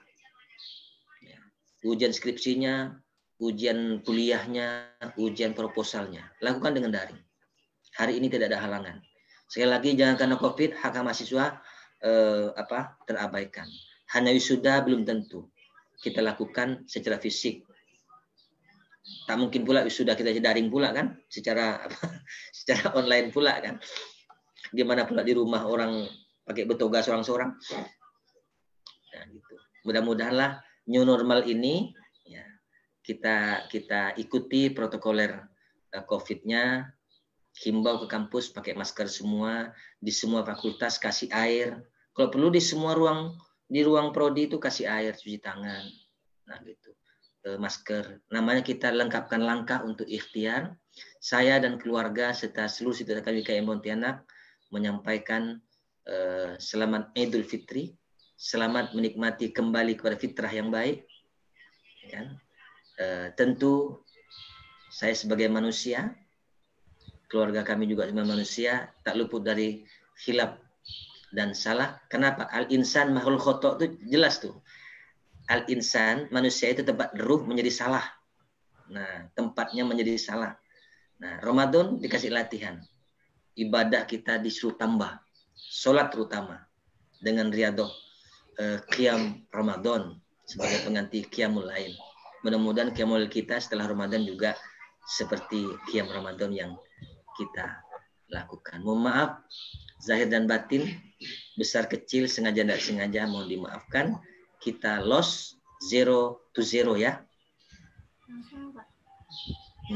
ujian skripsinya, ujian kuliahnya, ujian proposalnya. Lakukan dengan daring. Hari ini tidak ada halangan. Sekali lagi jangan karena Covid hak mahasiswa eh, apa terabaikan. Hanya wisuda belum tentu kita lakukan secara fisik. Tak mungkin pula wisuda kita daring pula kan, secara apa, secara online pula kan. Gimana pula di rumah orang pakai betoga seorang-seorang. Nah, gitu. Mudah-mudahanlah new normal ini ya, kita kita ikuti protokoler eh, COVID-nya, himbau ke kampus pakai masker semua, di semua fakultas kasih air. Kalau perlu di semua ruang di ruang prodi itu kasih air, cuci tangan. Nah, gitu. Eh, masker. Namanya kita lengkapkan langkah untuk ikhtiar. Saya dan keluarga serta seluruh siswa kami KM Pontianak menyampaikan e, selamat Idul Fitri selamat menikmati kembali kepada fitrah yang baik. Ya kan? E, tentu saya sebagai manusia, keluarga kami juga sebagai manusia, tak luput dari hilap dan salah. Kenapa? Al-insan makhluk khotok itu jelas tuh. Al-insan, manusia itu tempat ruh menjadi salah. Nah, tempatnya menjadi salah. Nah, Ramadan dikasih latihan. Ibadah kita disuruh tambah. Sholat terutama. Dengan riadoh Kiam eh, Qiyam Ramadan sebagai pengganti Qiyamul lain. Mudah-mudahan Qiyamul kita setelah Ramadan juga seperti kiam Ramadan yang kita lakukan. Mohon maaf zahir dan batin, besar kecil, sengaja dan sengaja mohon dimaafkan. Kita loss zero to zero ya.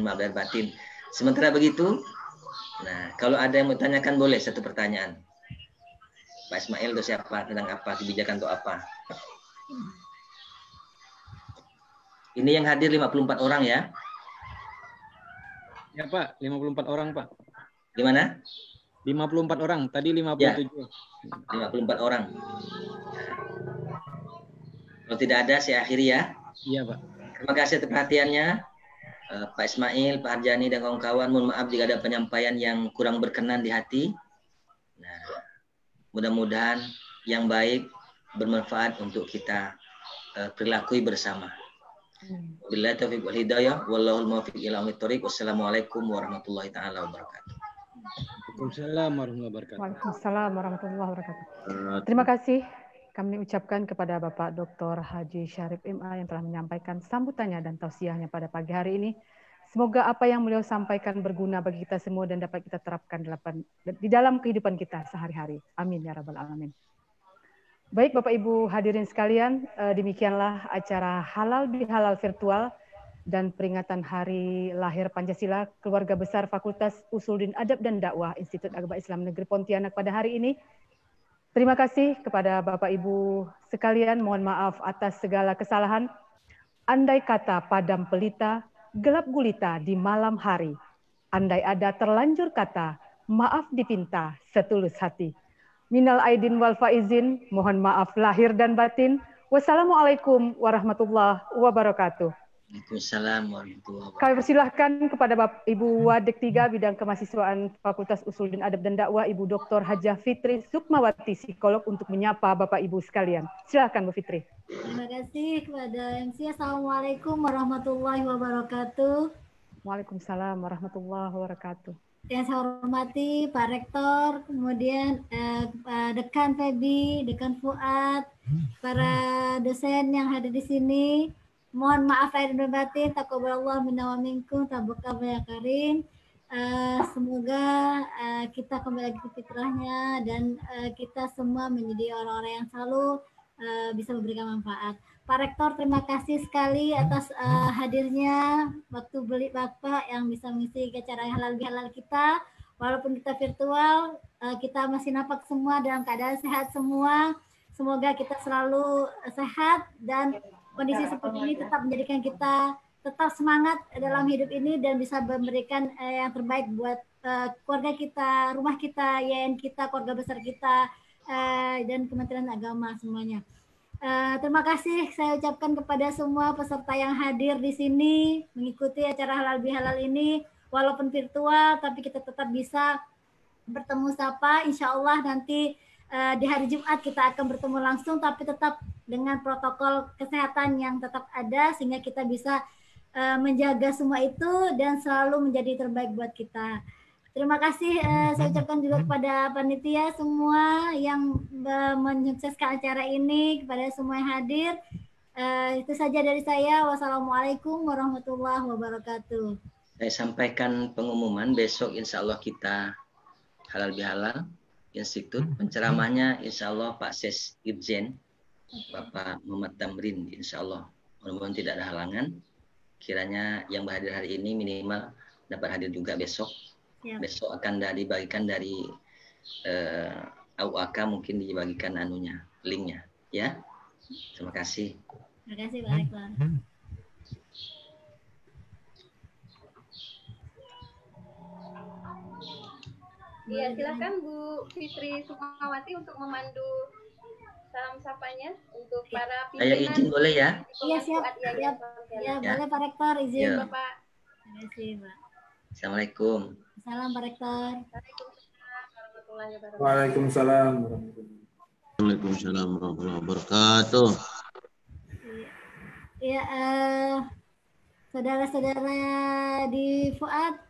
Maaf dan batin. Sementara begitu, nah kalau ada yang mau tanyakan boleh satu pertanyaan. Pak Ismail itu siapa, tentang apa, kebijakan itu apa. Ini yang hadir 54 orang ya. Ya Pak, 54 orang Pak. Gimana? 54 orang, tadi 57. Ya, 54 orang. Kalau tidak ada, saya akhiri ya. Iya Pak. Terima kasih atas perhatiannya. Eh, Pak Ismail, Pak Arjani, dan kawan-kawan, mohon maaf jika ada penyampaian yang kurang berkenan di hati. Mudah-mudahan yang baik bermanfaat untuk kita uh, perlakui bersama. Bila taufiq wal hidayah, wallahul muwaffiq ila tariq. Wassalamualaikum warahmatullahi taala wabarakatuh. Waalaikumsalam warahmatullahi wabarakatuh. Waalaikumsalam warahmatullahi wabarakatuh. Terima kasih kami ucapkan kepada Bapak Dr. Haji Syarif MA yang telah menyampaikan sambutannya dan tausiahnya pada pagi hari ini. Semoga apa yang beliau sampaikan berguna bagi kita semua dan dapat kita terapkan di dalam kehidupan kita sehari-hari. Amin ya rabbal alamin. Baik Bapak Ibu hadirin sekalian, eh, demikianlah acara Halal Bihalal Virtual dan peringatan Hari Lahir Pancasila Keluarga Besar Fakultas Usuluddin Adab dan Dakwah Institut Agama Islam Negeri Pontianak pada hari ini. Terima kasih kepada Bapak Ibu sekalian, mohon maaf atas segala kesalahan. Andai kata padam pelita, gelap gulita di malam hari. Andai ada terlanjur kata, maaf dipinta setulus hati. Minal aidin wal faizin, mohon maaf lahir dan batin. Wassalamualaikum warahmatullahi wabarakatuh. Waalaikumsalam warahmatullahi wabarakatuh. Kami persilahkan kepada Bapak, Ibu Wadik 3 Bidang Kemahasiswaan Fakultas Usul dan Adab dan Dakwah Ibu Dr. Hajah Fitri Sukmawati psikolog untuk menyapa Bapak Ibu sekalian. Silahkan Bu Fitri. Terima kasih kepada MC. Assalamualaikum warahmatullahi wabarakatuh. Waalaikumsalam warahmatullahi wabarakatuh. Yang saya hormati Pak Rektor, kemudian eh, Pak Dekan Febi, Dekan Fuad, para dosen yang hadir di sini, Mohon maaf lahir dan batin. Takabbalallahu minna wa minkum. Tabarakallahu ya karim. Uh, semoga uh, kita kembali lagi ke fitrahnya dan uh, kita semua menjadi orang-orang yang selalu uh, bisa memberikan manfaat. Pak Rektor, terima kasih sekali atas uh, hadirnya waktu beli Bapak yang bisa mengisi acara halal halal kita. Walaupun kita virtual, uh, kita masih nampak semua dalam keadaan sehat semua. Semoga kita selalu sehat dan kondisi seperti ini tetap menjadikan kita tetap semangat dalam iya. hidup ini dan bisa memberikan eh, yang terbaik buat eh, keluarga kita, rumah kita, YN kita, keluarga besar kita, eh, dan Kementerian Agama semuanya. Eh, terima kasih saya ucapkan kepada semua peserta yang hadir di sini mengikuti acara halal bihalal ini walaupun virtual tapi kita tetap bisa bertemu sapa insya Allah nanti uh, di hari Jumat kita akan bertemu langsung tapi tetap dengan protokol kesehatan yang tetap ada sehingga kita bisa uh, menjaga semua itu dan selalu menjadi terbaik buat kita. Terima kasih uh, saya ucapkan juga hmm. kepada panitia semua yang uh, menyukseskan acara ini, kepada semua yang hadir. Uh, itu saja dari saya. Wassalamualaikum warahmatullahi wabarakatuh. Saya sampaikan pengumuman besok insya Allah kita halal bihalal Institute. Hmm. Penceramahnya insya Allah Pak Ses Irjen, Bapak Muhammad Tamrin, insya Allah. Mudah-mudahan tidak ada halangan. Kiranya yang berhadir hari ini minimal dapat hadir juga besok. Ya. Besok akan dibagikan dari uh, eh, AUAK mungkin dibagikan anunya, linknya. Ya, terima kasih. Terima kasih Pak Iya, silakan Bu Fitri Sukmawati untuk memandu salam sapanya untuk para pimpinan. Saya izin boleh ya? Iya, siap. Ya, ya, ya, ya, boleh Pak Rektor izin. Ya. Bapak. Terima kasih, Pak. Assalamualaikum. Salam Pak Rektor. Waalaikumsalam. Waalaikumsalam warahmatullahi wabarakatuh. Ya, saudara eh, saudara-saudara di Fuad,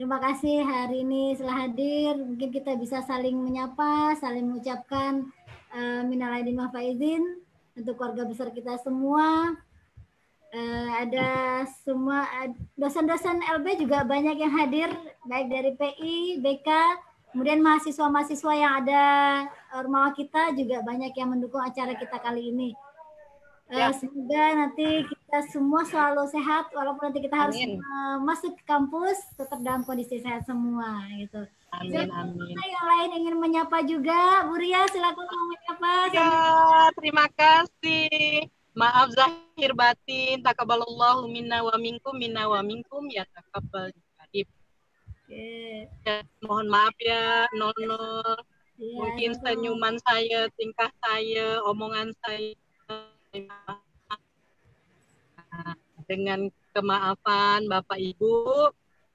Terima kasih hari ini setelah hadir. Mungkin kita bisa saling menyapa, saling mengucapkan uh, eh, minal aidin wal untuk keluarga besar kita semua. Uh, ada semua dosen-dosen LB juga banyak yang hadir, baik dari PI, BK, kemudian mahasiswa-mahasiswa yang ada rumah kita juga banyak yang mendukung acara kita kali ini. Ya. Eh, semoga nanti kita semua selalu sehat walaupun nanti kita harus amin. Eh, masuk ke kampus tetap dalam kondisi sehat semua gitu. Amin, amin. yang lain ingin menyapa juga, Bu Ria silakan mau menyapa. Ya, terima kasih. Maaf zahir batin, takabalallahu minna wa minkum, minna wa minkum, ya takabal. Okay. Ya, mohon maaf ya, Nono. Ya, Mungkin senyuman saya, tingkah saya, omongan saya dengan kemaafan Bapak Ibu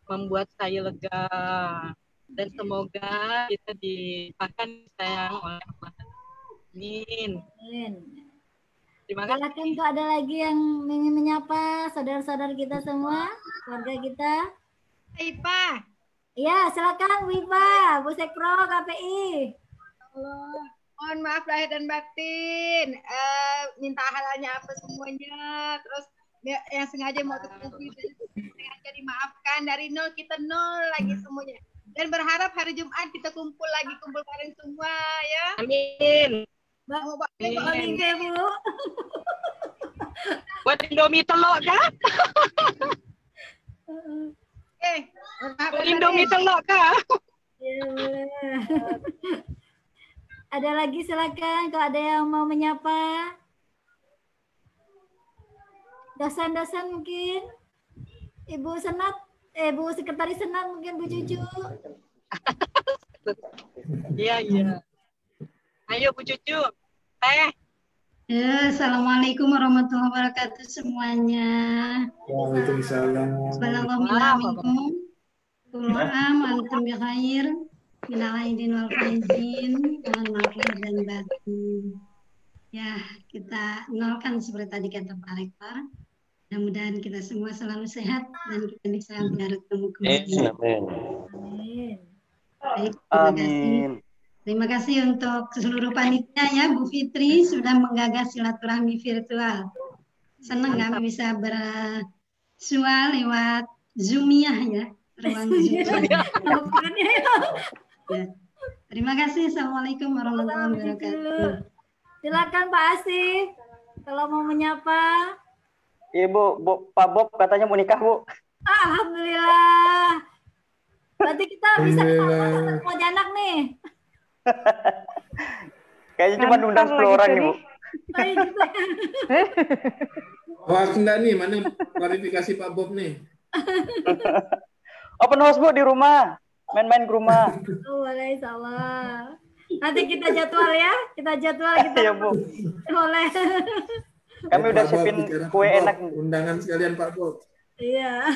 membuat saya lega dan semoga kita dipakan sayang oleh Allah. Amin. Amin. Terima kasih. Silakan kok ada lagi yang ingin menyapa saudara-saudara kita semua, keluarga kita. Ipa. Ya, silakan Wipa, Bu Sekro KPI. Allah mohon maaf lahir dan batin uh, minta halalnya apa semuanya terus ya, yang sengaja mau terkumpul sengaja dimaafkan dari nol kita nol lagi semuanya dan berharap hari Jumat kita kumpul lagi kumpul bareng semua ya amin mau amin ya bu buat indomie telok kan eh buat indomie telur kan iya, ada lagi silakan kalau ada yang mau menyapa. Dosen-dosen mungkin. Ibu Senat, eh, Bu Sekretaris Senat mungkin Bu Cucu. Iya, iya. Ayo Bu Cucu, Eh. Ya, Assalamualaikum warahmatullahi wabarakatuh semuanya. Waalaikumsalam. Assalamualaikum. Assalamualaikum. Assalamualaikum. Assalamualaikum. Minalaidin wal faizin, mohon maaf lahir dan batin. Ya, kita nolkan seperti tadi kata Pak Rektor. Mudah-mudahan kita semua selalu sehat dan kita bisa bertemu kembali. Amin. Amin. Baik, terima Amin. kasih. Terima kasih untuk seluruh panitia ya, Bu Fitri sudah menggagas silaturahmi virtual. Senang kami bisa bersua lewat Zoomiah ya, ruang iya, Zoom. Ya. Terima kasih. Assalamualaikum warahmatullahi wabarakatuh. Silakan Pak Asif kalau mau menyapa. Ibu, iya, Bu, Pak Bob katanya mau nikah, Bu. Alhamdulillah. Berarti kita bisa ketemu anak nih. Kayaknya cuma undang 10 gitu orang, Ibu. Wah, enggak nih, gitu. mana klarifikasi Pak Bob nih? Open house, Bu, di rumah main-main ke rumah. Oh, boleh salah. Nanti kita jadwal ya, kita jadwal kita. ya, Bu. Boleh. Kami udah siapin kue enak. Undangan sekalian Pak Bob. Iya.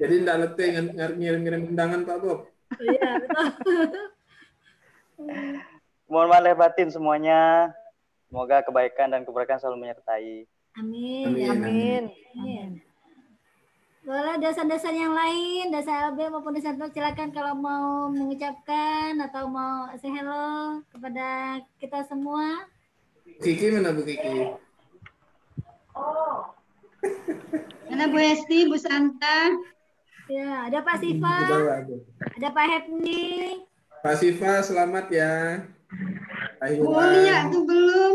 Jadi tidak letih ngirim-ngirim undangan Pak Bob. Iya, Mohon maaf batin semuanya. Semoga kebaikan dan keberkahan selalu menyertai. Amin. Amin. Amin. Amin. Boleh dosen-dosen yang lain, dosen LB maupun dosen TUK, silakan kalau mau mengucapkan atau mau say hello kepada kita semua. Kiki mana Bu Kiki? Oh. Mana Bu Esti, Bu Santa? Ya, ada Pak Siva. Ada Pak Hepni. Pak Siva, selamat ya. Akhirnya. Oh, iya, tuh belum.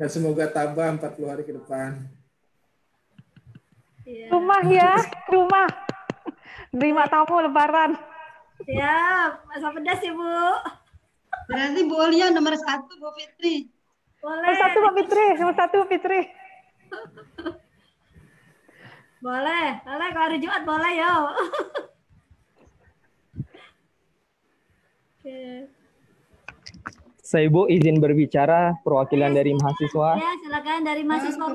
Dan ya, semoga tambah 40 hari ke depan. Yeah. Rumah ya, rumah. Terima iya. tamu lebaran. ya masak pedas ya Bu. Berarti Bu Olia nomor satu Bu Fitri. Boleh. Nomor satu Bu Fitri, nomor satu Bu Fitri. boleh, boleh kalau hari Jumat boleh ya Oke. Okay. Saya Ibu izin berbicara perwakilan ya, dari mahasiswa. Ya, silakan dari mahasiswa oh,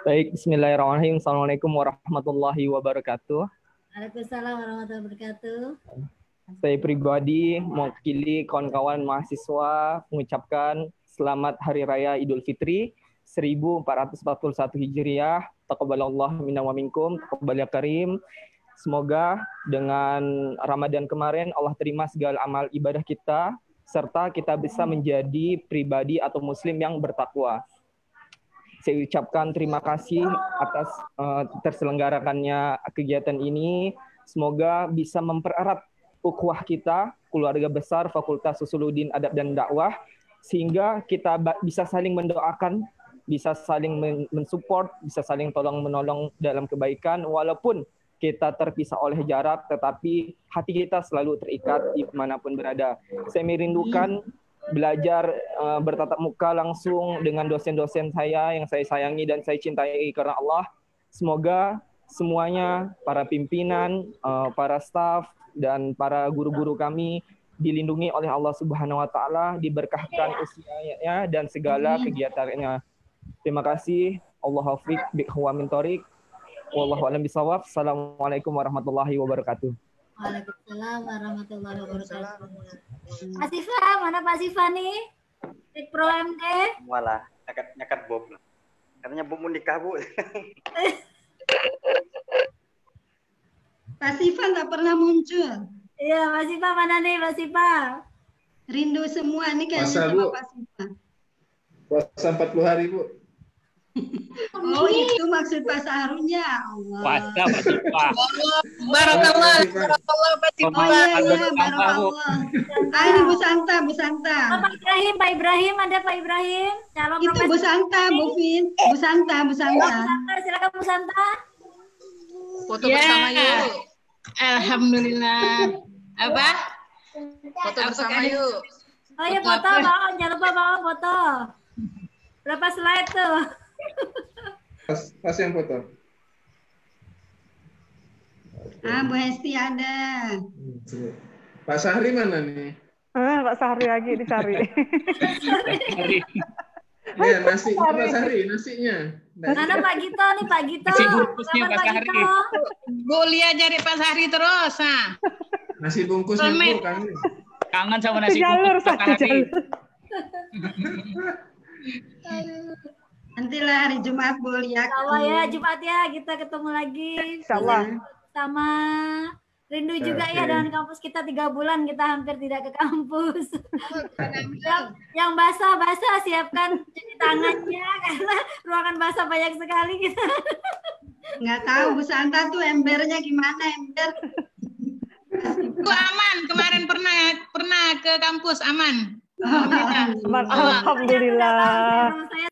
Baik, bismillahirrahmanirrahim. Assalamualaikum warahmatullahi wabarakatuh. Waalaikumsalam warahmatullahi wabarakatuh. Saya pribadi mewakili kawan-kawan mahasiswa mengucapkan selamat Hari Raya Idul Fitri 1441 Hijriah. Taqabbalallahu minna wa minkum, taqabbal ya karim. Semoga dengan Ramadan kemarin Allah terima segala amal ibadah kita serta kita bisa menjadi pribadi atau muslim yang bertakwa saya ucapkan terima kasih atas uh, terselenggarakannya kegiatan ini. Semoga bisa mempererat ukhuwah kita, keluarga besar Fakultas Susuludin Adab dan Dakwah, sehingga kita bisa saling mendoakan, bisa saling mensupport, bisa saling tolong menolong dalam kebaikan, walaupun kita terpisah oleh jarak, tetapi hati kita selalu terikat di dimanapun berada. Saya merindukan belajar uh, bertatap muka langsung dengan dosen-dosen saya yang saya sayangi dan saya cintai karena Allah. Semoga semuanya para pimpinan, uh, para staff dan para guru-guru kami dilindungi oleh Allah Subhanahu wa taala, diberkahkan usianya dan segala kegiatannya. Terima kasih. Allah hafiz bi min tariq. Wallahu a'lam bisawab. Assalamualaikum warahmatullahi wabarakatuh. Waalaikumsalam warahmatullahi wabarakatuh. Pak Siva, mana Pak Siva nih? Di Pro MD? Wala, nyakat, nyakat Bob lah. Katanya Bob mau nikah, Bu. Pak Siva nggak pernah muncul. Iya, Pak Siva mana nih, Pak Siva? Rindu semua nih kayaknya sama Pak Siva. Puasa 40 hari, Bu. Oh, oh iya. itu maksud Pak Saharunnya Allah. Puasa Barakallah, barakallah Oh iya, iya, barakallah. Ah ini Bu Santa, Bu Santa. Oh, Pak Ibrahim, Pak Ibrahim, ada Pak Ibrahim. Calon itu Bu Santa, Bu Fin, Bu Santa, Bu Santa. silakan Bu Santa. Foto bersama yuk. Alhamdulillah. Apa? Foto bersama kan? yuk. Oh iya foto, Bang. Oh, jangan lupa bawa oh, foto. Berapa slide tuh? Pas, yang foto. Ah, Bu Hesti ada. Hmm, Pak Sahri mana nih? Ah, Pak Sahri lagi dicari. ya, nasi Pak Sahri, nasinya. Mana nah, nah, Pak Gito nih Pak Gito? Nasi bungkusnya Pak, Sahri. Bu, Golia nyari Pak Sahri terus, nah. Nasi bungkus Bu, kangen. Kangen sama nasi bungkus Pak Sahri. nanti lah hari Jumat ya? Sama ya Jumat ya kita ketemu lagi. Salam. Sama rindu juga ya dengan kampus kita tiga bulan kita hampir tidak ke kampus. yang, basah basah siapkan cuci tangannya karena ruangan basah banyak sekali kita. Nggak tahu Bu Santa tuh embernya gimana ember. Bu aman kemarin pernah pernah ke kampus aman. Oh, aman. Alhamdulillah. Alhamdulillah.